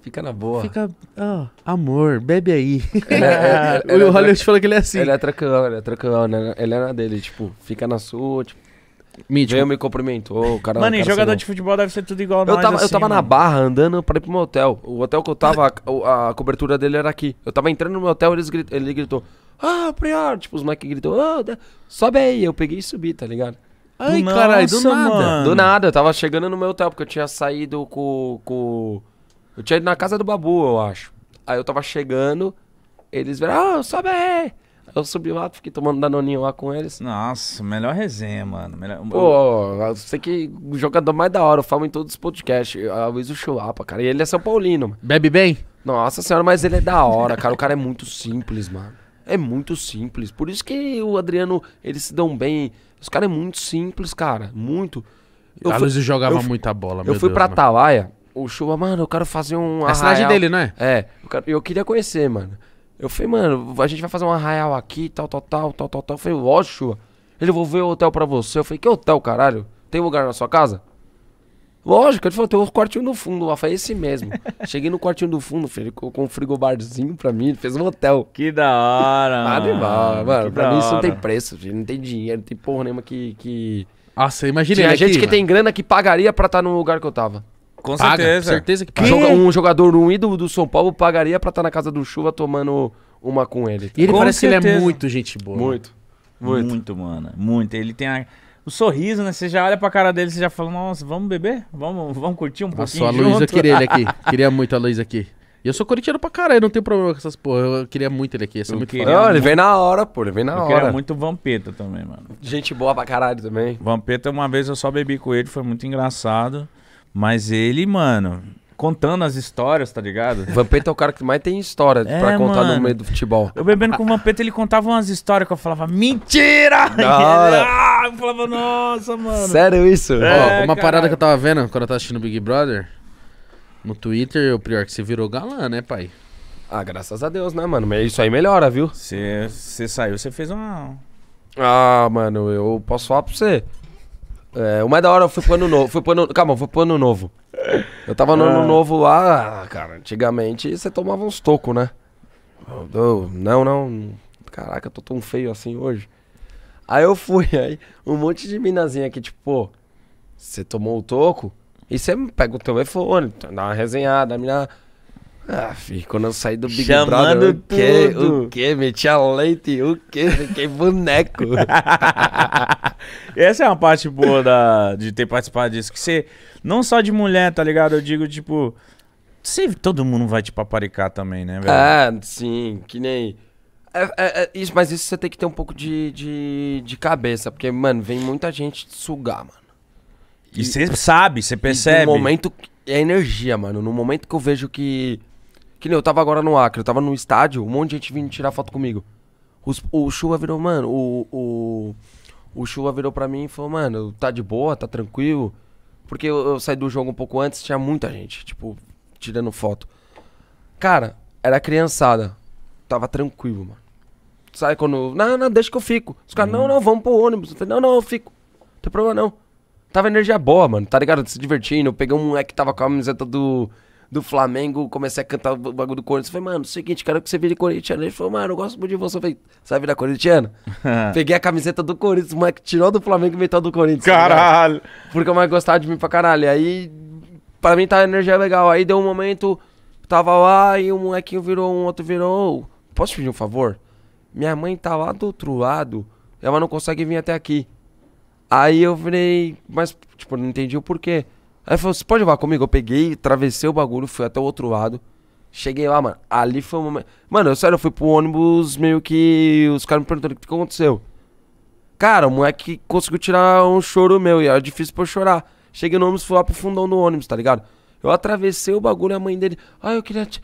Fica na boa. Fica. Oh, amor, bebe aí. Ele, é, ele, ele, é o Hollywood falou que ele é assim. Ele é tranquilo, ele é tranquilo. Né? Ele é na dele, tipo, fica na sua, tipo. Mítico. Veio, me cumprimentou. cara, Mano, jogador de futebol deve ser tudo igual eu nós, tava, assim, Eu tava na barra andando pra ir pro meu hotel. O hotel que eu tava, a, a cobertura dele era aqui. Eu tava entrando no meu hotel, eles grit, ele gritou, ah, Prior! Tipo, os moleques gritou, ah, oh, sobe aí. Eu peguei e subi, tá ligado? Ai, caralho, do nada. Mano. Do nada, eu tava chegando no meu hotel, porque eu tinha saído com, com. Eu tinha ido na casa do babu, eu acho. Aí eu tava chegando, eles viram, ah, oh, sobe aí. Eu subi lá, fiquei tomando danoninho lá com eles. Nossa, melhor resenha, mano. Melhor... Pô, eu sei que o jogador mais da hora, eu falo em todos os podcasts, é o Luiz Chulapa, cara. E ele é São Paulino. Mano. Bebe bem? Nossa senhora, mas ele é da hora, cara. O cara é muito simples, mano. É muito simples. Por isso que o Adriano, eles se dão bem. Os caras é muito simples, cara. Muito. Eu a fui, Luiz jogava eu, muita bola, meu Eu fui Deus, pra mano. Atalaia, o Chua, mano, eu quero fazer um. É a cidade dele, né? É. Eu, quero, eu queria conhecer, mano. Eu falei, mano, a gente vai fazer um arraial aqui, tal, tal, tal, tal, tal, tal. Eu falei, lógico, ele vou ver o hotel pra você. Eu falei, que hotel, caralho? Tem lugar na sua casa? Lógico, ele falou, tem um quartinho no fundo lá. Eu esse mesmo. Cheguei no quartinho do fundo, filho, com um frigobarzinho pra mim, fez um hotel. Que da hora, Nada mano. Mal, mano. Pra mim hora. isso não tem preço, filho. não tem dinheiro, não tem porra nenhuma que... que... Nossa, ah, imaginei Tinha A né, gente que mano. tem grana que pagaria pra estar tá no lugar que eu tava. Com Paga, certeza. certeza que paga. É? Um jogador ruim do, do São Paulo pagaria pra estar tá na casa do Chuva tomando uma com ele. Tá e ele Com parece que ele é muito gente boa. Muito. Muito. Muito. mano. Muito. Ele tem a- o sorriso, né? Você já olha pra cara dele, você já fala, nossa, vamos beber? Vamos, vamos curtir um Nossa, a pouquinho Luísa junto?" queria ele aqui. Queria muito a Luísa aqui. E eu sou corintiano pra caralho, não tenho problema com essas porra. Eu queria muito ele aqui, ia ser muito foda. Não, ele vem na hora, pô. Ele vem na Eu queria hora. muito Vampeta também, mano. Gente boa pra caralho também. Vampeta, uma vez eu só bebi com ele, foi muito engraçado. Mas ele, mano, contando as histórias, tá ligado? Vampeta é o cara que mais tem história é, pra contar mano. no meio do futebol. Eu bebendo com o Vampeta, ele contava umas histórias que eu falava, mentira! Ah, eu falava, nossa, mano. Sério isso? É, uma caralho. parada que eu tava vendo quando eu tava assistindo Big Brother, no Twitter, o pior que você virou galã, né, pai? Ah, graças a Deus, né, mano? Isso aí melhora, viu? Você saiu, você fez uma... Ah, mano, eu posso falar pra você. É, o mais da hora foi pro ano novo. Foi pro ano, calma, foi pro ano novo. Eu tava no ano ah. novo lá, cara. Antigamente você tomava uns tocos, né? não, não. Caraca, eu tô tão feio assim hoje. Aí eu fui, aí um monte de minazinha que, tipo, pô, você tomou o toco e você pega o telefone, dá uma resenhada, a mina. Ah, filho, quando eu saí do Big Chamando Brother, o quê? O quê? Metia leite, o quê? Fiquei boneco. Essa é uma parte boa da, de ter participado disso, que você, não só de mulher, tá ligado? Eu digo, tipo, você, todo mundo vai te paparicar também, né, velho? Ah, sim, que nem... É, é, é, isso, mas isso você tem que ter um pouco de, de, de cabeça, porque, mano, vem muita gente te sugar, mano. E você sabe, você percebe. E no momento, é energia, mano. No momento que eu vejo que que nem eu tava agora no Acre, eu tava no estádio, um monte de gente vindo tirar foto comigo. Os, o Chuva virou, mano, o, o, o Chuva virou pra mim e falou, mano, tá de boa, tá tranquilo. Porque eu, eu saí do jogo um pouco antes, tinha muita gente, tipo, tirando foto. Cara, era criançada. Tava tranquilo, mano. Sai quando. Não, não, deixa que eu fico. Os caras, não, uhum. não, vamos pro ônibus. Eu falei, não, não, eu fico. Não tem problema não. Tava energia boa, mano, tá ligado? Se divertindo. Eu peguei um moleque que tava com a camiseta do do Flamengo, comecei a cantar o bagulho do Corinthians. Falei, mano, seguinte, quero que você vire corintiano. Ele falou, mano, eu gosto muito de você. Eu falei, você vai virar corintiano? Peguei a camiseta do Corinthians, o moleque tirou do Flamengo e meteu do Corinthians. Tá caralho! Porque o moleque gostava de mim pra caralho. E aí, pra mim tá energia legal. Aí deu um momento, tava lá e um molequinho virou, um outro virou. Posso pedir um favor? Minha mãe tá lá do outro lado, ela não consegue vir até aqui. Aí eu virei, mas, tipo, não entendi o porquê. Aí ele falou, você pode levar comigo? Eu peguei, travessei o bagulho, fui até o outro lado. Cheguei lá, mano. Ali foi o momento. Mano, eu sério, eu fui pro ônibus meio que. Os caras me perguntando o que aconteceu. Cara, o moleque conseguiu tirar um choro meu e era difícil pra eu chorar. Cheguei no ônibus, fui lá pro fundão do ônibus, tá ligado? Eu atravessei o bagulho e a mãe dele. Ah, eu queria. Te...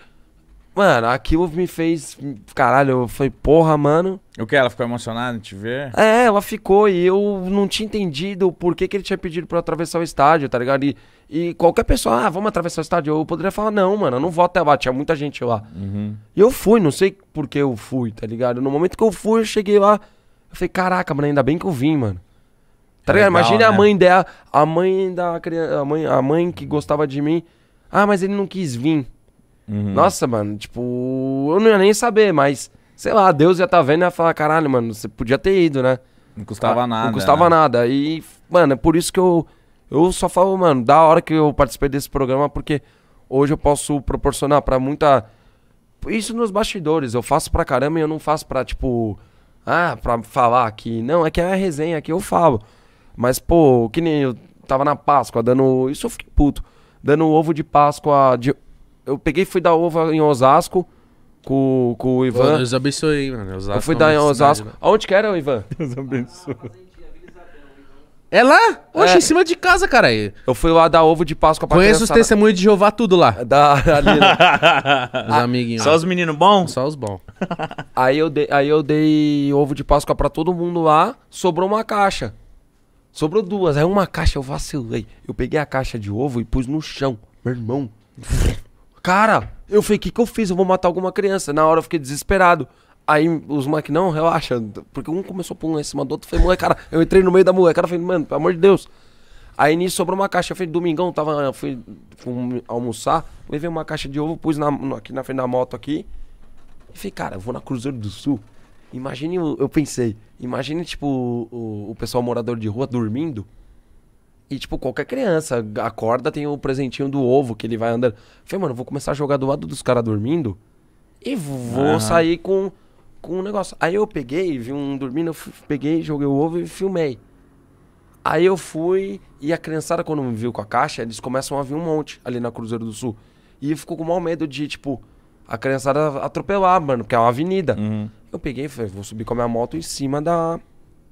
Mano, aquilo me fez. Caralho, eu falei, porra, mano. O que? Ela ficou emocionada em te ver? É, ela ficou e eu não tinha entendido por que, que ele tinha pedido pra eu atravessar o estádio, tá ligado? E, e qualquer pessoa, ah, vamos atravessar o estádio. Eu poderia falar, não, mano, eu não vou até lá, tinha muita gente lá. Uhum. E eu fui, não sei por que eu fui, tá ligado? No momento que eu fui, eu cheguei lá. Eu falei, caraca, mano, ainda bem que eu vim, mano. Tá ligado? Legal, Imagina né? a mãe dela, a mãe da criança, a mãe, a mãe que gostava de mim. Ah, mas ele não quis vir. Uhum. Nossa, mano, tipo, eu não ia nem saber, mas sei lá, Deus ia estar tá vendo e ia falar: caralho, mano, você podia ter ido, né? Não custava ah, nada. Não custava né? nada. E, mano, é por isso que eu, eu só falo, mano, da hora que eu participei desse programa, porque hoje eu posso proporcionar para muita. Isso nos bastidores, eu faço pra caramba e eu não faço pra, tipo, ah, pra falar aqui. Não, é que é a resenha que eu falo. Mas, pô, que nem eu tava na Páscoa dando. Isso eu fiquei puto. Dando ovo de Páscoa de eu peguei e fui dar ovo em Osasco com, com o Ivan. Pô, Deus abençoe, mano. Osasco eu fui é dar em Osasco. Cidade, né? Aonde que era, Ivan? Deus abençoe. É lá? Oxe, é. em cima de casa, cara. Eu fui lá dar ovo de Páscoa pra Conheço os testemunhos de Jeová tudo lá. Da, ali, né? os amiguinhos. Só os meninos bons? Só os bons. aí, eu dei, aí eu dei ovo de Páscoa pra todo mundo lá, sobrou uma caixa. Sobrou duas. Aí uma caixa eu vacilei. Eu peguei a caixa de ovo e pus no chão. Meu irmão. Cara, eu falei, o que, que eu fiz? Eu vou matar alguma criança. Na hora eu fiquei desesperado. Aí os moleques, não, relaxa. Porque um começou a pular em cima do outro. falei, moleque, cara, eu entrei no meio da mulher. Cara, falei, mano, pelo amor de Deus. Aí nisso sobrou uma caixa. Eu falei, domingão, tava, fui, fui almoçar. Levei uma caixa de ovo, pus na, aqui na frente da moto aqui. E falei, cara, eu vou na Cruzeiro do Sul. Imagine, eu pensei, imagine, tipo, o, o pessoal morador de rua dormindo. E, tipo, qualquer criança acorda, tem o presentinho do ovo que ele vai andando. falei, mano, vou começar a jogar do lado dos caras dormindo e vou sair com, com um negócio. Aí eu peguei, vi um dormindo, eu peguei, joguei o ovo e filmei. Aí eu fui e a criançada, quando me viu com a caixa, eles começam a vir um monte ali na Cruzeiro do Sul. E ficou com o maior medo de, tipo, a criançada atropelar, mano, porque é uma avenida. Uhum. Eu peguei e falei, vou subir com a minha moto em cima da.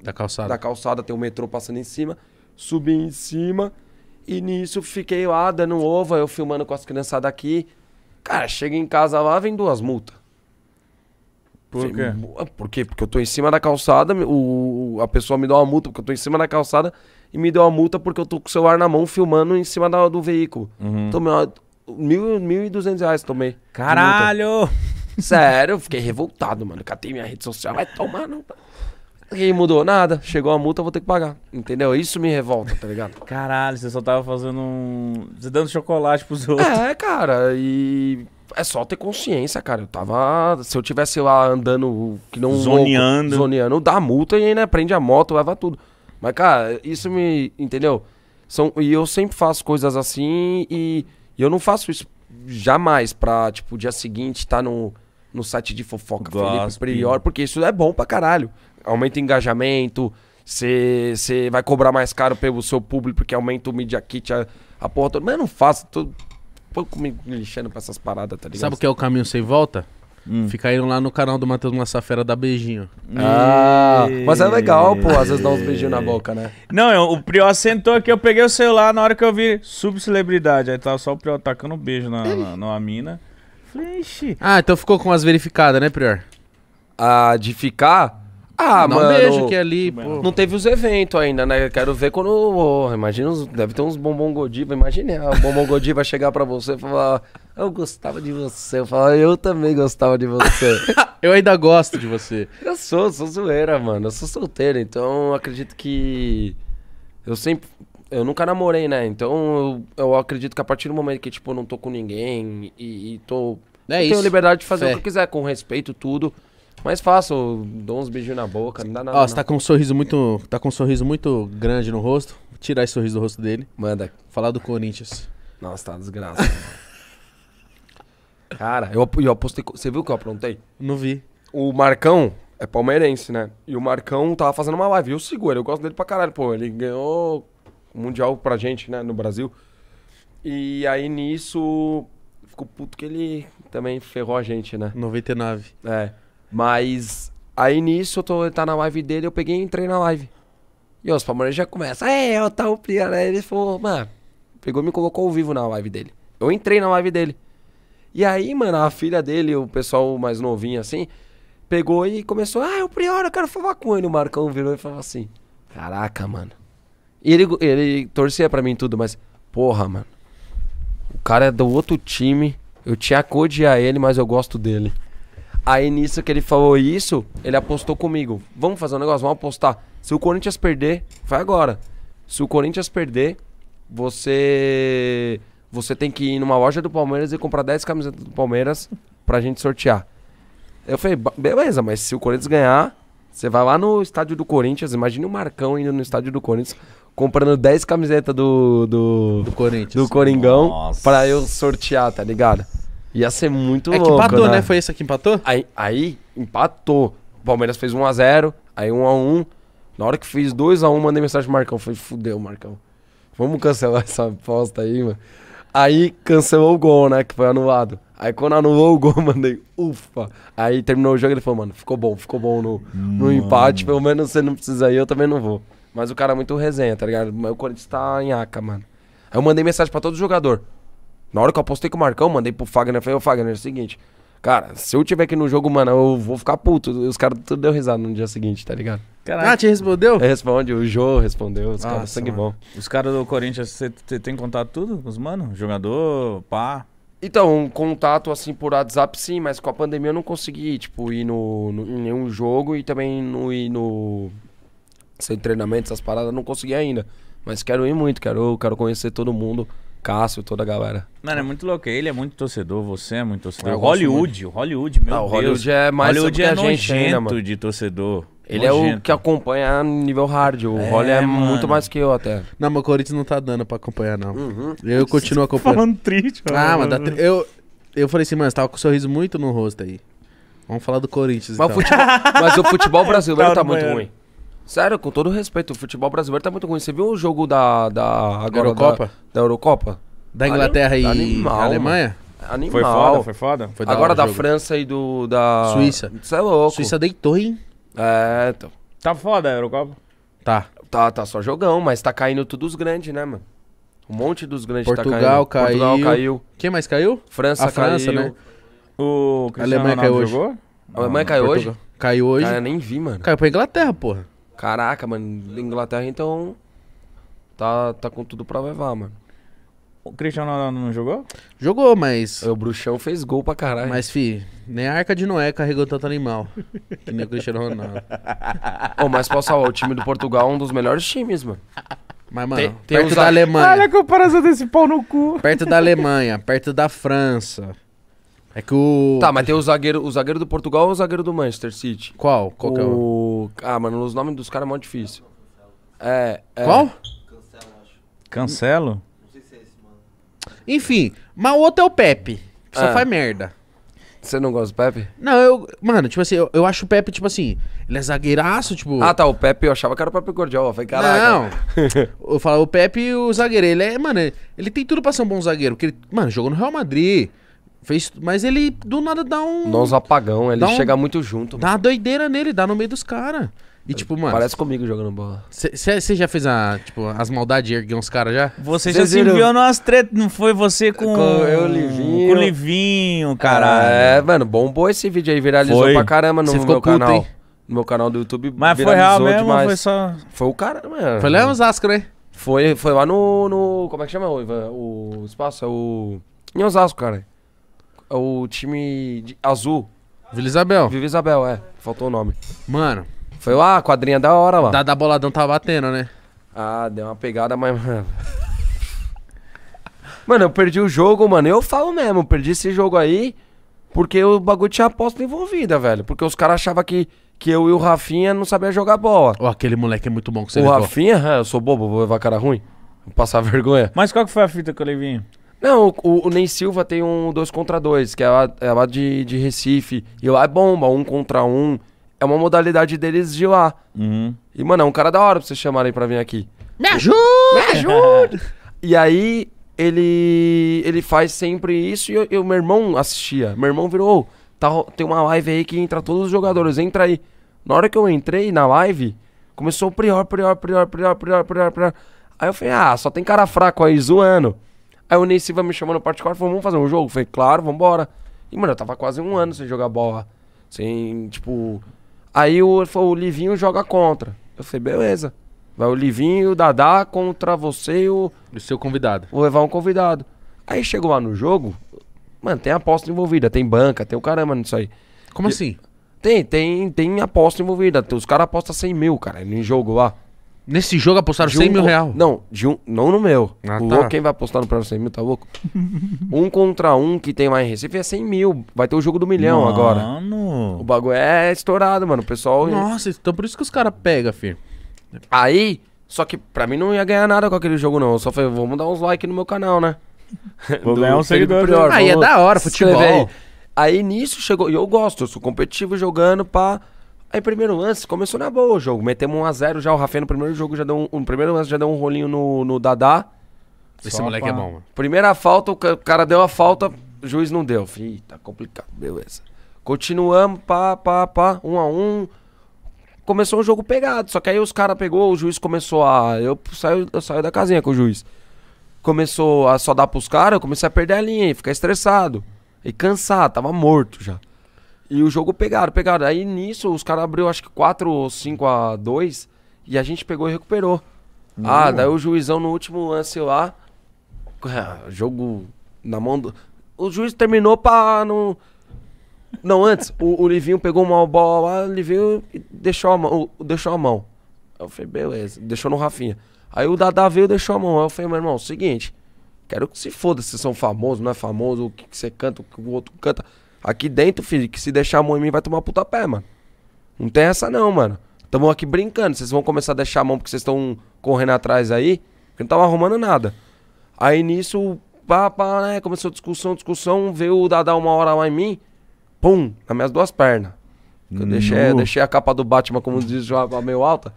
Da calçada. Da calçada, tem o metrô passando em cima subi em cima. E nisso fiquei lá dando ovo, eu filmando com as criançadas aqui. Cara, chega em casa lá, vem duas multas. Por quê? Ah, por quê? Porque eu tô em cima da calçada, o, a pessoa me deu uma multa porque eu tô em cima da calçada e me deu uma multa porque eu tô com o celular na mão filmando em cima da, do veículo. Uhum. Tomei uma, mil, mil e duzentos reais tomei. Caralho! Sério, eu fiquei revoltado, mano. Catei minha rede social, vai tomar não. Tá? O que mudou? Nada. Chegou a multa, vou ter que pagar. Entendeu? Isso me revolta, tá ligado? Caralho, você só tava fazendo um. Você dando chocolate pros outros. É, cara, e. É só ter consciência, cara. Eu tava. Se eu tivesse lá andando que não. Zoneando. Louco, zoneando, dá multa e ainda né, prende a moto, leva tudo. Mas, cara, isso me. Entendeu? São, e eu sempre faço coisas assim e, e eu não faço isso jamais pra, tipo, dia seguinte tá no, no site de fofoca Gosto, Felipe Prior, porque isso é bom pra caralho aumenta engajamento, você vai cobrar mais caro pelo seu público, porque aumenta o Media Kit, a, a porra toda. Mas eu não faço, tô pouco me lixando pra essas paradas, tá ligado? Sabe o que é o caminho sem volta? Hum. Fica indo lá no canal do Matheus Massafera da beijinho. Ah, mas é legal, pô. Às vezes dá uns beijinhos na boca, né? Não, eu, o Prió sentou aqui, eu peguei o celular na hora que eu vi subcelebridade. Aí tava só o Prió tacando um beijo na, na, numa mina. Falei, Ah, então ficou com as verificadas, né, Prior? Ah, de ficar? Ah, Dá mano. beijo que é ali, pô. Não teve os eventos ainda, né? Quero ver quando. Oh, imagina, deve ter uns bombom Godiva. Imagine, o bombom Godiva chegar pra você e falar: Eu gostava de você. Eu falar: Eu também gostava de você. Eu ainda gosto de você. eu sou, sou zoeira, mano. Eu sou solteiro, então eu acredito que. Eu sempre. Eu nunca namorei, né? Então eu, eu acredito que a partir do momento que, tipo, eu não tô com ninguém e, e tô. É eu isso. tenho liberdade de fazer Fé. o que eu quiser, com respeito, tudo. Mas faço, dou uns beijinhos na boca, não dá nada. Ó, você tá com um sorriso muito. Tá com um sorriso muito grande no rosto. Vou tirar esse sorriso do rosto dele. Manda. Falar do Corinthians. Nossa, tá desgraça. cara, eu, eu apostei. Você viu o que eu aprontei? Não vi. O Marcão é palmeirense, né? E o Marcão tava fazendo uma live. Eu seguro, eu gosto dele pra caralho. Pô, ele ganhou o Mundial pra gente, né? No Brasil. E aí nisso. Ficou puto que ele também ferrou a gente, né? 99. É. Mas aí nisso eu tô tá na live dele, eu peguei e entrei na live. E os palmeirenses já começam, é, eu tá o Pia, né? Ele falou, mano, pegou e me colocou ao vivo na live dele. Eu entrei na live dele. E aí, mano, a filha dele, o pessoal mais novinho assim, pegou e começou, ah, é o Prior, eu quero falar com ele. O Marcão virou e falou assim, caraca, mano. E ele, ele torcia pra mim tudo, mas, porra, mano. O cara é do outro time. Eu tinha que odiar ele, mas eu gosto dele. Aí nisso que ele falou isso, ele apostou comigo. Vamos fazer um negócio, vamos apostar. Se o Corinthians perder, vai agora. Se o Corinthians perder, você você tem que ir numa loja do Palmeiras e comprar 10 camisetas do Palmeiras pra gente sortear. Eu falei, beleza, mas se o Corinthians ganhar, você vai lá no estádio do Corinthians, imagine o Marcão indo no estádio do Corinthians, comprando 10 camisetas do, do, do Corinthians. Do Coringão Nossa. pra eu sortear, tá ligado? Ia ser muito é louco. É que empatou, né? né? Foi esse que empatou? Aí, aí empatou. O Palmeiras fez 1x0, aí 1x1. Na hora que fiz 2x1, mandei mensagem pro Marcão. Falei, fudeu, Marcão. Vamos cancelar essa aposta aí, mano. Aí cancelou o gol, né? Que foi anulado. Aí quando anulou o gol, mandei, ufa. Aí terminou o jogo, ele falou, mano, ficou bom, ficou bom no, no empate. Pelo menos você não precisa ir, eu também não vou. Mas o cara é muito resenha, tá ligado? O Corinthians tá em aca, mano. Aí eu mandei mensagem pra todo jogador. Na hora que eu apostei com o Marcão, mandei pro Fagner. Falei, ô Fagner, é o seguinte. Cara, se eu tiver aqui no jogo, mano, eu vou ficar puto. Os caras tudo deu risada no dia seguinte, tá ligado? Caraca. Ah, te respondeu? É, responde, o Jô respondeu, os caras sangue mano. bom. Os caras do Corinthians, você tem contato tudo com os mano? Jogador, pá? Então, um contato assim por WhatsApp sim, mas com a pandemia eu não consegui, tipo, ir no, no em nenhum jogo e também não ir no... Sem treinamento, essas paradas, não consegui ainda. Mas quero ir muito, quero, quero conhecer todo mundo. Cássio, toda a galera. Mano, é muito louco. Ele é muito torcedor, você é muito torcedor. O Hollywood, o Hollywood, meu Não, ah, Deus. Hollywood é mais Hollywood é a gente, ainda, mano. de torcedor. Ele é o que acompanha nível hard. O é, é mano. muito mais que eu até. Não, meu o Corinthians não tá dando pra acompanhar, não. Uhum. Eu continuo tá acompanhando. Falando triste, mano. Ah, mano, tri... eu, eu falei assim, mano, você tava com um sorriso muito no rosto aí. Vamos falar do Corinthians. Mas, o então. futebol, mas o futebol brasileiro tá, tá muito ruim. Sério, com todo respeito, o futebol brasileiro tá muito ruim. Você viu o jogo da. Da, agora, Eurocopa? Da, da Eurocopa? Da Inglaterra Anim, e animal, Alemanha? Animal. Foi foda, foi foda. Foi da agora da jogo. França e do. Da... Suíça. Isso é louco. Suíça deitou, hein? É, então. Tá foda a Eurocopa? Tá. Tá, tá só jogão, mas tá caindo tudo os grandes, né, mano? Um monte dos grandes tá Portugal tá caindo. Caiu. Portugal caiu. Quem mais caiu? França, a França, caiu. né? O Cristiano Alemanha Ronaldo caiu hoje. Jogou? A Alemanha caiu Portugal. hoje? Caiu hoje. Cara, nem vi, mano. Caiu pra Inglaterra, porra. Caraca, mano, Inglaterra então tá, tá com tudo pra levar, mano. O Cristiano Ronaldo não jogou? Jogou, mas. O Bruxão fez gol pra caralho. Mas, fi, nem a Arca de Noé carregou tanto animal. que nem o Cristiano Ronaldo. oh, mas posso falar, o time do Portugal é um dos melhores times, mano. Mas, mano, tem, tem perto os... da Alemanha. Olha a comparação desse pau no cu. Perto da Alemanha, perto da França, é que o. Tá, mas tem o zagueiro, o zagueiro do Portugal ou o zagueiro do Manchester City? Qual? Qual o... que é o. Ah, mano, os nomes dos caras é mó difícil. É, é. Qual? Cancelo, acho. Cancelo? Não sei se é esse, mano. Enfim, mas o outro é o Pepe, que só é. faz merda. Você não gosta do Pepe? Não, eu. Mano, tipo assim, eu, eu, acho o Pepe, tipo assim, ele é zagueiraço, tipo. Ah, tá, o Pepe eu achava que era o Pepe Guardiola. Falei, caralho. Não. eu falava o Pepe e o zagueiro. Ele é, mano, ele, ele tem tudo pra ser um bom zagueiro. Porque ele, mano, jogou no Real Madrid. Fez, mas ele do nada dá um. Dá uns apagão, ele um, chega muito junto. Dá mano. uma doideira nele, dá no meio dos caras. E tipo, mano. Parece comigo jogando bola. Você já fez a, tipo, as maldades de erguer uns caras já? Você já se enviou nas tretas, não foi você com. Com eu, Livinho. Com o Livinho, caralho. É, mano, bombou esse vídeo aí, viralizou foi. pra caramba no meu canal. Hein? No meu canal do YouTube. Mas foi real mesmo demais. foi só. Foi o cara, mano. Foi lá Osasco, né? Foi, foi lá no, no. Como é que chama, o, o espaço? É o. Em Osasco, cara. É o time de- azul. Vila Isabel. Vila Isabel, é. Faltou o nome. Mano, Foi lá, a quadrinha da hora lá. da, da boladão tá batendo, né? Ah, deu uma pegada, mas. mano. Mano, eu perdi o jogo, mano. Eu falo mesmo, perdi esse jogo aí porque o bagulho tinha aposta envolvida, velho. Porque os caras achavam que, que eu e o Rafinha não sabia jogar bola. Ó, aquele moleque é muito bom que você o levou. Rafinha, ah, eu sou bobo, vou levar cara ruim. Vou passar vergonha. Mas qual que foi a fita que eu levei? Não, o, o Ney Silva tem um 2 contra 2, que é lá, é lá de, de Recife. E lá é bomba, um contra um. É uma modalidade deles de lá. Uhum. E, mano, é um cara da hora pra vocês chamarem pra vir aqui. Me ajuda! Me ajuda! e aí, ele ele faz sempre isso e eu, meu irmão assistia. Meu irmão virou, tá, tem uma live aí que entra todos os jogadores, entra aí. Na hora que eu entrei na live, começou o prior, prior, prior, prior, prior, prior, prior. Aí eu falei, ah, só tem cara fraco aí zoando. Aí o Ney vai me chamou no particular e falou, vamos fazer um jogo? Eu falei, claro, vambora. E, mano, eu tava quase um ano sem jogar bola. Sem, tipo... Aí o, falou, o Livinho joga contra. Eu falei, beleza. Vai o Livinho e o Dadá contra você e o... E seu convidado. Vou levar um convidado. Aí chegou lá no jogo, mano, tem aposta envolvida, tem banca, tem o caramba nisso aí. Como e... assim? Tem, tem, tem aposta envolvida. Os caras apostam 100 mil, cara, em jogo lá. Nesse jogo apostaram de 100 um mil reais? real. Não, de um, não no meu. Ah, o tá. quem vai apostar no próximo 100 mil, tá louco? um contra um que tem lá em Recife é 100 mil. Vai ter o jogo do milhão mano. agora. O bagulho é estourado, mano. O pessoal. Nossa, então por isso que os caras pegam, filho. Aí, só que pra mim não ia ganhar nada com aquele jogo, não. Eu só falei, vamos dar uns likes no meu canal, né? Vou ganhar um seguidor. aí é da hora, futebol. Aí. aí nisso chegou. E eu gosto, eu sou competitivo jogando pra. Aí primeiro lance, começou na boa o jogo. Metemos 1x0 já, o Rafinha no primeiro jogo já deu um. primeiro lance já deu um rolinho no, no Dadá. Esse Só moleque é bom, mano. Primeira falta, o cara deu a falta, o juiz não deu. Ih, tá complicado, beleza. Continuamos, pá, pá, pá, um a um. Começou o jogo pegado. Só que aí os caras pegou, o juiz começou a. Eu saio, eu saio da casinha com o juiz. Começou a só dar pros caras, eu comecei a perder a linha e ficar estressado. E cansado, tava morto já. E o jogo pegaram, pegaram. Aí nisso os caras abriu acho que 4 ou 5 a 2 e a gente pegou e recuperou. Ah, daí o juizão no último lance lá, ah, jogo na mão do... O juiz terminou pra não... Não, antes, o, o Livinho pegou uma bola lá, o Livinho deixou a mão. Deixou a mão. Eu falei, beleza, deixou no Rafinha. Aí o Dadá veio e deixou a mão. Aí eu falei, meu irmão, é seguinte, quero que se foda se são famosos, não é famoso, o que, que você canta, o que o outro canta. Aqui dentro, filho, que se deixar a mão em mim, vai tomar puta pé, mano. Não tem essa não, mano. Tamo aqui brincando. Vocês vão começar a deixar a mão porque vocês estão correndo atrás aí. Porque não tava arrumando nada. Aí nisso, pá, pá, né? Começou discussão, discussão. Veio o Dadá uma hora lá em mim. Pum, nas minhas duas pernas. Eu deixei, deixei a capa do Batman, como diz o meio alta.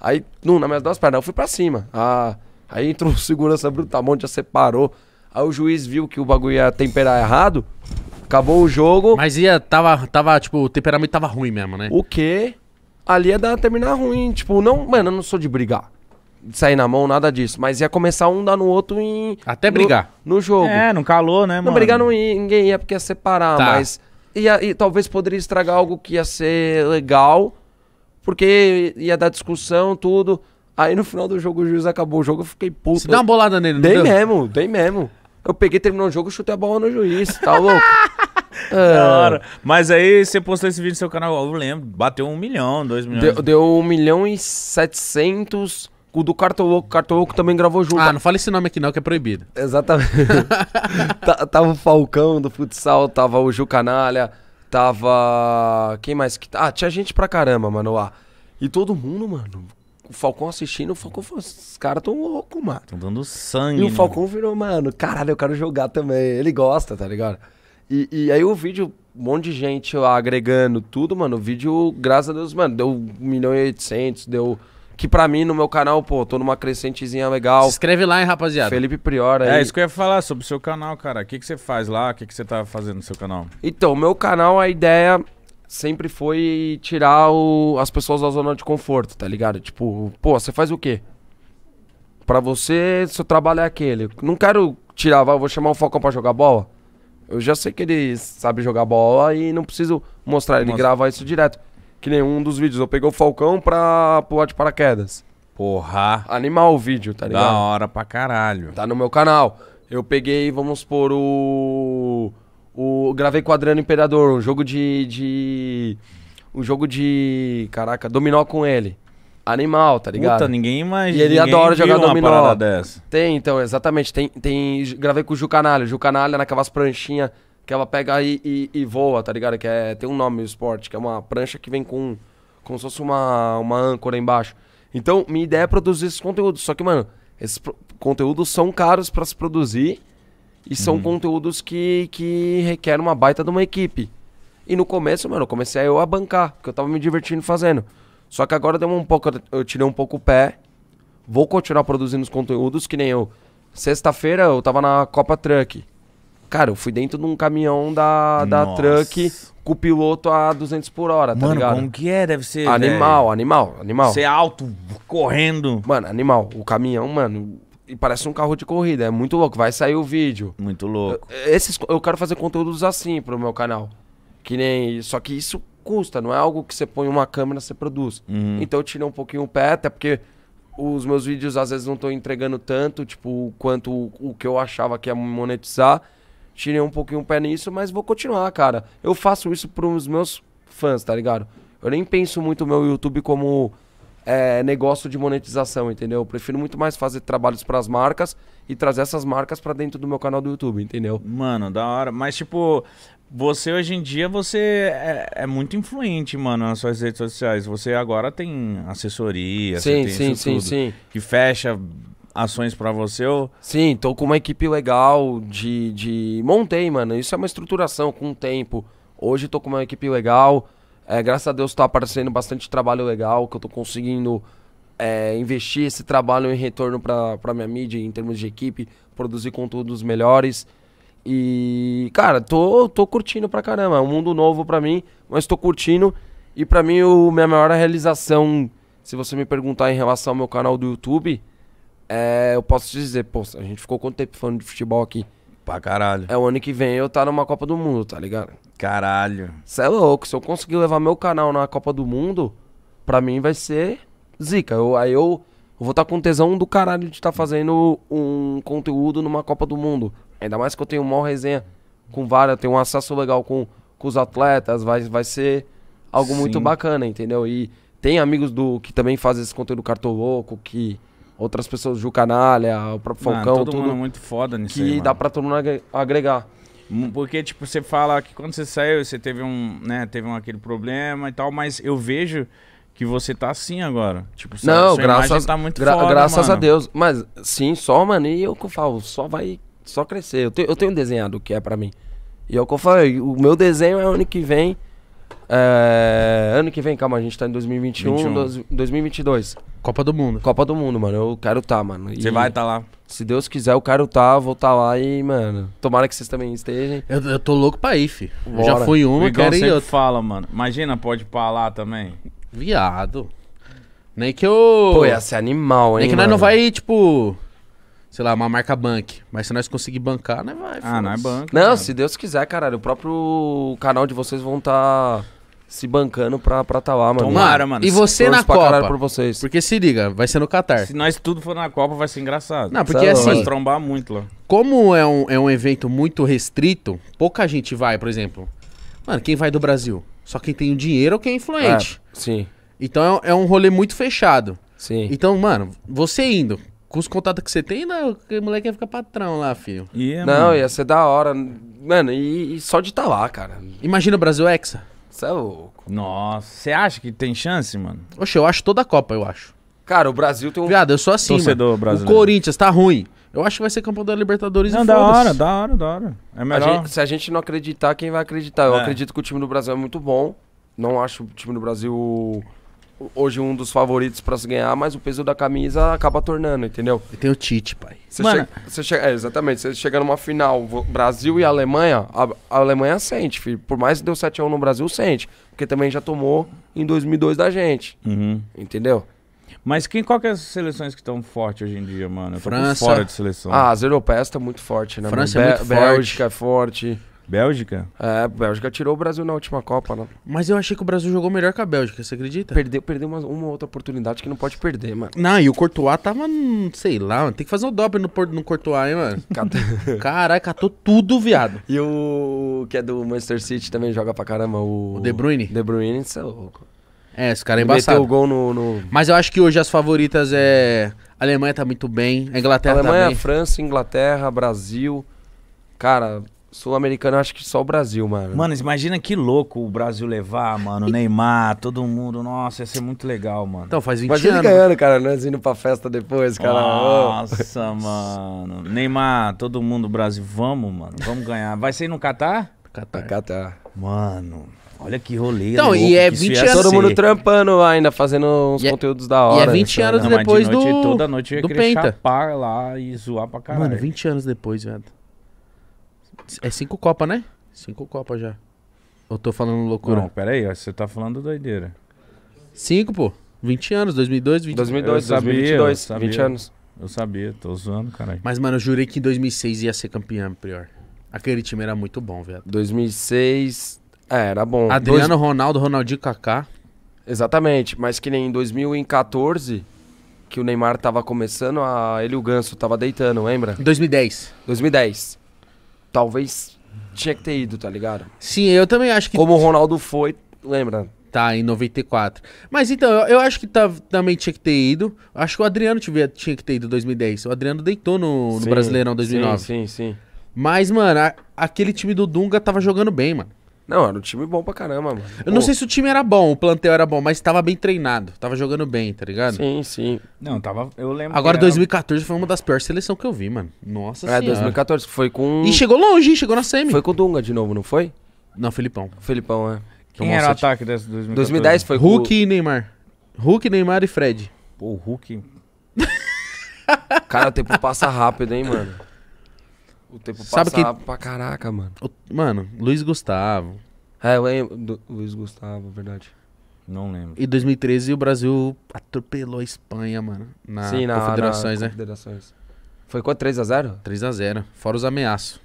Aí, num, nas minhas duas pernas, eu fui pra cima. Ah, aí entrou segurança mão já separou. Aí o juiz viu que o bagulho ia temperar errado. Acabou o jogo. Mas ia, tava, tava, tipo, o temperamento tava ruim mesmo, né? O quê? Ali ia dar, terminar ruim. Tipo, não, mano, eu não sou de brigar. De sair na mão, nada disso. Mas ia começar um dar no outro em. Até brigar. No, no jogo. É, né, não calou, né, mano? Não brigar não ia, ninguém ia, porque ia separar, tá. mas. Ia, e talvez poderia estragar algo que ia ser legal, porque ia dar discussão, tudo. Aí no final do jogo o juiz acabou o jogo, eu fiquei puto. Você dá uma bolada nele, não Dei deu? mesmo, dei mesmo. Eu peguei, terminou o jogo, chutei a bola no juiz, tá louco? é. Mas aí você postou esse vídeo no seu canal, eu lembro, bateu um milhão, dois milhões. Deu, deu um milhão e setecentos... O do Cartoloco, Cartoloco também gravou junto. Ah, não fala esse nome aqui não, que é proibido. Exatamente. Tá, tava o Falcão do futsal, tava o Ju Canalha, tava... Quem mais? que tá? Ah, tinha gente pra caramba, mano, lá. E todo mundo, mano, o Falcão assistindo, o Falcão falou, os caras tão loucos, mano. Tão dando sangue. E o né? Falcão virou, mano, caralho, eu quero jogar também. Ele gosta, tá ligado? E, e aí o vídeo, um monte de gente lá agregando tudo, mano. O vídeo, graças a Deus, mano, deu 1 milhão e 800, deu... Que pra mim, no meu canal, pô, tô numa crescentezinha legal. Se inscreve lá, hein, rapaziada. Felipe Priora aí. É, isso que eu ia falar sobre o seu canal, cara. O que, que você faz lá? O que, que você tá fazendo no seu canal? Então, meu canal, a ideia sempre foi tirar o, as pessoas da zona de conforto, tá ligado? Tipo, pô, você faz o quê? Pra você, seu trabalho é aquele. Não quero tirar, vai, vou chamar o Falcão pra jogar bola. Eu já sei que ele sabe jogar bola e não preciso mostrar ele gravar isso direto. Que nenhum dos vídeos. Eu peguei o Falcão pra pular de paraquedas. Porra. Animal o vídeo, tá ligado? Da hora pra caralho. Tá no meu canal. Eu peguei, vamos por o o, gravei com o Adriano Imperador, um jogo de, de. Um jogo de. Caraca, dominó com ele. Animal, tá ligado? Puta, ninguém imagina. E ele adora jogar uma dominó. Dessa. Tem, então, exatamente. Tem, tem. Gravei com o Ju Canalha. Ju Canalha naquelas pranchinhas que ela pega e, e, e, voa, tá ligado? Que é, tem um nome o esporte, que é uma prancha que vem com. Como se fosse uma, uma âncora embaixo. Então, minha ideia é produzir esses conteúdos. Só que, mano, esses conteúdos são caros para se produzir. E são uhum. conteúdos que, que requerem uma baita de uma equipe. E no começo, mano, eu comecei eu a bancar, porque eu tava me divertindo fazendo. Só que agora deu um pouco, eu tirei um pouco o pé. Vou continuar produzindo os conteúdos, que nem eu. Sexta-feira eu tava na Copa Truck. Cara, eu fui dentro de um caminhão da, da truck com o piloto a 200 por hora, tá Mano, ligado? como que é? Deve ser... Animal, velho. animal, animal. Ser é alto, correndo. Mano, animal. O caminhão, mano, e parece um carro de corrida, é muito louco. Vai sair o vídeo. Muito louco. Eu, esses, eu quero fazer conteúdos assim pro meu canal. Que nem. Só que isso custa, não é algo que você põe uma câmera você produz. Uhum. Então eu tirei um pouquinho o pé, até porque os meus vídeos às vezes não estão entregando tanto, tipo, quanto o, o que eu achava que ia monetizar. Tirei um pouquinho o pé nisso, mas vou continuar, cara. Eu faço isso pros meus fãs, tá ligado? Eu nem penso muito no meu YouTube como é, negócio de monetização, entendeu? Eu prefiro muito mais fazer trabalhos para as marcas e trazer essas marcas para dentro do meu canal do YouTube, entendeu? Mano, da hora. Mas, tipo, você hoje em dia, você é, é muito influente, mano, nas suas redes sociais. Você agora tem assessoria, sim, tem sim, sim, tudo, sim. Que fecha ações para você? Ou... Sim, tô com uma equipe legal de, de... Montei, mano. Isso é uma estruturação com o tempo. Hoje tô com uma equipe legal é, graças a Deus tá aparecendo bastante trabalho legal, que eu tô conseguindo é, investir esse trabalho em retorno para minha mídia, em termos de equipe, produzir conteúdos melhores. E, cara, tô, tô curtindo pra caramba. É um mundo novo pra mim, mas tô curtindo. E pra mim, o, minha maior realização, se você me perguntar em relação ao meu canal do YouTube, é, eu posso te dizer, pô, a gente ficou quanto tempo falando de futebol aqui? Pra caralho. É o ano que vem eu tá numa Copa do Mundo, tá ligado? Caralho. Cê é louco, se eu conseguir levar meu canal na Copa do Mundo, pra mim vai ser zica. Eu, aí eu, eu vou estar tá com tesão do caralho de estar tá fazendo um conteúdo numa Copa do Mundo. Ainda mais que eu tenho uma resenha com várias, tenho um acesso legal com, com os atletas, vai, vai ser algo Sim. muito bacana, entendeu? E tem amigos do que também fazem esse conteúdo cartoloco, que outras pessoas, Ju Canalha, o próprio Falcão. Mano, todo tudo mundo muito foda nisso Que aí, dá pra todo mundo agregar. Porque, tipo, você fala que quando você saiu, você teve um, né, teve um, aquele problema e tal, mas eu vejo que você tá assim agora. Tipo, sua, Não, sua graças, tá muito gra foda, Graças mano. a Deus. Mas, sim, só, mano, e eu é que eu falo, só vai, só crescer. Eu, te, eu tenho um desenhado que é pra mim. E é o que eu falei, o meu desenho é o ano que vem é, ano que vem, calma, a gente tá em 2021, 21. 2022. Copa do Mundo. Copa do Mundo, mano. Eu quero tá, mano. Você vai estar tá lá. Se Deus quiser, eu quero tá, vou tá lá e, mano. Tomara que vocês também estejam. Eu, eu tô louco pra ir, fi. Já fui uma, Igão quero ir sempre outra. fala, mano. Imagina, pode ir pra lá também. Viado. Nem que eu. Pô, ia ser animal, hein? Nem que nós não vai, tipo. Sei lá, uma marca bank. Mas se nós conseguir bancar, nós vai. Ah, não é banco. Não, se Deus quiser, caralho, o próprio canal de vocês vão estar tá se bancando pra estar tá lá, mano. Tomara, mano. E você Torço na pra Copa. Pra vocês. Porque se liga, vai ser no Catar. Se nós tudo for na Copa, vai ser engraçado. Não, porque Sério, é assim. Vai trombar muito lá. Como é um, é um evento muito restrito, pouca gente vai, por exemplo. Mano, quem vai do Brasil? Só quem tem o dinheiro ou quem é influente. É, sim. Então é, é um rolê muito fechado. Sim. Então, mano, você indo, com os contatos que você tem, não, o moleque ia ficar patrão lá, filho. Yeah, não, mano. ia ser da hora. Mano, e, e só de estar tá lá, cara. Imagina o Brasil Hexa. Você é louco. Nossa, você acha que tem chance, mano? Oxe, eu acho toda a Copa, eu acho. Cara, o Brasil tem um. Viado, eu sou assim. Torcedor mano. brasileiro. O Corinthians tá ruim. Eu acho que vai ser campeão da Libertadores não, e da hora, da hora, da hora. É melhor. A gente, se a gente não acreditar, quem vai acreditar? Eu é. acredito que o time do Brasil é muito bom. Não acho o time do Brasil hoje um dos favoritos para se ganhar, mas o peso da camisa acaba tornando, entendeu? E tem o Tite, pai. Você Mano... Chega, você chega, é, exatamente, você chega numa final, Brasil e Alemanha, a, a Alemanha sente, filho. Por mais que deu 7x1 no Brasil, sente. Porque também já tomou em 2002 da gente, uhum. entendeu? Mas quem, qual que é as seleções que estão fortes hoje em dia, mano? Eu França. fora de seleção. Ah, as europeias estão muito fortes, né? França é muito forte. Bélgica é forte. Bélgica? É, Bélgica tirou o Brasil na última Copa, né? Mas eu achei que o Brasil jogou melhor que a Bélgica, você acredita? Perdeu, perdeu uma, uma outra oportunidade que não pode perder, mano. Não, e o Courtois tava, sei lá, mano, tem que fazer o dobre no, no Courtois, hein, mano? Caralho, catou tudo, viado. E o que é do Manchester City também joga pra caramba, o... O De Bruyne? De Bruyne, isso é louco. É, esse cara é embaçado. Meteu o gol no, no... Mas eu acho que hoje as favoritas é... A Alemanha tá muito bem, a Inglaterra a Alemanha, tá bem. Alemanha, França, Inglaterra, Brasil... Cara, Sul-Americano, acho que só o Brasil, mano. Mano, imagina que louco o Brasil levar, mano. Neymar, todo mundo. Nossa, ia ser muito legal, mano. Então, faz 20 imagina anos. Imagina ganhando, cara. Nós né? indo pra festa depois, cara. Nossa, mano. Neymar, todo mundo, Brasil. Vamos, mano. Vamos ganhar. Vai ser no Catar? Catar. Catar. Mano. Olha que rolê. Então, louco, e é 20 anos. Todo mundo trampando ainda, fazendo uns é- conteúdos da hora. E é 20 anos depois noite, do. Toda noite eu ia do querer Penta. chapar lá e zoar pra caralho. Mano, 20 anos depois, velho. É cinco Copas, né? Cinco Copas já. Eu tô falando loucura. Não, peraí, você tá falando doideira. Cinco, pô. 20 anos, 2002, 20... 2002, eu 2022, sabia, 20 anos. Eu sabia, tô zoando, caralho. Mas, mano, eu jurei que em 2006 ia ser campeão, pior. Aquele time era muito bom, velho. 2006, é, era bom. Adriano, Dois... Ronaldo, Ronaldinho, Kaká. Exatamente, mas que nem em 2014, que o Neymar tava começando, a... ele e o Ganso tava deitando, lembra? 2010. 2010 talvez tinha que ter ido, tá ligado? Sim, eu também acho que. Como o Ronaldo foi, lembra? Tá, em 94. Mas então, eu, eu acho que tá, também tinha que ter ido. Acho que o Adriano tivia, tinha que ter ido em 2010. O Adriano deitou no, sim, no Brasileirão 2009. Sim, sim, sim. Mas, mano, a, aquele time do Dunga tava jogando bem, mano. Não, era um time bom pra caramba, mano. Eu Pô. não sei se o time era bom, o plantel era bom, mas tava bem treinado, tava jogando bem, tá ligado? Sim, sim. Não, tava. Eu lembro. Agora, 2014 era... foi uma das piores seleções que eu vi, mano. Nossa é, senhora. É, 2014 foi com. E chegou longe, chegou na semi. Foi com o Dunga de novo, não foi? Não, Felipão. Felipão, é. Quem era o ataque desse 2014? 2010 foi Hulk com... e Neymar. Hulk, Neymar e Fred. Pô, o Hulk. Cara, o tempo passa rápido, hein, mano o tempo passava que... pra caraca, mano. O... Mano, Luiz Gustavo. É, eu... lembro Luiz Gustavo, verdade. Não lembro. E 2013 o Brasil atropelou a Espanha, mano. Na Sim, na, confederações, na... né? Confederações. Foi quanto? 3x0? 3x0. Fora os ameaços.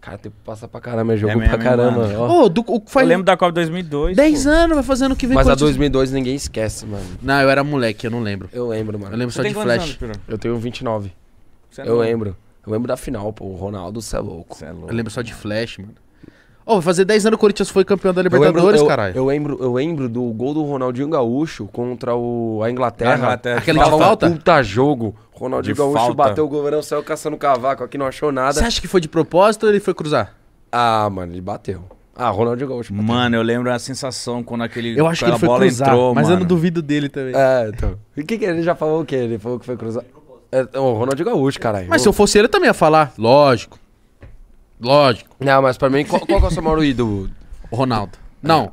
Cara, o tempo passa pra caramba, jogo é pra caramba. Oh, do, o, Eu lembro da Copa 2002. 10 anos, vai fazendo o que vem. Mas a 2002 ninguém esquece, mano. Não, eu era moleque, eu não lembro. Eu lembro, mano. Eu lembro Você só de flash. Anos, eu tenho 29. Você é eu não... lembro. Eu lembro da final, pô. O Ronaldo, você é louco. Você é louco. Eu lembro só de Flash, mano. Ô, oh, fazer 10 anos o Corinthians foi campeão da Libertadores, caralho. Eu lembro, eu lembro do gol do Ronaldinho Gaúcho contra o, a Inglaterra. A Inglaterra. Aquele de falta? Um puta jogo. Ronaldinho de Gaúcho falta. bateu o governo, saiu caçando cavaco aqui, não achou nada. Você acha que foi de propósito ou ele foi cruzar? Ah, mano, ele bateu. Ah, Ronaldinho Gaúcho. Bateu. Mano, eu lembro a sensação quando aquele eu acho que ele foi cruzar, entrou, mas mano. eu não duvido dele também. É, então. E que, que ele já falou o quê? Ele falou que foi cruzar. É, é o Ronaldo Gaúcho, caralho. Mas se eu fosse ele, eu também ia falar. Lógico. Lógico. Não, mas pra mim, qual, qual é o seu maior ídolo? O Ronaldo. Não,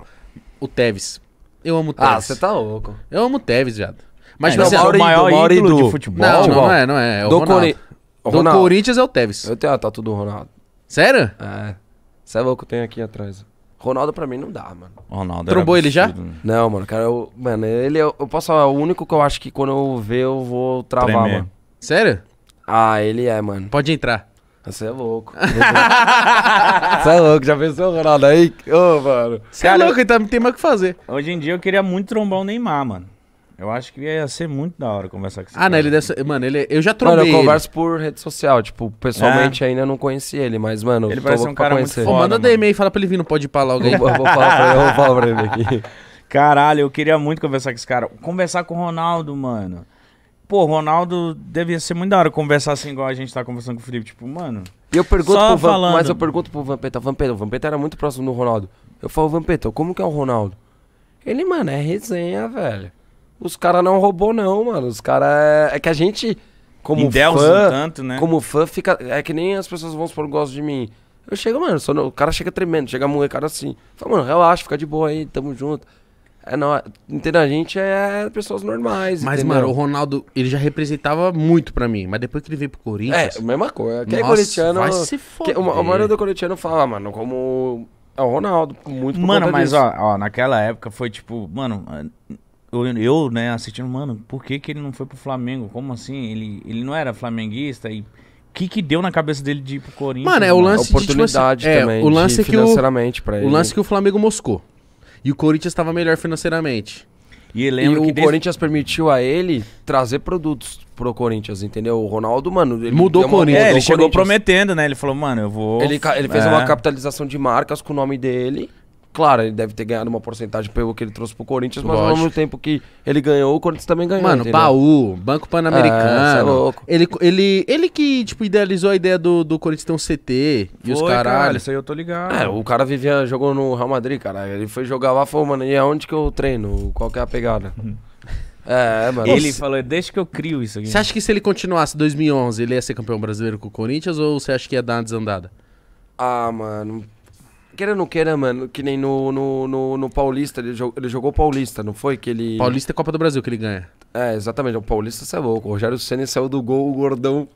o Tevez. Eu amo o ah, Tevez. Ah, você tá louco. Eu amo o Tevez, viado. Mas É, tipo não, é o maior, ídolo, maior ídolo de futebol. Não, não, não é, não é. é o Do Ronaldo. Do Corinthians é o Tevez. Eu tenho a tatu do Ronaldo. Sério? É. Você é louco, eu tenho aqui atrás. Ronaldo pra mim não dá, mano. Ronaldo era Trombou ele já? Né? Não, mano, cara, eu, mano, ele é, o- eu posso falar, é o único que eu acho que quando eu ver eu vou travar, Tremer. mano. Sério? Ah, ele é, mano. Pode entrar. Você é louco. Você é louco, já pensou o Ronaldo aí? Ô, oh, mano. Você é louco, então não tem mais o que fazer. Hoje em dia eu queria muito trombar o Neymar, mano. Eu acho que ia ser muito da hora conversar com esse ah, cara. Ah, não, ele deve ser... Mano, ele... É- eu já trombei Mano, eu converso ele. por rede social. Tipo, pessoalmente é. ainda não conheci ele, mas, mano... Ele parece um cara muito foda, Pô, manda DM aí, fala pra ele vir, não pode ir pra logo aí. eu, vou, eu vou falar pra ele, eu vou falar pra ele aqui. Caralho, eu queria muito conversar com esse cara. Conversar com o Ronaldo, mano. Pô, Ronaldo devia ser muito da hora conversar assim igual a gente tá conversando com o Felipe. Tipo, mano. E eu pergunto só pro falando. Van, mas eu pergunto pro Vampeta, Vampeta, o Vampeta era muito próximo do Ronaldo. Eu falo, Vampeta, como que é o Ronaldo? Ele, mano, é resenha, velho. Os caras não roubou, não, mano. Os caras. É... é que a gente, como Indelson fã. Tanto, né? Como fã, fica. É que nem as pessoas vão supor gosto de mim. Eu chego, mano, no... o cara chega tremendo, chega cara assim. Fala, mano, relaxa, fica de boa aí, tamo junto. É, não, entendeu? A gente é pessoas normais. Mas, entendeu? mano, o Ronaldo, ele já representava muito pra mim. Mas depois que ele veio pro Corinthians. É, mesma coisa. Quem é corintiano. Vai se foder. o mano do corintiano fala, mano, como. É o Ronaldo, muito Mano, mas ó, ó, naquela época foi tipo, mano. Eu, né, assistindo, mano, por que, que ele não foi pro Flamengo? Como assim? Ele, ele não era flamenguista e que que deu na cabeça dele de ir pro Corinthians? Mano, é o lance mano. de oportunidade tipo assim, é, também, o lance de, que financeiramente o, pra ele. O lance que o Flamengo moscou. E o Corinthians estava melhor financeiramente. E, e o desde... Corinthians permitiu a ele trazer produtos pro Corinthians, entendeu? O Ronaldo, mano, ele mudou o Corinthians. É, ele chegou prometendo, né? Ele falou, mano, eu vou. Ele, ele fez é. uma capitalização de marcas com o nome dele. Claro, ele deve ter ganhado uma porcentagem pelo que ele trouxe pro Corinthians, mas Lógico. ao mesmo tempo que ele ganhou, o Corinthians também ganhou. Mano, entendeu? baú, Banco Pan-Americano. É, é Ele, ele, ele que, tipo, idealizou a ideia do, do Corinthians ter um CT e foi, os caralho. Cara, isso aí eu tô ligado. É, o cara vivia, jogou no Real Madrid, cara. Ele foi jogar lá e falou, mano, e aonde que eu treino? Qual que é a pegada? Uhum. É, mano. Ele Nossa. falou, deixa que eu crio isso aqui. Você acha que se ele continuasse 2011, ele ia ser campeão brasileiro com o Corinthians ou você acha que ia dar uma desandada? Ah, mano, Queira ou não queira, mano, que nem no, no, no, no Paulista, ele, ele jogou Paulista, não foi? Que ele... Paulista é Copa do Brasil que ele ganha. É, exatamente, o Paulista saiu é louco. O Rogério Senna saiu do gol, o gordão.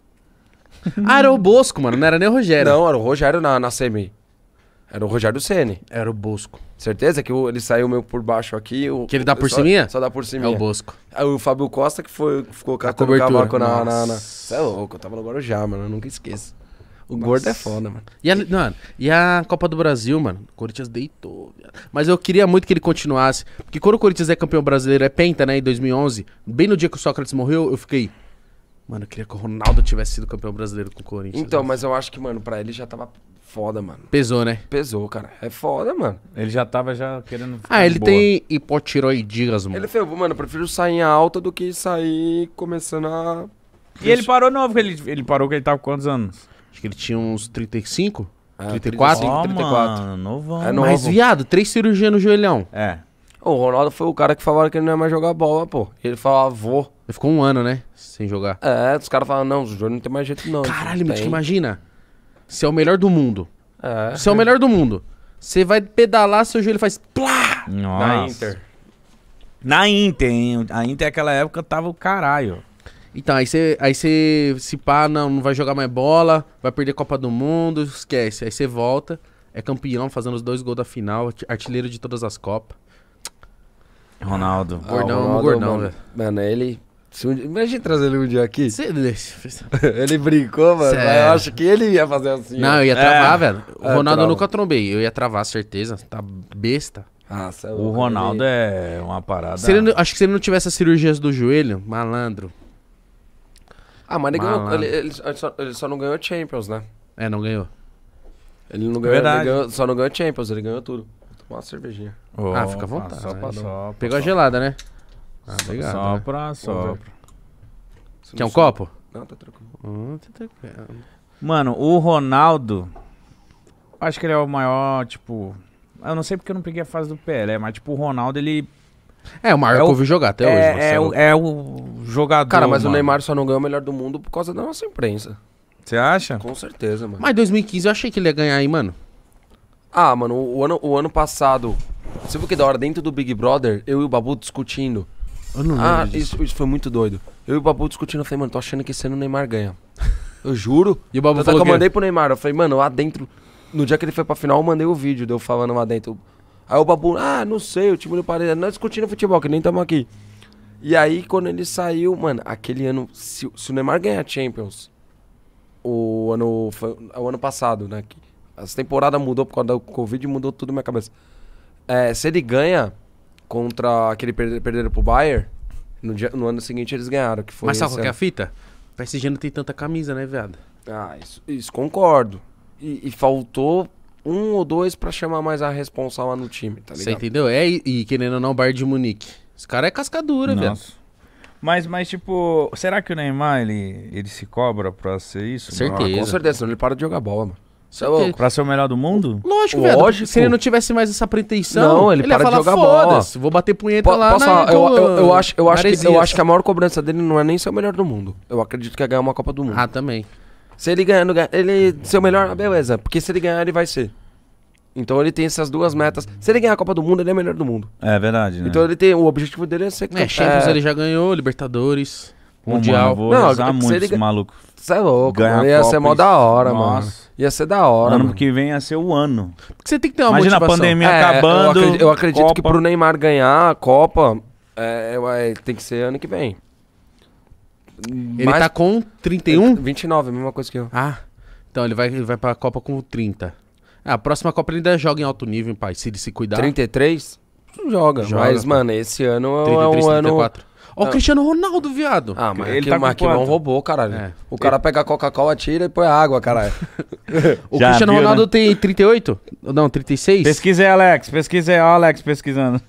ah, era o Bosco, mano, não era nem o Rogério. Não, era o Rogério na, na semi. Era o Rogério Ceni. Era o Bosco. Certeza que ele saiu meio por baixo aqui. O, que ele dá por cima? Só dá por cima. É o Bosco. é o Fábio Costa que foi, ficou catando o cavaco na, na, na. é louco, eu tava no Guarujá, mano, eu nunca esqueço. O Nossa. gordo é foda, mano. E a, e a Copa do Brasil, mano? O Corinthians deitou. Mas eu queria muito que ele continuasse. Porque quando o Corinthians é campeão brasileiro, é penta, né? Em 2011, bem no dia que o Sócrates morreu, eu fiquei. Mano, eu queria que o Ronaldo tivesse sido campeão brasileiro com o Corinthians. Então, né? mas eu acho que, mano, pra ele já tava foda, mano. Pesou, né? Pesou, cara. É foda, mano. Ele já tava já querendo. Ah, ele boa. tem hipotiroidias, mano. Ele é falou, mano, eu prefiro sair em alta do que sair começando a. E ele parou novo, ele, ele parou que ele tava tá com quantos anos? Acho que ele tinha uns 35, ah, 34. 35, 34. Mano, É novo. Mas, viado, três cirurgias no joelhão. É. O Ronaldo foi o cara que falaram que ele não ia mais jogar bola, pô. Ele falava, avô. Ah, ele ficou um ano, né? Sem jogar. É, os caras falaram, não, o jogo não tem mais jeito, não. Caralho, mas imagina. Você é o melhor do mundo. É. Você é o melhor do mundo. Você vai pedalar, seu joelho faz plá! Nossa. Na Inter. Na Inter, hein? A Inter, naquela época, tava o caralho. Então, aí você, aí você se pá, não, não vai jogar mais bola, vai perder Copa do Mundo, esquece. Aí você volta, é campeão, fazendo os dois gols da final, artilheiro de todas as Copas. Ronaldo. Ah, gordão, Ronaldo, gordão, mano, velho. Mano, ele. Um dia, imagina trazer ele um dia aqui. É ele brincou, mano. eu é. acho que ele ia fazer assim. Não, ó. eu ia travar, é. velho. O é, Ronaldo eu nunca trombei. Eu ia travar, certeza. Tá besta. Nossa, é o Ronaldo ele... é uma parada. acho que se ele não tivesse as cirurgias do joelho, malandro. Ah, mas ele, ganhou, ele, ele, só, ele só não ganhou Champions, né? É, não ganhou. Ele não ganhou, ele ganhou, só não ganhou Champions, ele ganhou tudo. Vou tomar uma cervejinha. Oh, ah, fica à vontade. Só, né? só, Pegou a gelada, né? Ah, obrigado. Né? Só né? pra, Quer um copo? Não, tá tranquilo. Hum, tá tranquilo. Mano, o Ronaldo, acho que ele é o maior, tipo... Eu não sei porque eu não peguei a fase do Pelé, mas tipo, o Ronaldo, ele é, o maior é que eu vi jogar até é, hoje. É o, é o jogador. Cara, mas mano. o Neymar só não ganhou o melhor do mundo por causa da nossa imprensa. Você acha? Com certeza, mano. Mas 2015 eu achei que ele ia ganhar aí, mano. Ah, mano, o ano, o ano passado. Você viu que da hora, dentro do Big Brother, eu e o Babu discutindo. Eu não ah, isso, isso, foi muito doido. Eu e o Babu discutindo, eu falei, mano, tô achando que esse ano o Neymar ganha. Eu juro. E o Babu falou é que eu mandei pro Neymar, eu falei, mano, lá dentro. No dia que ele foi pra final, eu mandei o vídeo, eu falando lá dentro. Aí o Babu, ah, não sei, o time do Palmeiras. Não discutindo futebol, que nem estamos aqui. E aí, quando ele saiu, mano, aquele ano, se, se o Neymar ganhar Champions, o ano, foi, o ano passado, né? Que, essa temporada mudou por causa do Covid, mudou tudo na minha cabeça. É, se ele ganha contra aquele perder, perderam pro Bayern, no, dia, no, ano seguinte eles ganharam. Que foi Mas sabe qual é a fita? O PSG não tem tanta camisa, né, viado? Ah, isso, isso concordo. E, e faltou um ou dois para chamar mais a responsa lá no time, tá ligado? Você entendeu? É, e querendo ou não, o Bayern de Munique. Esse cara é cascadura, velho. Mas, mas, tipo, será que o Neymar, ele, ele se cobra pra ser isso? Certeza. Ah, com certeza, ele para de jogar bola, mano. É pra ser o melhor do mundo? Lógico, velho. Se ele não tivesse mais essa pretensão, não, ele, ele para falar, de jogar bola. Vou bater punheta lá posso na, falar, eu, eu, eu, acho, eu, acho que, eu acho que a maior cobrança dele não é nem ser o melhor do mundo. Eu acredito que é ganhar uma Copa do Mundo. Ah, também. Se ele ganhar, ele ser o melhor, beleza. Porque se ele ganhar, ele vai ser. Então ele tem essas duas metas. Se ele ganhar a Copa do Mundo, ele é o melhor do mundo. É verdade, né? Então ele tem. O objetivo dele é ser campeão. É, Champions é... ele já ganhou, Libertadores, Pô, Mundial. Mano, vou não, usar muito ele... maluco. Você é louco, Ganhar ia Copa, ser mó da hora, nossa. mano. Ia ser da hora. Ano mano. que vem ia ser o ano. Porque você tem que ter uma Imagina motivação. a pandemia é, acabando. Eu acredito, eu acredito que pro Neymar ganhar a Copa, é, tem que ser ano que vem. Ele mais... tá com 31? 29, a mesma coisa que eu. Ah, então ele vai, ele vai pra Copa com 30. Ah, a próxima Copa ele ainda joga em alto nível, pai, se ele se cuidar. 33? Joga, joga mas, pô. mano, esse ano é 33, é um 34. ano... Ó, o Cristiano Ronaldo, viado. Ah, mas ele tá Marquinhos roubou, caralho. É. O cara ele... pega a Coca-Cola, tira e põe água, caralho. o Já Cristiano viu, Ronaldo né? tem 38? Não, 36? Pesquisei, Alex. Pesquisei, ó, Alex pesquisando.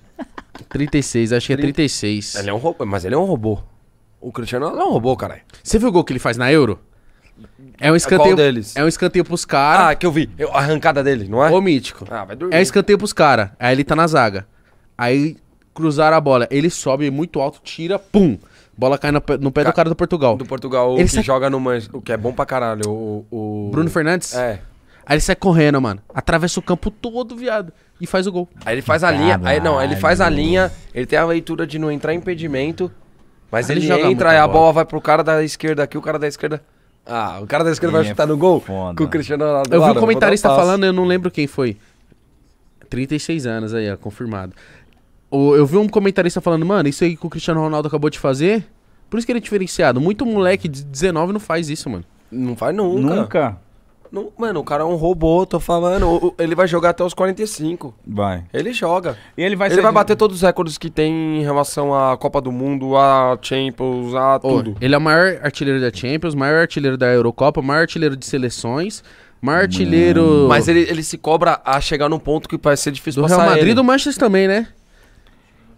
36, acho que é 36. Ele é um robô, mas ele é um robô. O Cristiano não é um robô, caralho. Você viu o gol que ele faz na Euro? É um escanteio. Qual deles? É um escanteio pros caras. Ah, que eu vi. Eu, arrancada dele, não é? O mítico. Ah, vai dormir. É um escanteio pros caras. Aí ele tá na zaga. Aí cruzaram a bola. Ele sobe muito alto, tira, pum. Bola cai no pé, no pé Ca... do cara do Portugal. Do Portugal, ele que sai... joga no Manchester. O que é bom pra caralho. O, o... Bruno Fernandes? É. Aí ele sai correndo, mano. Atravessa o campo todo, viado. E faz o gol. Aí ele faz a linha. Aí, não, ele faz a linha. Ele tem a leitura de não entrar impedimento. Mas ele, ele entra, aí a bola. vai pro cara da esquerda aqui, o cara da esquerda. Ah, o cara da esquerda vai chutar é no gol foda. com o Cristiano Ronaldo. Eu vi um comentarista falando, eu não lembro quem foi. 36 anos aí, ó, confirmado. Eu vi um comentarista falando, mano, isso aí que o Cristiano Ronaldo acabou de fazer, por isso que ele é diferenciado. Muito moleque de 19 não faz isso, mano. Não faz nunca. Nunca. Não, mano, o cara é um robô, tô falando. Ele vai jogar até os 45. Vai. Ele joga. E ele vai Ele vai de... bater todos os recordes que tem em relação à Copa do Mundo, à Champions, a tudo. Ele é o maior artilheiro da Champions, maior artilheiro da Eurocopa, maior artilheiro de seleções. Maior hum. artilheiro. Mas ele, ele se cobra a chegar num ponto que vai ser difícil do passar. Real Madrid ele. do Manchester também, né?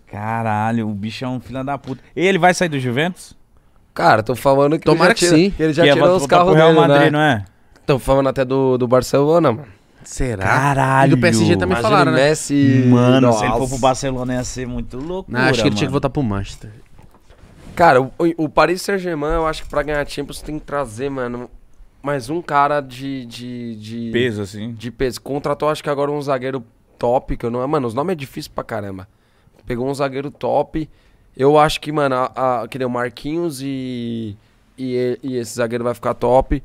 Caralho, o bicho é um filho da puta. Ele vai sair do Juventus? Cara, tô falando que Tomara ele já, tira, que sim. Ele já que é tirou os carros do Real né? Madrid, né? não é? Estão falando até do, do Barcelona, mano. Será? Caralho. E do PSG também Imagina falaram, o né? Mano, Nossa. se ele for pro Barcelona ia ser muito louco. Não, acho que ele mano. tinha que voltar pro Manchester. Cara, o, o Paris Saint-Germain, eu acho que pra ganhar Champions tem que trazer, mano, mais um cara de, de, de... Peso, assim. De peso. Contratou, acho que agora um zagueiro top, que eu não... Mano, os nomes é difícil pra caramba. Pegou um zagueiro top. Eu acho que, mano, a, a, que nem o Marquinhos e, e, e esse zagueiro vai ficar top.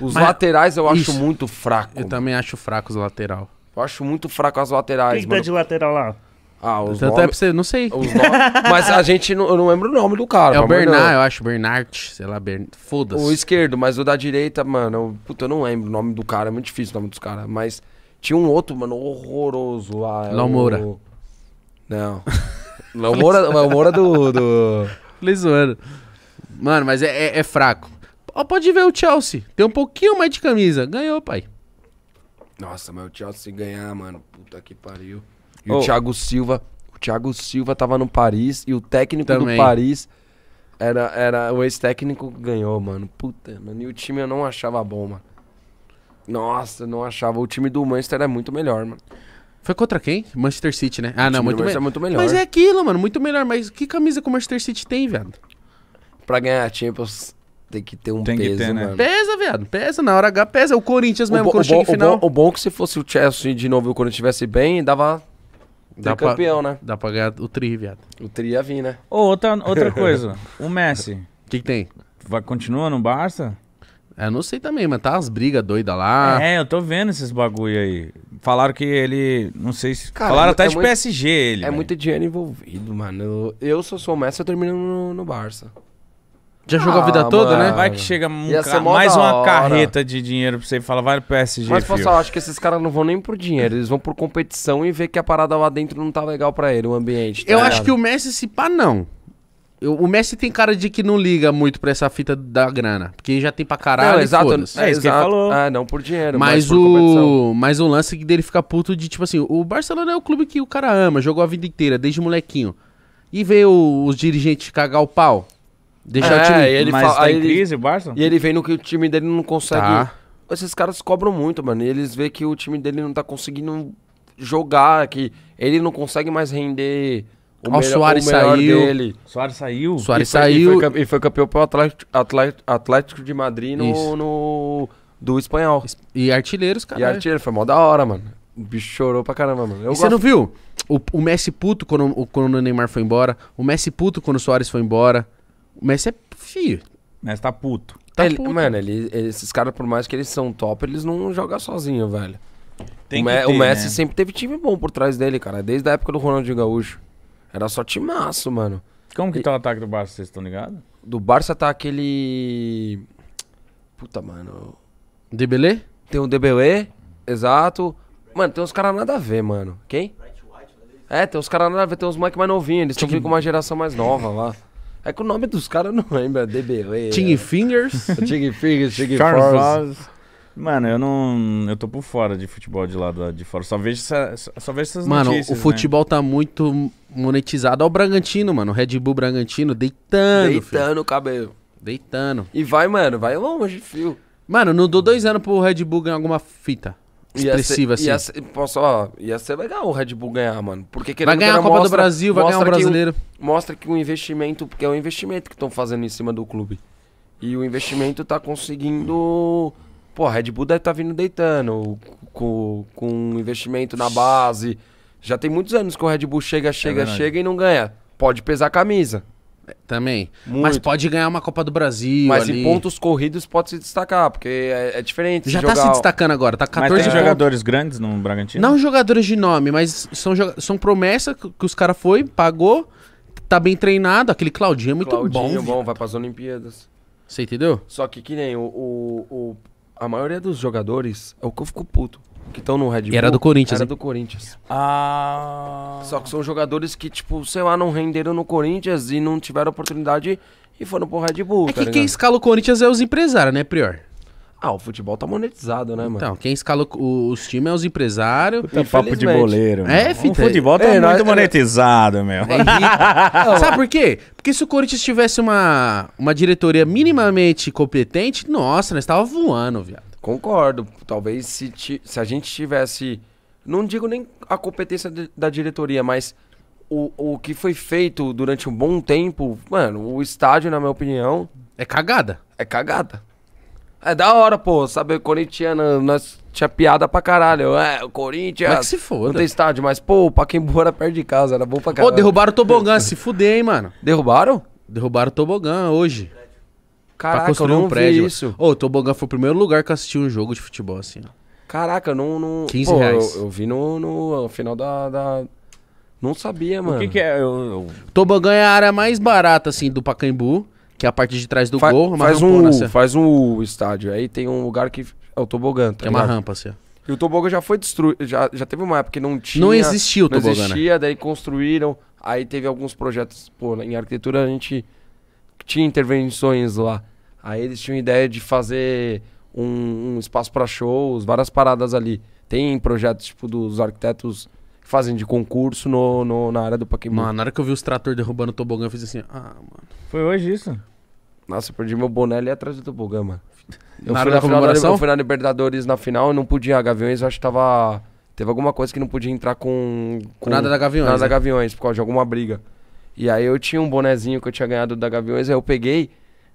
Os mas, laterais eu acho isso. muito fraco. Eu também acho fraco os lateral. Eu acho muito fraco as laterais. Quem tá mano. tá de lateral lá? Ah, os Tanto nome... é pra você, não sei. mas a gente não, eu não lembro o nome do cara. É o Bernard, eu acho, Bernard, sei lá, Bern... foda-se. O esquerdo, mas o da direita, mano, eu, puta, eu não lembro o nome do cara, é muito difícil o nome dos caras. Mas tinha um outro, mano, horroroso lá. É Léo Moura. O... Não. Léo Moura, Moura do. do... Falei zoando. Mano, mas é, é, é fraco. Ó, pode ver o Chelsea. Tem um pouquinho mais de camisa. Ganhou, pai. Nossa, mas o Chelsea ganhar, mano. Puta que pariu. E o Thiago Silva. O Thiago Silva tava no Paris e o técnico Também. do Paris era, era o ex-técnico que ganhou, mano. Puta, mano. E o time eu não achava bom, mano. Nossa, não achava. O time do Manchester é muito melhor, mano. Foi contra quem? Manchester City, né? Ah, não, muito, me... é muito melhor. Mas é aquilo, mano, muito melhor. Mas que camisa que o Manchester City tem, velho? Pra ganhar a Champions, tem que ter um tem peso, ter, né? Pesa, viado. Pesa, na hora H pesa. O Corinthians mesmo, o quando chega em final. O bom, é que se fosse o Chelsea de novo e o Corinthians estivesse bem, dava... Dá pra, né? Dá pra ganhar o tri, viado. O tri ia vir, né? Oh, outra, outra coisa. o Messi. O que, que tem? Vai, continua no Barça? É, não sei também, mas tá as brigas doidas lá. É, eu tô vendo esses bagulho aí. Falaram que ele. Não sei se. Cara, falaram é, até é de muito, PSG ele. É véio. muito dinheiro envolvido, mano. Eu, eu só sou o Messi, eu termino no, no Barça. Já jogou ah, a vida mano. Ah, toda, né? Vai que chega um ca... mais uma hora. carreta de dinheiro pra você e fala, vai pro PSG. Mas, pessoal, acho que esses caras não vão nem por dinheiro, eles vão por competição e ver que a parada lá dentro não tá legal para ele, o ambiente. Tá eu ligado? acho que o Messi, se pá, não. Eu, o Messi tem cara de que não liga muito pra essa fita da grana. Porque já tem pra caralho. Não, exato, é, é, isso que ele falou. Ah, não por dinheiro, mas, mas por o, Mas o lance é dele fica puto de, tipo assim, o Barcelona é o clube que o cara ama, jogou a vida inteira, desde molequinho. E veio os dirigentes cagar o pau. Deixa é, o time. Ele mas fala, tá em ele, crise, o Barça? E ele vem no que o time dele não consegue. Tá. Esses caras cobram muito, mano. E eles veem que o time dele não tá conseguindo jogar, que ele não consegue mais render. O, oh, melhor, o saiu. dele. Soares saiu. Suárez e foi, saiu. E foi, e foi campeão pro Atlético, Atlético, Atlético de Madrid no, no, do espanhol. E artilheiros, cara. E artilheiro, foi mó da hora, mano. O bicho chorou pra caramba, mano. Eu e você não viu? O, o Messi puto quando, quando o Neymar foi embora. O Messi puto quando o Soares foi embora. O Messi é fio. O Messi tá puto. Tá ele, puto. Mano, ele, esses caras, por mais que eles são top, eles não jogam sozinho, velho. Tem o, Me ter, o Messi né? sempre teve time bom por trás dele, cara. Desde a época do Ronaldinho Gaúcho. Era só timaço, mano. Como que e... tá o ataque do Barça, vocês estão ligados? Do Barça tá aquele... Puta, mano... Debelé? Tem o Debelé, exato. Mano, tem uns caras nada a ver, mano. Quem? É, tem uns caras nada a ver, tem uns moleques mais novinhos. Eles estão vindo com uma geração mais nova lá. É que o nome dos caras não lembra. É DBV. Ting é Fingers? Ting Fingers, Ting Force. Mano, eu não. Eu tô por fora de futebol de lá de fora. Só vejo, essa, só vejo essas mano, notícias. Mano, o né? futebol né? tá muito monetizado. Olha o Bragantino, mano. O Red Bull Bragantino deitando. Deitando o cabelo. Deitando. E vai, mano, vai longe, fio. Mano, não dou dois anos pro Red Bull ganhar alguma fita expressiva, ia ser, assim. Ia ser, posso, ó, ia ser legal o Red Bull ganhar, mano. Porque Vai ganhar a Copa mostra, do Brasil, vai ganhar o brasileiro. Que, mostra que o investimento, porque é o investimento que estão fazendo em cima do clube. E o investimento tá conseguindo. Pô, a Red Bull deve estar tá vindo deitando com, com investimento na base. Já tem muitos anos que o Red Bull chega, chega, é chega e não ganha. Pode pesar a camisa. Também. Muito. Mas pode ganhar uma Copa do Brasil. Mas ali. em pontos corridos pode se destacar, porque é, é diferente. Já jogar... tá se destacando agora, tá 14 mas tem jogadores grandes no Bragantino? Não jogadores de nome, mas são, são promessas que os caras foi, pagou, tá bem treinado. Aquele Claudinho é muito Claudinho, bom. Claudinho é bom, vai pras Olimpíadas. Você entendeu? Só que que nem o, o, o, a maioria dos jogadores, é o que eu fico puto que estão no Red Bull. E era do Corinthians. Era hein? do Corinthians. Ah. Só que são jogadores que, tipo, sei lá, não renderam no Corinthians e não tiveram oportunidade e foram pro Red Bull. É tá que quem escala o Corinthians é os empresários, né, Prior? Ah, o futebol tá monetizado, né, mano? Então, quem escala o, os times é os empresários. Puta papo de boleiro. É, fita. O futebol tá é, muito é. monetizado, é, meu. É Sabe por quê? Porque se o Corinthians tivesse uma, uma diretoria minimamente competente, nossa, nós tava voando, viado. Concordo. Talvez se, ti, se a gente tivesse. Não digo nem a competência de, da diretoria, mas o, o que foi feito durante um bom tempo. Mano, o estádio, na minha opinião. É cagada. É cagada. É da hora, pô, saber corintiano, nós tinha piada pra caralho. É, o Corinthians. Como é que se foda? Não tem estádio, mas, pô, pra quem mora perto de casa, era bom pra caralho. Pô, derrubaram o tobogã, se fuder, hein, mano. Derrubaram? Derrubaram o tobogã hoje. Caraca, eu não um prédio. vi isso. Ô, o Tobogã foi o primeiro lugar que eu assisti um jogo de futebol, assim. Caraca, eu não... não... 15 Pô, reais. Eu, eu vi no, no, final da, da... Não sabia, mano. O que, que é? Eu, eu... Tobogã é a área mais barata, assim, do Pacaembu, que é a parte de trás do Fa gol. É faz um, né, faz um estádio. Aí tem um lugar que é o Tobogã, tá Que é uma rampa, assim. E o Tobogã já foi destruído. Já, já teve uma época que não tinha. Não existia o Tobogã. Não né? existia, né? daí construíram. Aí teve alguns projetos. Pô, em arquitetura a gente tinha intervenções lá. Aí eles tinham ideia de fazer um, um espaço para shows, várias paradas ali. Tem projetos tipo dos arquitetos que fazem de concurso no, no na área do Pokémon. Mano, na hora que eu vi os trator derrubando o tobogã, eu fiz assim, ah, mano. Foi hoje isso? Nossa, eu perdi meu boné ali atrás do tobogã, mano. Eu, na fui, na final, eu fui na Libertadores na final e não podia. A Gaviões, acho que tava. Teve alguma coisa que não podia entrar com. com nada da Gaviões. Nada né? da Gaviões, por causa de alguma briga. E aí eu tinha um bonezinho que eu tinha ganhado da Gaviões, aí eu peguei.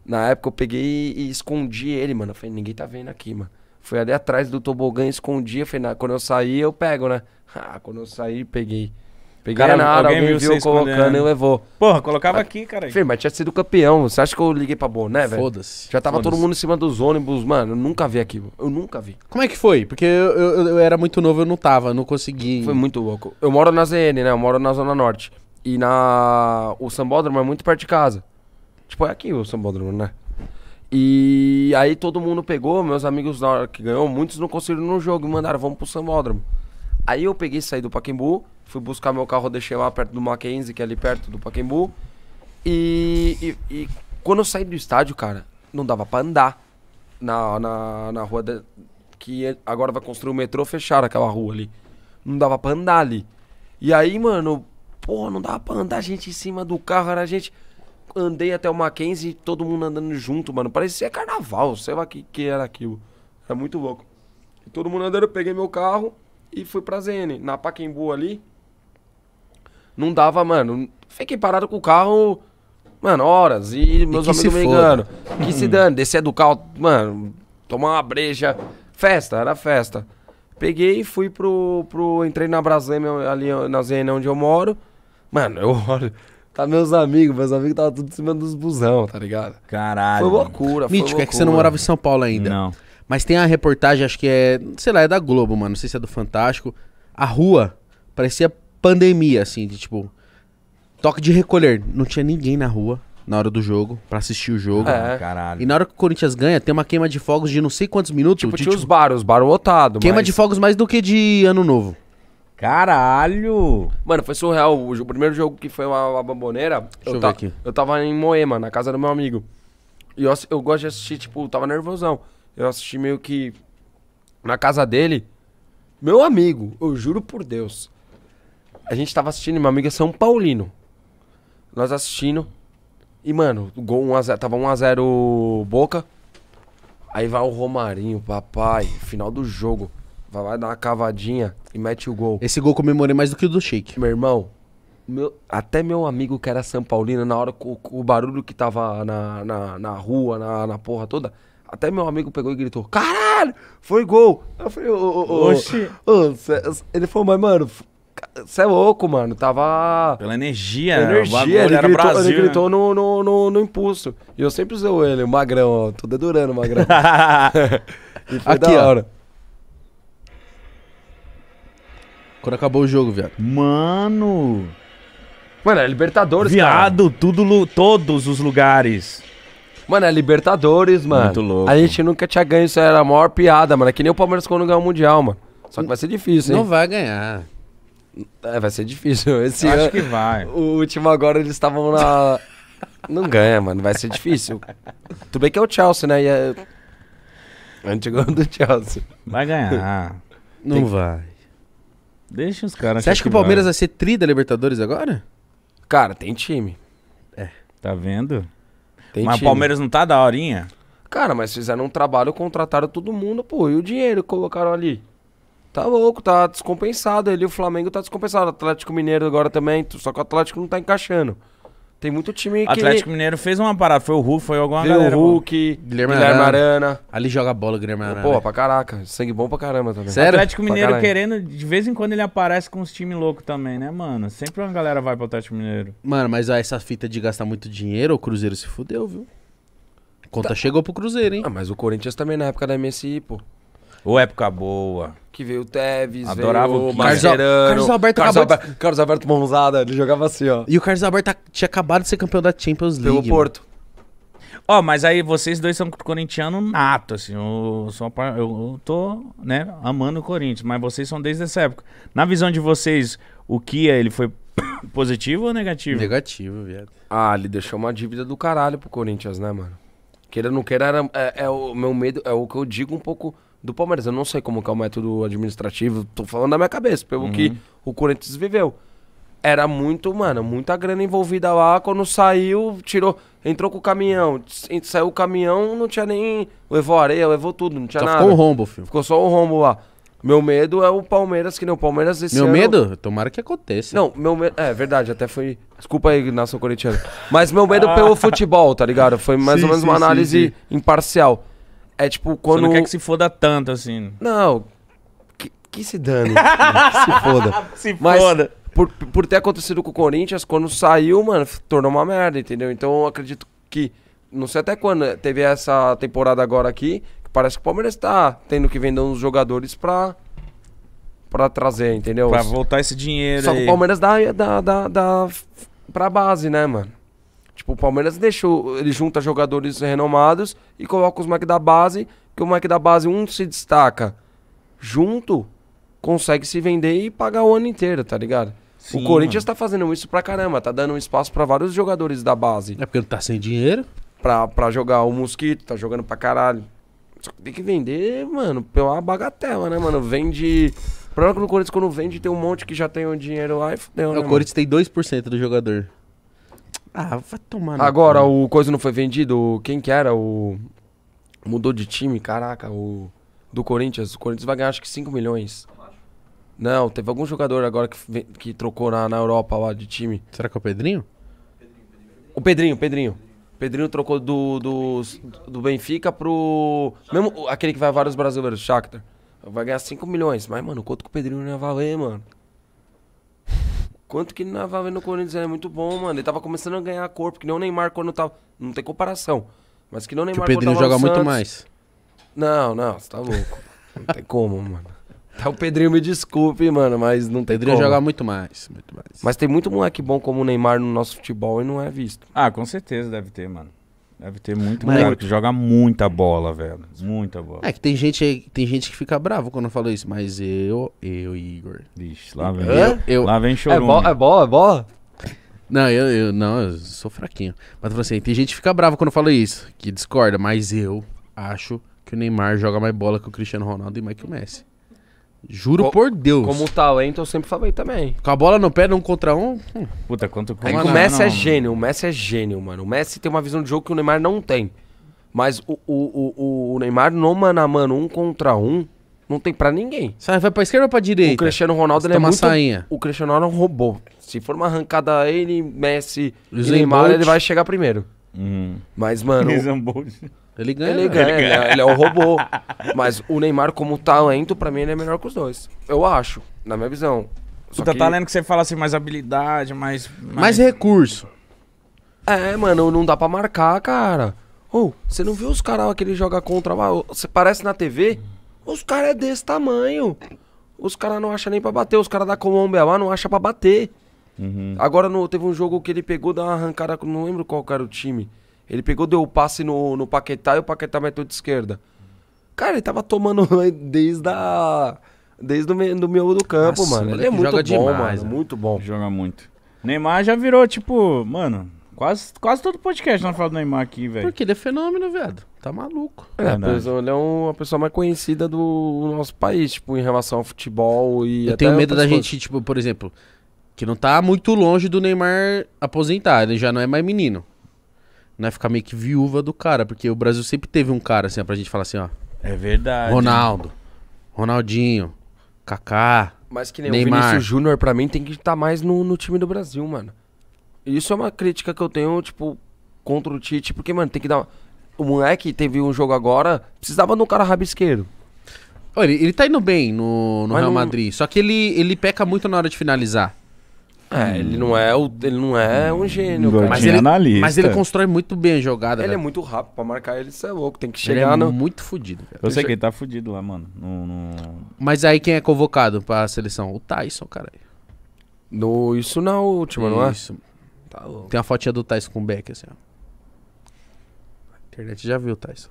Na época eu peguei e, escondi ele, mano. Eu falei, ninguém tá vendo aqui, mano. Fui ali atrás do tobogã, escondi. Eu falei, nah, quando eu sair, eu pego, né? Ah, quando eu sair, peguei. Peguei cara, nada, alguém, alguém viu, colocando e levou. Porra, colocava ah, aqui, cara. Filho, mas tinha sido campeão. Você acha que eu liguei pra né velho? Foda-se. Já tava foda todo mundo em cima dos ônibus, mano. Eu nunca vi aquilo. Eu nunca vi. Como é que foi? Porque eu, eu, eu era muito novo, eu não tava, não consegui. Foi muito louco. Eu moro na ZN, né? Eu moro na Zona Norte. E na. O sambódromo é muito perto de casa. Tipo, é aqui o sambódromo, né? E aí todo mundo pegou, meus amigos na hora que ganhou, muitos não conseguiram no jogo e mandaram, vamos pro sambódromo. Aí eu peguei, saí do Paquembu, fui buscar meu carro, deixei lá perto do Mackenzie, que é ali perto do Paquembu. E, e, e quando eu saí do estádio, cara, não dava pra andar na, na, na rua de, que agora vai construir o metrô, fecharam aquela rua ali. Não dava pra andar ali. E aí, mano, porra, não dava pra andar a gente em cima do carro, era a gente. Andei até o Mackenzie, todo mundo andando junto, mano. Parecia carnaval, sei lá o que, que era aquilo. Era muito louco. E todo mundo andando, eu peguei meu carro e fui pra ZN. Na Paquembu ali, não dava, mano. Fiquei parado com o carro, mano, horas. E meus e amigos me engano. Que hum. se dane, descer do carro, mano, tomar uma breja. Festa, era festa. Peguei e fui pro, pro. Entrei na Brasília ali na ZN onde eu moro. Mano, eu olho. Tá meus amigos, meus amigos estavam tudo em cima dos busão, tá ligado? Caralho. Foi loucura, foi Mítico, loucura. é que você não morava em São Paulo ainda. Não. Mas tem a reportagem, acho que é, sei lá, é da Globo, mano, não sei se é do Fantástico. A rua parecia pandemia, assim, de tipo. Toque de recolher. Não tinha ninguém na rua na hora do jogo, pra assistir o jogo. É. Caralho. E na hora que o Corinthians ganha, tem uma queima de fogos de não sei quantos minutos. Tipo, de, tinha tipo, os bares, os lotado Queima mas... de fogos mais do que de ano novo. Caralho! Mano, foi surreal. O, primeiro jogo que foi uma, uma bamboneira, Deixa eu, eu, aqui. eu tava em Moema, na casa do meu amigo. E eu, eu gosto de assistir, tipo, tava nervosão. Eu assisti meio que na casa dele. Meu amigo, eu juro por Deus. A gente tava assistindo, meu amigo é São Paulino. Nós assistindo. E, mano, gol 1 a 0, tava 1x0 Boca. Aí vai o Romarinho, papai. Final do jogo vai dar uma cavadinha e mete o gol. Esse gol comemorei mais do que o do Sheik. Meu irmão, meu, até meu amigo que era São Paulino, na hora com, com o barulho que tava na, na, na rua, na, na porra toda, até meu amigo pegou e gritou: Caralho, foi gol! Eu falei: Ô, ô, ô. Oxi. ele falou: Mas, mano, você é louco, mano. Tava. Pela energia, energia. Ele, era gritou, Brasil, ele né? gritou no, no, no, no, impulso. E eu sempre usei ele, o Magrão, ó. Tô dedurando o Magrão. Aqui, da hora. Ó. Quando acabou o jogo, viado. Mano. Mano, é Libertadores, Viado, cara. tudo, todos os lugares. Mano, é Libertadores, mano. Muito louco. A gente nunca tinha ganho, isso era a maior piada, mano. É que nem o Palmeiras quando ganhou o Mundial, mano. Só que vai ser difícil, hein? Não vai ganhar. É, vai ser difícil. Esse Eu acho ano, que vai. O último agora eles estavam na. Não ganha, mano. Vai ser difícil. Tudo bem que é o Chelsea, né? E é... é Antigão do Chelsea. Vai ganhar. Não Tem... vai. Deixa os caras. Você acha que o Palmeiras vai ser tri da Libertadores agora? Cara, tem time. É. Tá vendo? Tem mas o Palmeiras não tá da horinha? Cara, mas fizeram um trabalho, contrataram todo mundo, pô, e o dinheiro que colocaram ali? Tá louco, tá descompensado ali. O Flamengo tá descompensado. O Atlético Mineiro agora também, só que o Atlético não tá encaixando. Tem muito time que. Atlético Mineiro fez uma parada. Foi o Hulk, foi alguma Veio galera. o Hulk, Guilherme, Guilherme Arana. Arana. Ali joga bola, Guilherme Arana. Pô, né? pra caraca. Sangue bom pra caramba também. Sério? Atlético Mineiro querendo, de vez em quando ele aparece com os times loucos também, né, mano? Sempre uma galera vai pro Atlético Mineiro. Mano, mas ó, essa fita de gastar muito dinheiro, o Cruzeiro se fudeu, viu? A conta tá. chegou pro Cruzeiro, hein? Ah, mas o Corinthians também na época da MSI, pô o época boa. Que veio o Tevez, Adorava veio o Carlos, Carlos Alberto Carlos, acabou Alberto, de... Carlos Alberto Mãozada, ele jogava assim, ó. E o Carlos Alberto tá, tinha acabado de ser campeão da Champions League. Pelo Porto. Ó, oh, mas aí vocês dois são corintiano nato, assim. Eu, sou, eu, eu tô, né, amando o Corinthians, mas vocês são desde essa época. Na visão de vocês, o Kia, ele foi positivo ou negativo? Negativo, viado. Ah, ele deixou uma dívida do caralho pro Corinthians, né, mano? Queira ou não queira, era, é, é o meu medo, é o que eu digo um pouco do Palmeiras. Eu não sei como é o método administrativo, tô falando da minha cabeça, pelo uhum. que o Corinthians viveu. Era muito, mano, muita grana envolvida lá. Quando saiu, tirou, entrou com o caminhão, saiu o caminhão, não tinha nem. Levou areia, levou tudo, não tinha só nada. Ficou o rombo, filho. Ficou só o rombo lá. Meu medo é o Palmeiras, que nem o Palmeiras esse meu ano... medo? Tomara que aconteça. Não, meu medo... É, verdade, até foi... Desculpa aí, nação corintiana. Mas meu medo pelo futebol, tá ligado? Foi mais sim, ou menos sim, uma análise sim, imparcial. É tipo quando. Você não quer que se foda tanto assim. Não. Que, que se dane. se foda. se Mas, foda. Por, por ter acontecido com o Corinthians, quando saiu, mano, tornou uma merda, entendeu? Então eu acredito que. Não sei até quando teve essa temporada agora aqui. Que parece que o Palmeiras tá tendo que vender uns jogadores pra para trazer, entendeu? Pra voltar esse dinheiro. Só aí. que o Palmeiras dá, dá, dá, dá pra base, né, mano? Tipo, o Palmeiras deixou, ele junta jogadores renomados e coloca os moleques da base, que o moleque da base, um se destaca junto, consegue se vender e pagar o ano inteiro, tá ligado? Sim, o Corinthians mano. tá fazendo isso pra caramba, tá dando espaço para vários jogadores da base. É porque ele tá sem dinheiro? Pra, pra jogar o Mosquito, tá jogando pra caralho. Só que tem que vender, mano, pela bagatela, né, mano? Vende. O problema é que no Corinthians, quando vende, tem um monte que já tem o um dinheiro lá e fudeu, é, né? O Corinthians mano? tem 2% do jogador. Ah, vai tomar. Agora, o coisa não foi vendido. Quem que era? O. Mudou de time, caraca, o. Do Corinthians. O Corinthians vai ganhar acho que 5 milhões. Não, teve algum jogador agora que, que trocou na, na Europa lá de time. Será que é o Pedrinho? O Pedrinho, Pedrinho. Pedrinho trocou do, do, do Benfica pro. Mesmo aquele que vai vários brasileiros, Shakhtar. Vai ganhar 5 milhões. Mas, mano, quanto que o Pedrinho não ia valer, mano? Quanto que ele tava vendo no Corinthians é muito bom, mano. Ele tava começando a ganhar corpo, que nem o Neymar quando tava. Não tem comparação. Mas que não o Neymar que o Pedrinho joga muito mais. Não, não, você tá louco. não tem como, mano. Tá, o Pedrinho me desculpe, mano, mas não tem Pedrinho como. joga muito mais, muito mais. Mas tem muito moleque bom como o Neymar no nosso futebol e não é visto. Ah, com certeza deve ter, mano. Deve ter muito Mas... cara que joga muita bola, velho. Muita bola. É que tem gente, tem gente que fica bravo quando eu falo isso, mas eu, eu Igor. Vixe, lá vem. É? Eu, lá vem chorume. É bola, é bola, é bola? Não, eu, eu, não, eu sou fraquinho. Mas você assim, tem gente que fica bravo quando eu falo isso, que discorda, mas eu acho que o Neymar joga mais bola que o Cristiano Ronaldo e Michael Messi. Juro Co por Deus. Como talento, eu sempre falei também. Com a bola no pé, um contra um. Hum. Puta, quanto é com o Messi não, é não. gênio, o Messi é gênio, mano. O Messi tem uma visão de jogo que o Neymar não tem. Mas o, o, o, o Neymar no mano a mano, um contra um, não tem pra ninguém. Sai, vai pra esquerda ou pra direita? O Cristiano Ronaldo ele é tá muito. Sainha. O Cristiano Ronaldo é um robô. Se for uma arrancada ele, Messi Neymar, ele vai chegar primeiro. Hum. Mas, mano. Ele ganha. Ele, ganha, ele, ganha. É, ele é o robô. Mas o Neymar, como talento, pra mim ele é melhor que os dois. Eu acho, na minha visão. Só Puta, que... talento tá que você fala assim, mais habilidade, mais. Mais, mais recurso. É, mano, não dá pra marcar, cara. Ou, oh, você não viu os caras que ele joga contra Você parece na TV? Os caras é desse tamanho. Os caras não acham nem pra bater. Os caras da Colômbia lá não acham pra bater. Uhum. Agora no, teve um jogo que ele pegou, dá uma arrancada, não lembro qual era o time. Ele pegou, deu o passe no, no Paquetá e o Paquetá meteu de esquerda. Cara, ele tava tomando desde a. Desde o meu, do meu do campo, Nossa, mano. Ele é muito joga bom, demais, mano. Muito bom. Joga muito. Neymar já virou, tipo, mano, quase, quase todo podcast não fala do Neymar aqui, velho. Porque ele é fenômeno, viado. Tá maluco. É, é pessoa, ele é uma pessoa mais conhecida do nosso país, tipo, em relação ao futebol e. Eu tenho medo da coisas. gente, tipo, por exemplo, que não tá muito longe do Neymar aposentar. Ele já não é mais menino. Não é ficar meio que viúva do cara, porque o Brasil sempre teve um cara assim, ó, pra gente falar assim, ó. É verdade. Ronaldo, Ronaldinho, Kaká. Mas que nem Neymar. o Vinícius Júnior, pra mim, tem que estar tá mais no, no time do Brasil, mano. Isso é uma crítica que eu tenho, tipo, contra o Tite, porque, mano, tem que dar. O moleque teve um jogo agora, precisava de um cara rabisqueiro. Olha, ele, ele tá indo bem no, no Real não... Madrid, só que ele, ele peca muito na hora de finalizar. É, ele não é, o, ele não é um gênio, cara. Mas ele, analista. mas ele constrói muito bem a jogada. Ele é velho. é muito rápido, pra marcar ele isso é louco, tem que chegar ele é no... muito fudido. Eu sei que ele tá fudido lá, mano. No, no... Mas aí quem é convocado pra seleção? O Tyson, caralho. No, isso na última, isso. não é? Isso. Tá louco. Tem a fotinha do Tyson com o Beck, assim, ó. A internet já viu, Tyson.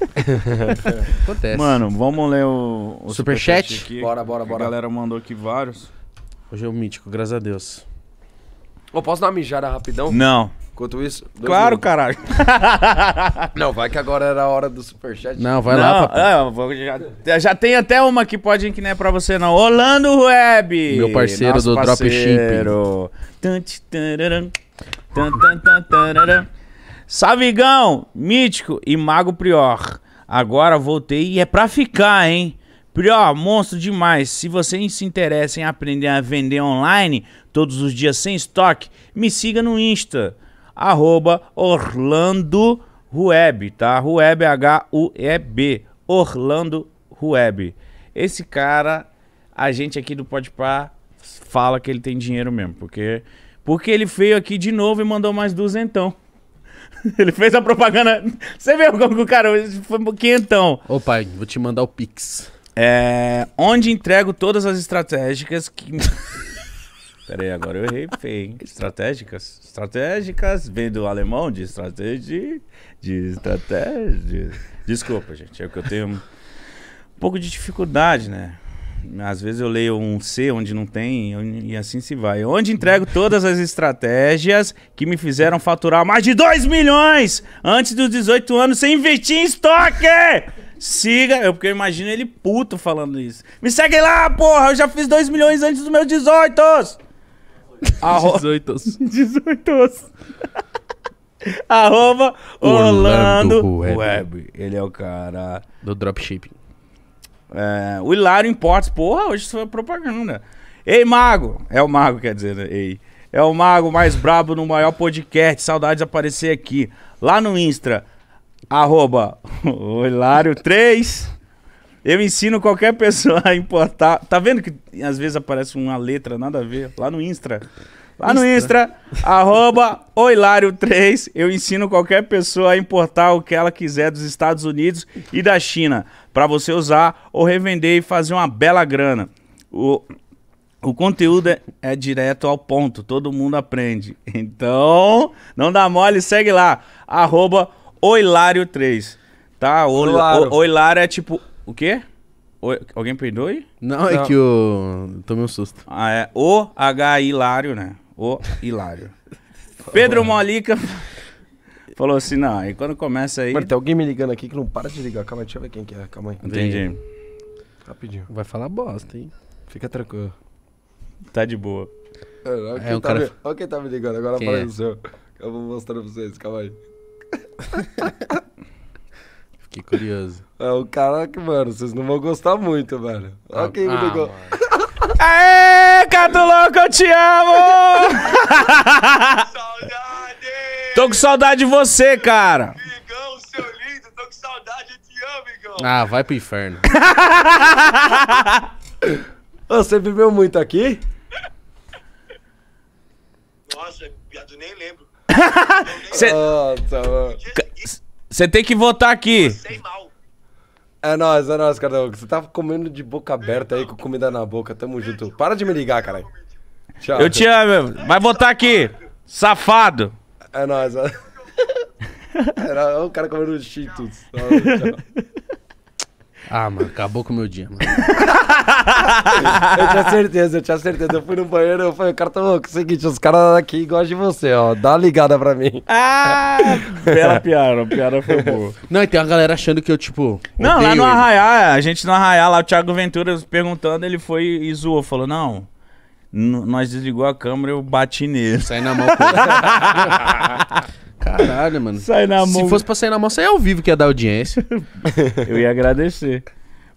Acontece. Mano, vamos ler o, o superchat? bora, bora, bora. A galera mandou aqui vários. Hoje é o mítico, graças a Deus. Eu posso dar uma mijada rapidão? Não. Enquanto isso. Claro, minutos. caralho. Não, vai que agora era a hora do superchat. Não, vai lá, papai. não, é, vou- já, já tem até uma que pode que nem é pra você, não. Orlando Web! Meu parceiro do Dropshipping. Dropship. Savigão, Mítico e Mago Prior. Agora voltei e é pra ficar, hein? Ó, monstro demais. Se vocês se interessa em aprender a vender online todos os dias sem estoque, me siga no Insta, arroba Orlando Rueb, tá? Rueb, H-U-E-B, Orlando Rueb. Esse cara, a gente aqui do Podpah fala que ele tem dinheiro mesmo, porque, porque ele veio aqui de novo e mandou mais duzentão. Ele fez a propaganda. Você viu como que o cara foi um quinhentão. Ô pai, vou te mandar o Pix. É, onde entrego todas as estratégicas que. Peraí agora eu errei feio, Estratégicas? Estratégicas, vem do alemão de estratégia. De estratégia. Desculpa, gente, é que eu tenho um pouco de dificuldade, né? Às vezes eu leio um C onde não tem e assim se vai. Onde entrego todas as estratégias que me fizeram faturar mais de 2 milhões antes dos 18 anos sem investir em estoque! Siga, eu, porque eu imagino ele puto falando isso. Me segue lá, porra! Eu já fiz 2 milhões antes dos meus 18! Arro... 18. 18. Arroba Orlando, Orlando Web. Web. Ele é o cara. Do dropshipping. É, o Hilário Imports. Porra, hoje isso foi propaganda. Ei, Mago! É o Mago, quer dizer, né? Ei. É o Mago mais brabo no maior podcast. Saudades de aparecer aqui. Lá no Insta arroba Hilário 3. Eu ensino qualquer pessoa a importar. Tá vendo que às vezes aparece uma letra, nada a ver, lá no Insta. Lá no Insta, arroba Oilário3. Eu ensino qualquer pessoa a importar o que ela quiser dos Estados Unidos e da China, para você usar ou revender e fazer uma bela grana. O, o conteúdo é, é, direto ao ponto, todo mundo aprende. Então, não dá mole, segue lá, arroba Oilário 3. Tá? Ol, Oilaro. Oilário é tipo. O quê? O, alguém perdoe? Não, é que eu tomei um susto. Ah, é. O H Hilário, né? O Hilário. Pedro Molica falou assim: não, aí quando começa aí. Mano, tem alguém me ligando aqui que não para de ligar. Calma aí, deixa eu ver quem que é. Calma aí. Entendi. Rapidinho. Vai falar bosta, hein? Fica tranquilo. Tá de boa. Olha, É, o tá cara- me- olha quem tá me ligando, agora apareceu. fala é? do seu. Eu vou mostrar pra vocês, calma aí. Fiquei curioso. É o cara que, mano, vocês não vão gostar muito, velho. Olha ah, quem me ah, ligou. Ah, Aê, Cato Louco, eu te amo! saudade! Tô com saudade de você, cara. Amigão, seu lindo, tô com saudade, eu te amo, amigão. Ah, vai pro inferno. você bebeu muito aqui? Nossa, eu nem lembro. Você ah, tá tem que votar aqui. É nóis, é nóis, Cardão. Você tá comendo de boca aberta aí, com comida na boca. Tamo junto. Para de me ligar, caralho. Tchau. Eu te amo. Vai votar aqui. Safado. É nóis. É... Era o cara comendo Cheetos. Tchau. tchau. Ah, mano, acabou com o meu dia, mano. eu tinha certeza, eu tinha certeza. Eu fui no banheiro, eu falei, o cara tá louco, é o seguinte, os caras aqui gostam de você, ó. Dá uma ligada pra mim. Ah! bela piada, a piada foi boa. Não, e tem uma galera achando que eu, tipo. Não, lá no ele. a gente no Arraiá, lá o Thiago Ventura perguntando, ele foi e zoou, falou, não. Nós desligou a câmera, eu bati nele. Saí na mão. Caralho, mano. Sai na mão. Se fosse pra sair na mão, sair ao vivo que ia dar audiência. eu ia agradecer.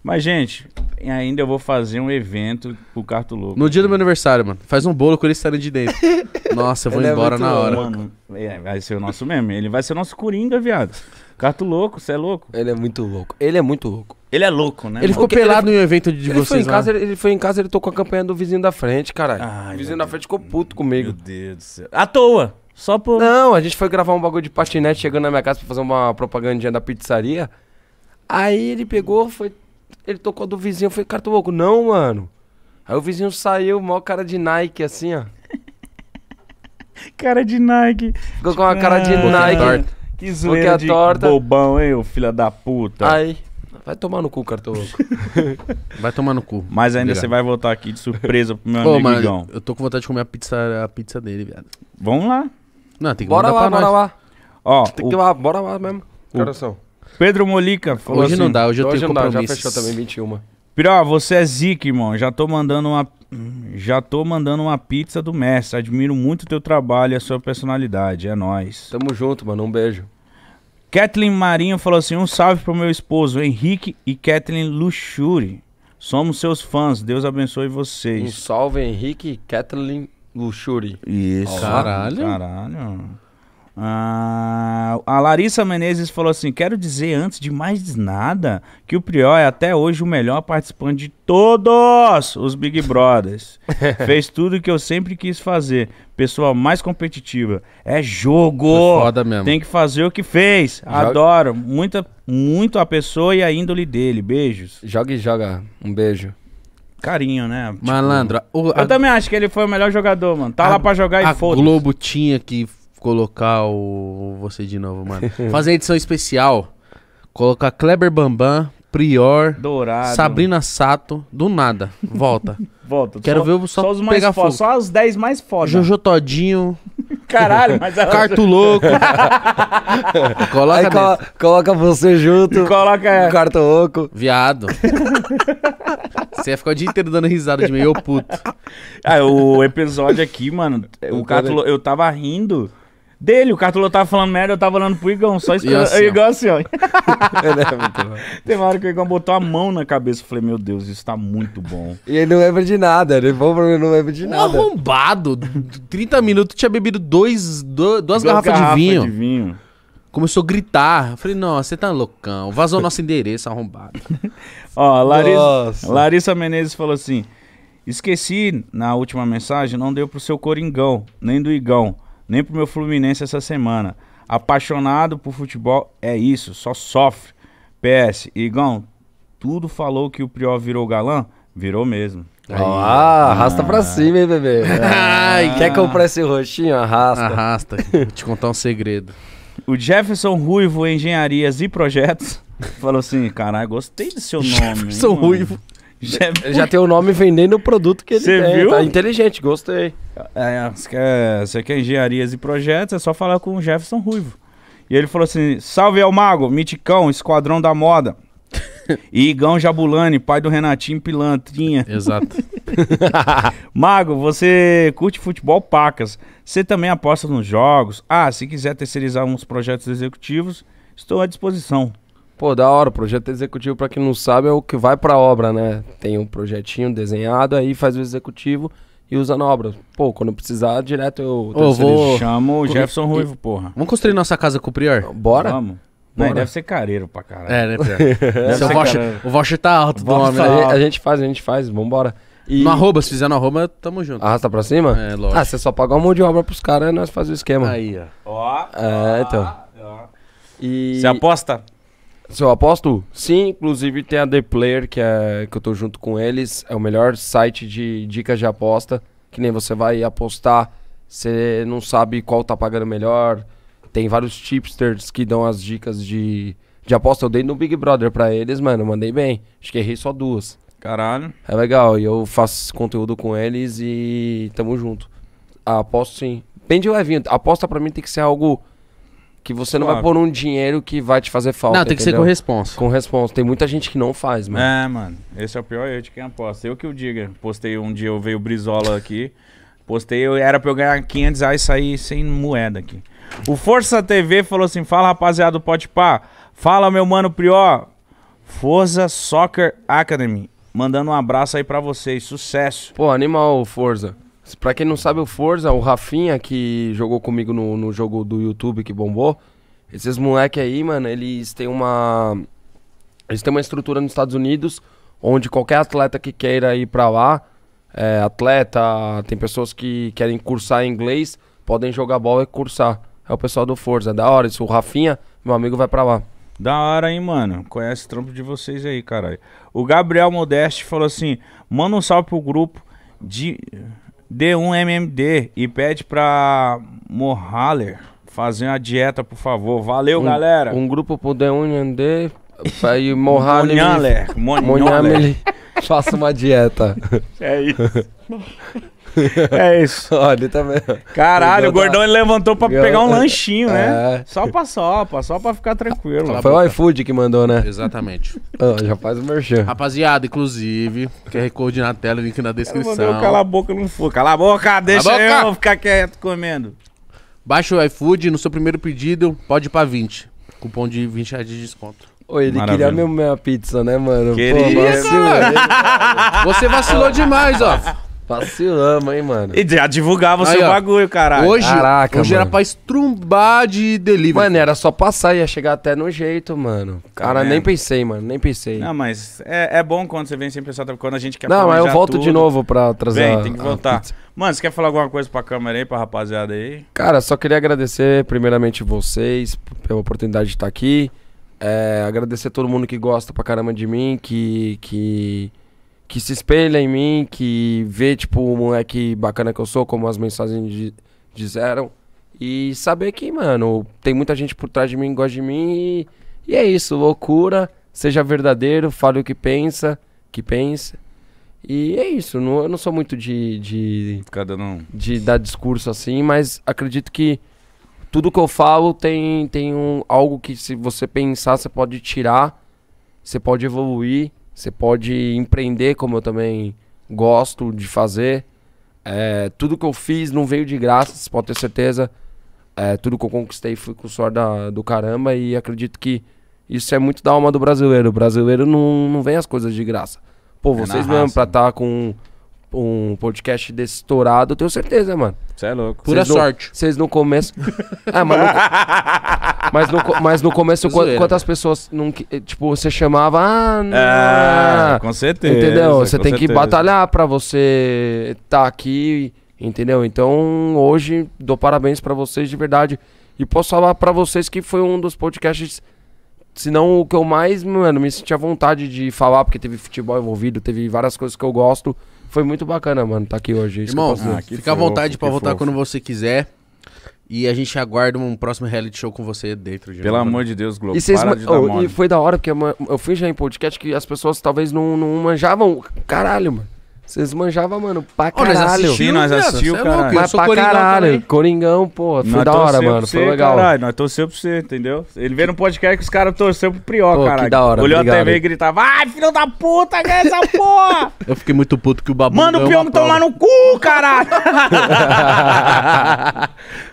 Mas, gente, ainda eu vou fazer um evento pro Carto Louco. No dia do meu aniversário, mano. Faz um bolo com ele estarem de dentro. Nossa, eu vou ele é embora é na hora. Mano, é, vai ser o nosso mesmo. Ele vai ser o nosso coringa, viado. Carto Louco, você é louco? Ele é muito louco. Ele é muito louco. Ele é louco, né? Ele mano? ficou Porque pelado ele... em um evento de ele vocês, foi em casa, ele, ele, foi em casa, ele tocou a campanha do vizinho da frente, caralho. Ai, ah, o vizinho da é frente ficou puto comigo. Meu Deus do céu. À toa! Só por. Não, a gente foi gravar um bagulho de patinete chegando na minha casa pra fazer uma propagandinha da pizzaria. Aí ele pegou, foi. Ele tocou do vizinho, eu falei, cara, tô Não, mano. Aí o vizinho saiu, maior cara de Nike, assim, ó. cara de Nike. Ficou com uma ah, cara de é Nike. Torta. É que zoeira de torta. bobão, hein, filha da puta. Aí, vai tomar no cu, Cartoloco. vai tomar no cu. Mas ainda você vai voltar aqui de surpresa pro meu Pô, amigo mas Eu tô com vontade de comer a pizza, a pizza dele, viado. Vamos lá. Não, tem que bora lá, bora lá. Ó, tem o... que ir lá, bora lá mesmo. O... Coração. Pedro Molica falou Hoje assim, não dá, hoje eu hoje tenho compromisso. Dá, já fechou também 21. Piró, você é zica, irmão. Já tô mandando uma hum, já tô mandando uma pizza do mestre. Admiro muito o teu trabalho e a sua personalidade. É nós. Tamo junto, mano. Um beijo. Kathleen Marinho falou assim: um salve pro meu esposo, Henrique e Kathleen Luxuri. Somos seus fãs. Deus abençoe vocês. Um salve, Henrique e Kathleen o Isso. Caralho. Caralho. Ah, a Larissa Menezes falou assim: Quero dizer antes de mais nada que o Prior é até hoje o melhor participante de todos os Big Brothers. Fez tudo que eu sempre quis fazer. Pessoa mais competitiva. É jogo! É foda mesmo. Tem que fazer o que fez. Joga... Adoro. Muita, muito a pessoa e a índole dele. Beijos. Joga e joga. Um beijo carinho, né? Tipo, Malandro. O, eu também acho que ele foi o melhor jogador, mano. Tá a, lá pra jogar e foda-se. O Globo tinha que colocar o. Você de novo, mano. Fazer edição especial. Colocar Kleber Bambam Prior, Dourado. Sabrina Sato, do nada, volta. volta. Quero só, ver só, só os mais pegar foda, fogo. Só os 10 mais foda. Jojo Todinho. Caralho, mas ela... Carto louco. coloca, coloca você junto. Coloca. É. Carto louco. Viado. você ia ficar o dia inteiro dando risada de meio puto. Ah, o episódio aqui, mano, o, o Carto, eu tava rindo. Dele, o Cartola tava falando merda, eu tava olhando pro Igão, só isso Assim, Igão assim, ó. é, né, é Tem uma hora que o Igão botou a mão na cabeça e falei, meu Deus, isso tá muito bom. E ele não lembra de nada, ele não lembra de nada. arrombado, 30 minutos, tinha bebido dois, dois duas, garrafas, garrafas, de vinho. De vinho. Começou a gritar. Eu falei, não, você tá loucão. Vazou nosso endereço, arrombado. ó, Larissa, Larissa Menezes falou assim: esqueci na última mensagem, não deu pro seu Coringão, nem do Igão nem pro meu Fluminense essa semana. Apaixonado por futebol é isso, só sofre. PS, Igão, tudo falou que o Prior virou galã? Virou mesmo. Aí, ah, arrasta ah. pra cima, hein, bebê. Ah, quer comprar esse roxinho? Arrasta. Arrasta. Vou te contar um segredo. O Jefferson Ruivo Engenharias e Projetos falou assim: caralho, gostei do seu nome. Jefferson hein, Ruivo. Já, já tem o nome vendendo o produto que ele Cê tem. Viu? Tá inteligente, gostei. É, você, é, quer, você quer engenharias e projetos, é só falar com o Jefferson Ruivo. E ele falou assim: Salve ao Mago, Miticão, Esquadrão da Moda. E Igão Jabulani, pai do Renatinho Pilantrinha. Exato. Mago, você curte futebol pacas. Você também aposta nos jogos. Ah, se quiser terceirizar uns projetos executivos, estou à disposição. Pô, da hora, o projeto executivo, para quem não sabe, é o que vai pra obra, né? Tem um projetinho desenhado, aí faz o executivo e usa na obra. Pô, quando precisar, direto eu... Ô, vou... Chama o Jefferson Ruivo, porra. Vamos construir nossa casa com o Prior? Bora? Vamos. Não, deve ser careiro pra caralho. É, né, Prior? Deve o, voucher, o voucher tá alto o do nome. Tá alto. A gente faz, a gente faz, vambora. E... No arroba, se fizer no arroba, tamo junto. Arrasta ah, tá pra cima? É, lógico. Ah, você só pagar um monte de obra pros caras e nós fazemos o esquema. Aí, ó. Ó. É, então. Ó. E... Você aposta? seu aposto? Sim, inclusive tem a The Player, que, é, que eu tô junto com eles. É o melhor site de dicas de aposta. Que nem você vai apostar, você não sabe qual tá pagando melhor. Tem vários tipsters que dão as dicas de, de aposta. Eu dei no Big Brother pra eles, mano. Mandei bem. Acho que errei só duas. Caralho. É legal. E eu faço conteúdo com eles e tamo junto. Aposto sim. Bem de levinho. Aposta pra mim tem que ser algo que você claro. não vai pôr um dinheiro que vai te fazer falta. Não, tem que ser com responsa. Com responsa. Tem muita gente que não faz, mano. É, mano. Esse é o pior erro de quem aposta. Eu que o diga. Postei um dia, eu veio o Brizola aqui. Postei, era pra eu ganhar 500 reais e sair sem moeda aqui. O Força TV falou assim: fala rapaziada do Pode Pá. Fala meu mano pior. Forza Soccer Academy. Mandando um abraço aí para vocês. Sucesso. Pô, animal, Forza. Pra quem não sabe, o Forza, o Rafinha, que jogou comigo no, no jogo do YouTube que bombou, esses moleque aí, mano, eles têm uma. Eles têm uma estrutura nos Estados Unidos onde qualquer atleta que queira ir pra lá, é, atleta, tem pessoas que querem cursar inglês, podem jogar bola e cursar. É o pessoal do Forza, é da hora. Isso, o Rafinha, meu amigo, vai pra lá. Da hora, hein, mano? Conhece o trampo de vocês aí, caralho. O Gabriel Modeste falou assim: manda um salve pro grupo de. D1 MMD e pede pra Mohaler fazer uma dieta, por favor. Valeu, um, galera. Um grupo pro d 1 D e Mohaler. Mohaler. Faça uma dieta. É isso. É isso. Olha, tá vendo? Caralho, o gordão ele levantou pra pegar um lanchinho, né? É. Só pra sopa, só pra ficar tranquilo. Foi o iFood que mandou, né? Exatamente. oh, já faz o merchan. Rapaziada, inclusive, QR Code na tela, link na descrição. Eu cala a boca, não for. Cala a boca, deixa a boca. eu ficar quieto comendo. Baixa o iFood no seu primeiro pedido, pode ir pra 20. Cupom de 20 reais de desconto. Ô, ele Maravilha. queria mesmo minha pizza, né, mano? Queria, Pô, vacilou, Você vacilou demais, ó ama hein, mano. E já divulgava o seu ó, bagulho, caralho. Hoje, Caraca, hoje era pra estrumbar de delivery. Mano, era só passar, ia chegar até no jeito, mano. Cara, É. nem pensei, mano, nem pensei. Não, mas é, é bom quando você vem sem pensar, quando a gente quer Não, mas eu volto de novo pra trazer Vem, a- tem que voltar. pizza. Mano, você quer falar alguma coisa pra câmera aí, pra rapaziada aí? Cara, só queria agradecer primeiramente vocês pela oportunidade de estar aqui. É, agradecer todo mundo que gosta pra caramba de mim, que, que que se espelha em mim, que vê, tipo, o moleque bacana que eu sou, como as mensagens disseram. E saber que, mano, tem muita gente por trás de mim, gosta de mim. E, e é isso, loucura. Seja verdadeiro, fale o que pensa, que pensa. E é isso, não, eu não sou muito de. de Cada um. De dar discurso assim, mas acredito que tudo que eu falo tem, tem um, algo que, se você pensar, você pode tirar, você pode evoluir você pode empreender, como eu também gosto de fazer. É, tudo que eu fiz não veio de graça, você pode ter certeza. É, tudo que eu conquistei foi com suor da, do caramba e acredito que isso é muito da alma do brasileiro. O brasileiro não, não vem as coisas de graça. Pô, é vocês é mesmo pra estar né? tá com um podcast desse estourado, tenho certeza, mano. Você é louco. Pura cês sorte. Vocês no começo. ah, mas, no... mas, no, mas no começo, quant, quantas pessoas. Não, tipo, você chamava. Ah, não. É, com certeza. Entendeu? Você tem certeza. que batalhar pra você estar tá aqui, entendeu? Então, hoje, dou parabéns pra vocês de verdade. E posso falar pra vocês que foi um dos podcasts se não o que eu mais, mano, me senti à vontade de falar, porque teve futebol envolvido, teve várias coisas que eu gosto. Foi muito bacana, mano, tá aqui hoje. Irmão, ah, fica à vontade para voltar fofo. quando você quiser. E a gente aguarda um próximo reality show com você dentro de Pelo novo. Né? amor de Deus, Globo. E, vocês para de oh, e foi da hora, porque eu fui já em podcast que as pessoas talvez não, não manjavam. Caralho, mano. Vocês manjavam, mano, pra caralho. nós assistimos, nós assistimos, é cara. Mas pra Coringão caralho. Também. Coringão, pô, foi nós da hora, mano. Você, foi legal. Caralho, nós torceu pra você, entendeu? Ele veio no podcast que os caras torceu pro Prió, cara caralho. Que da hora, Olhou obrigado. a TV e gritava, vai, filho da puta, ganha é essa porra! Eu fiquei muito puto que o babu Manda o Prió me tomar no cu, caralho!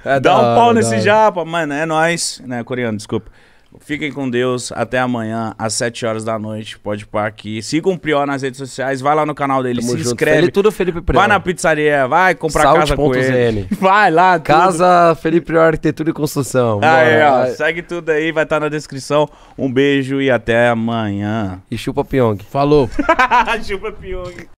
é, dá, dá um pau nesse japa. Mano, é nós, né, coreano, desculpa. Fiquem com Deus. Até amanhã, às 7 horas da noite. Pode pôr aqui. Sigam o Prior nas redes sociais. Vai lá no canal dele, Tamo se junto. inscreve. Felipe, tudo Felipe Prior. Vai na pizzaria, vai comprar casa com ele. Vai lá. Tudo. Casa Felipe Prior Arquitetura e Construção. Aí, ó. Segue tudo aí, vai estar tá na descrição. Um beijo e até amanhã. E chupa Pyong. Falou. chupa Pyong.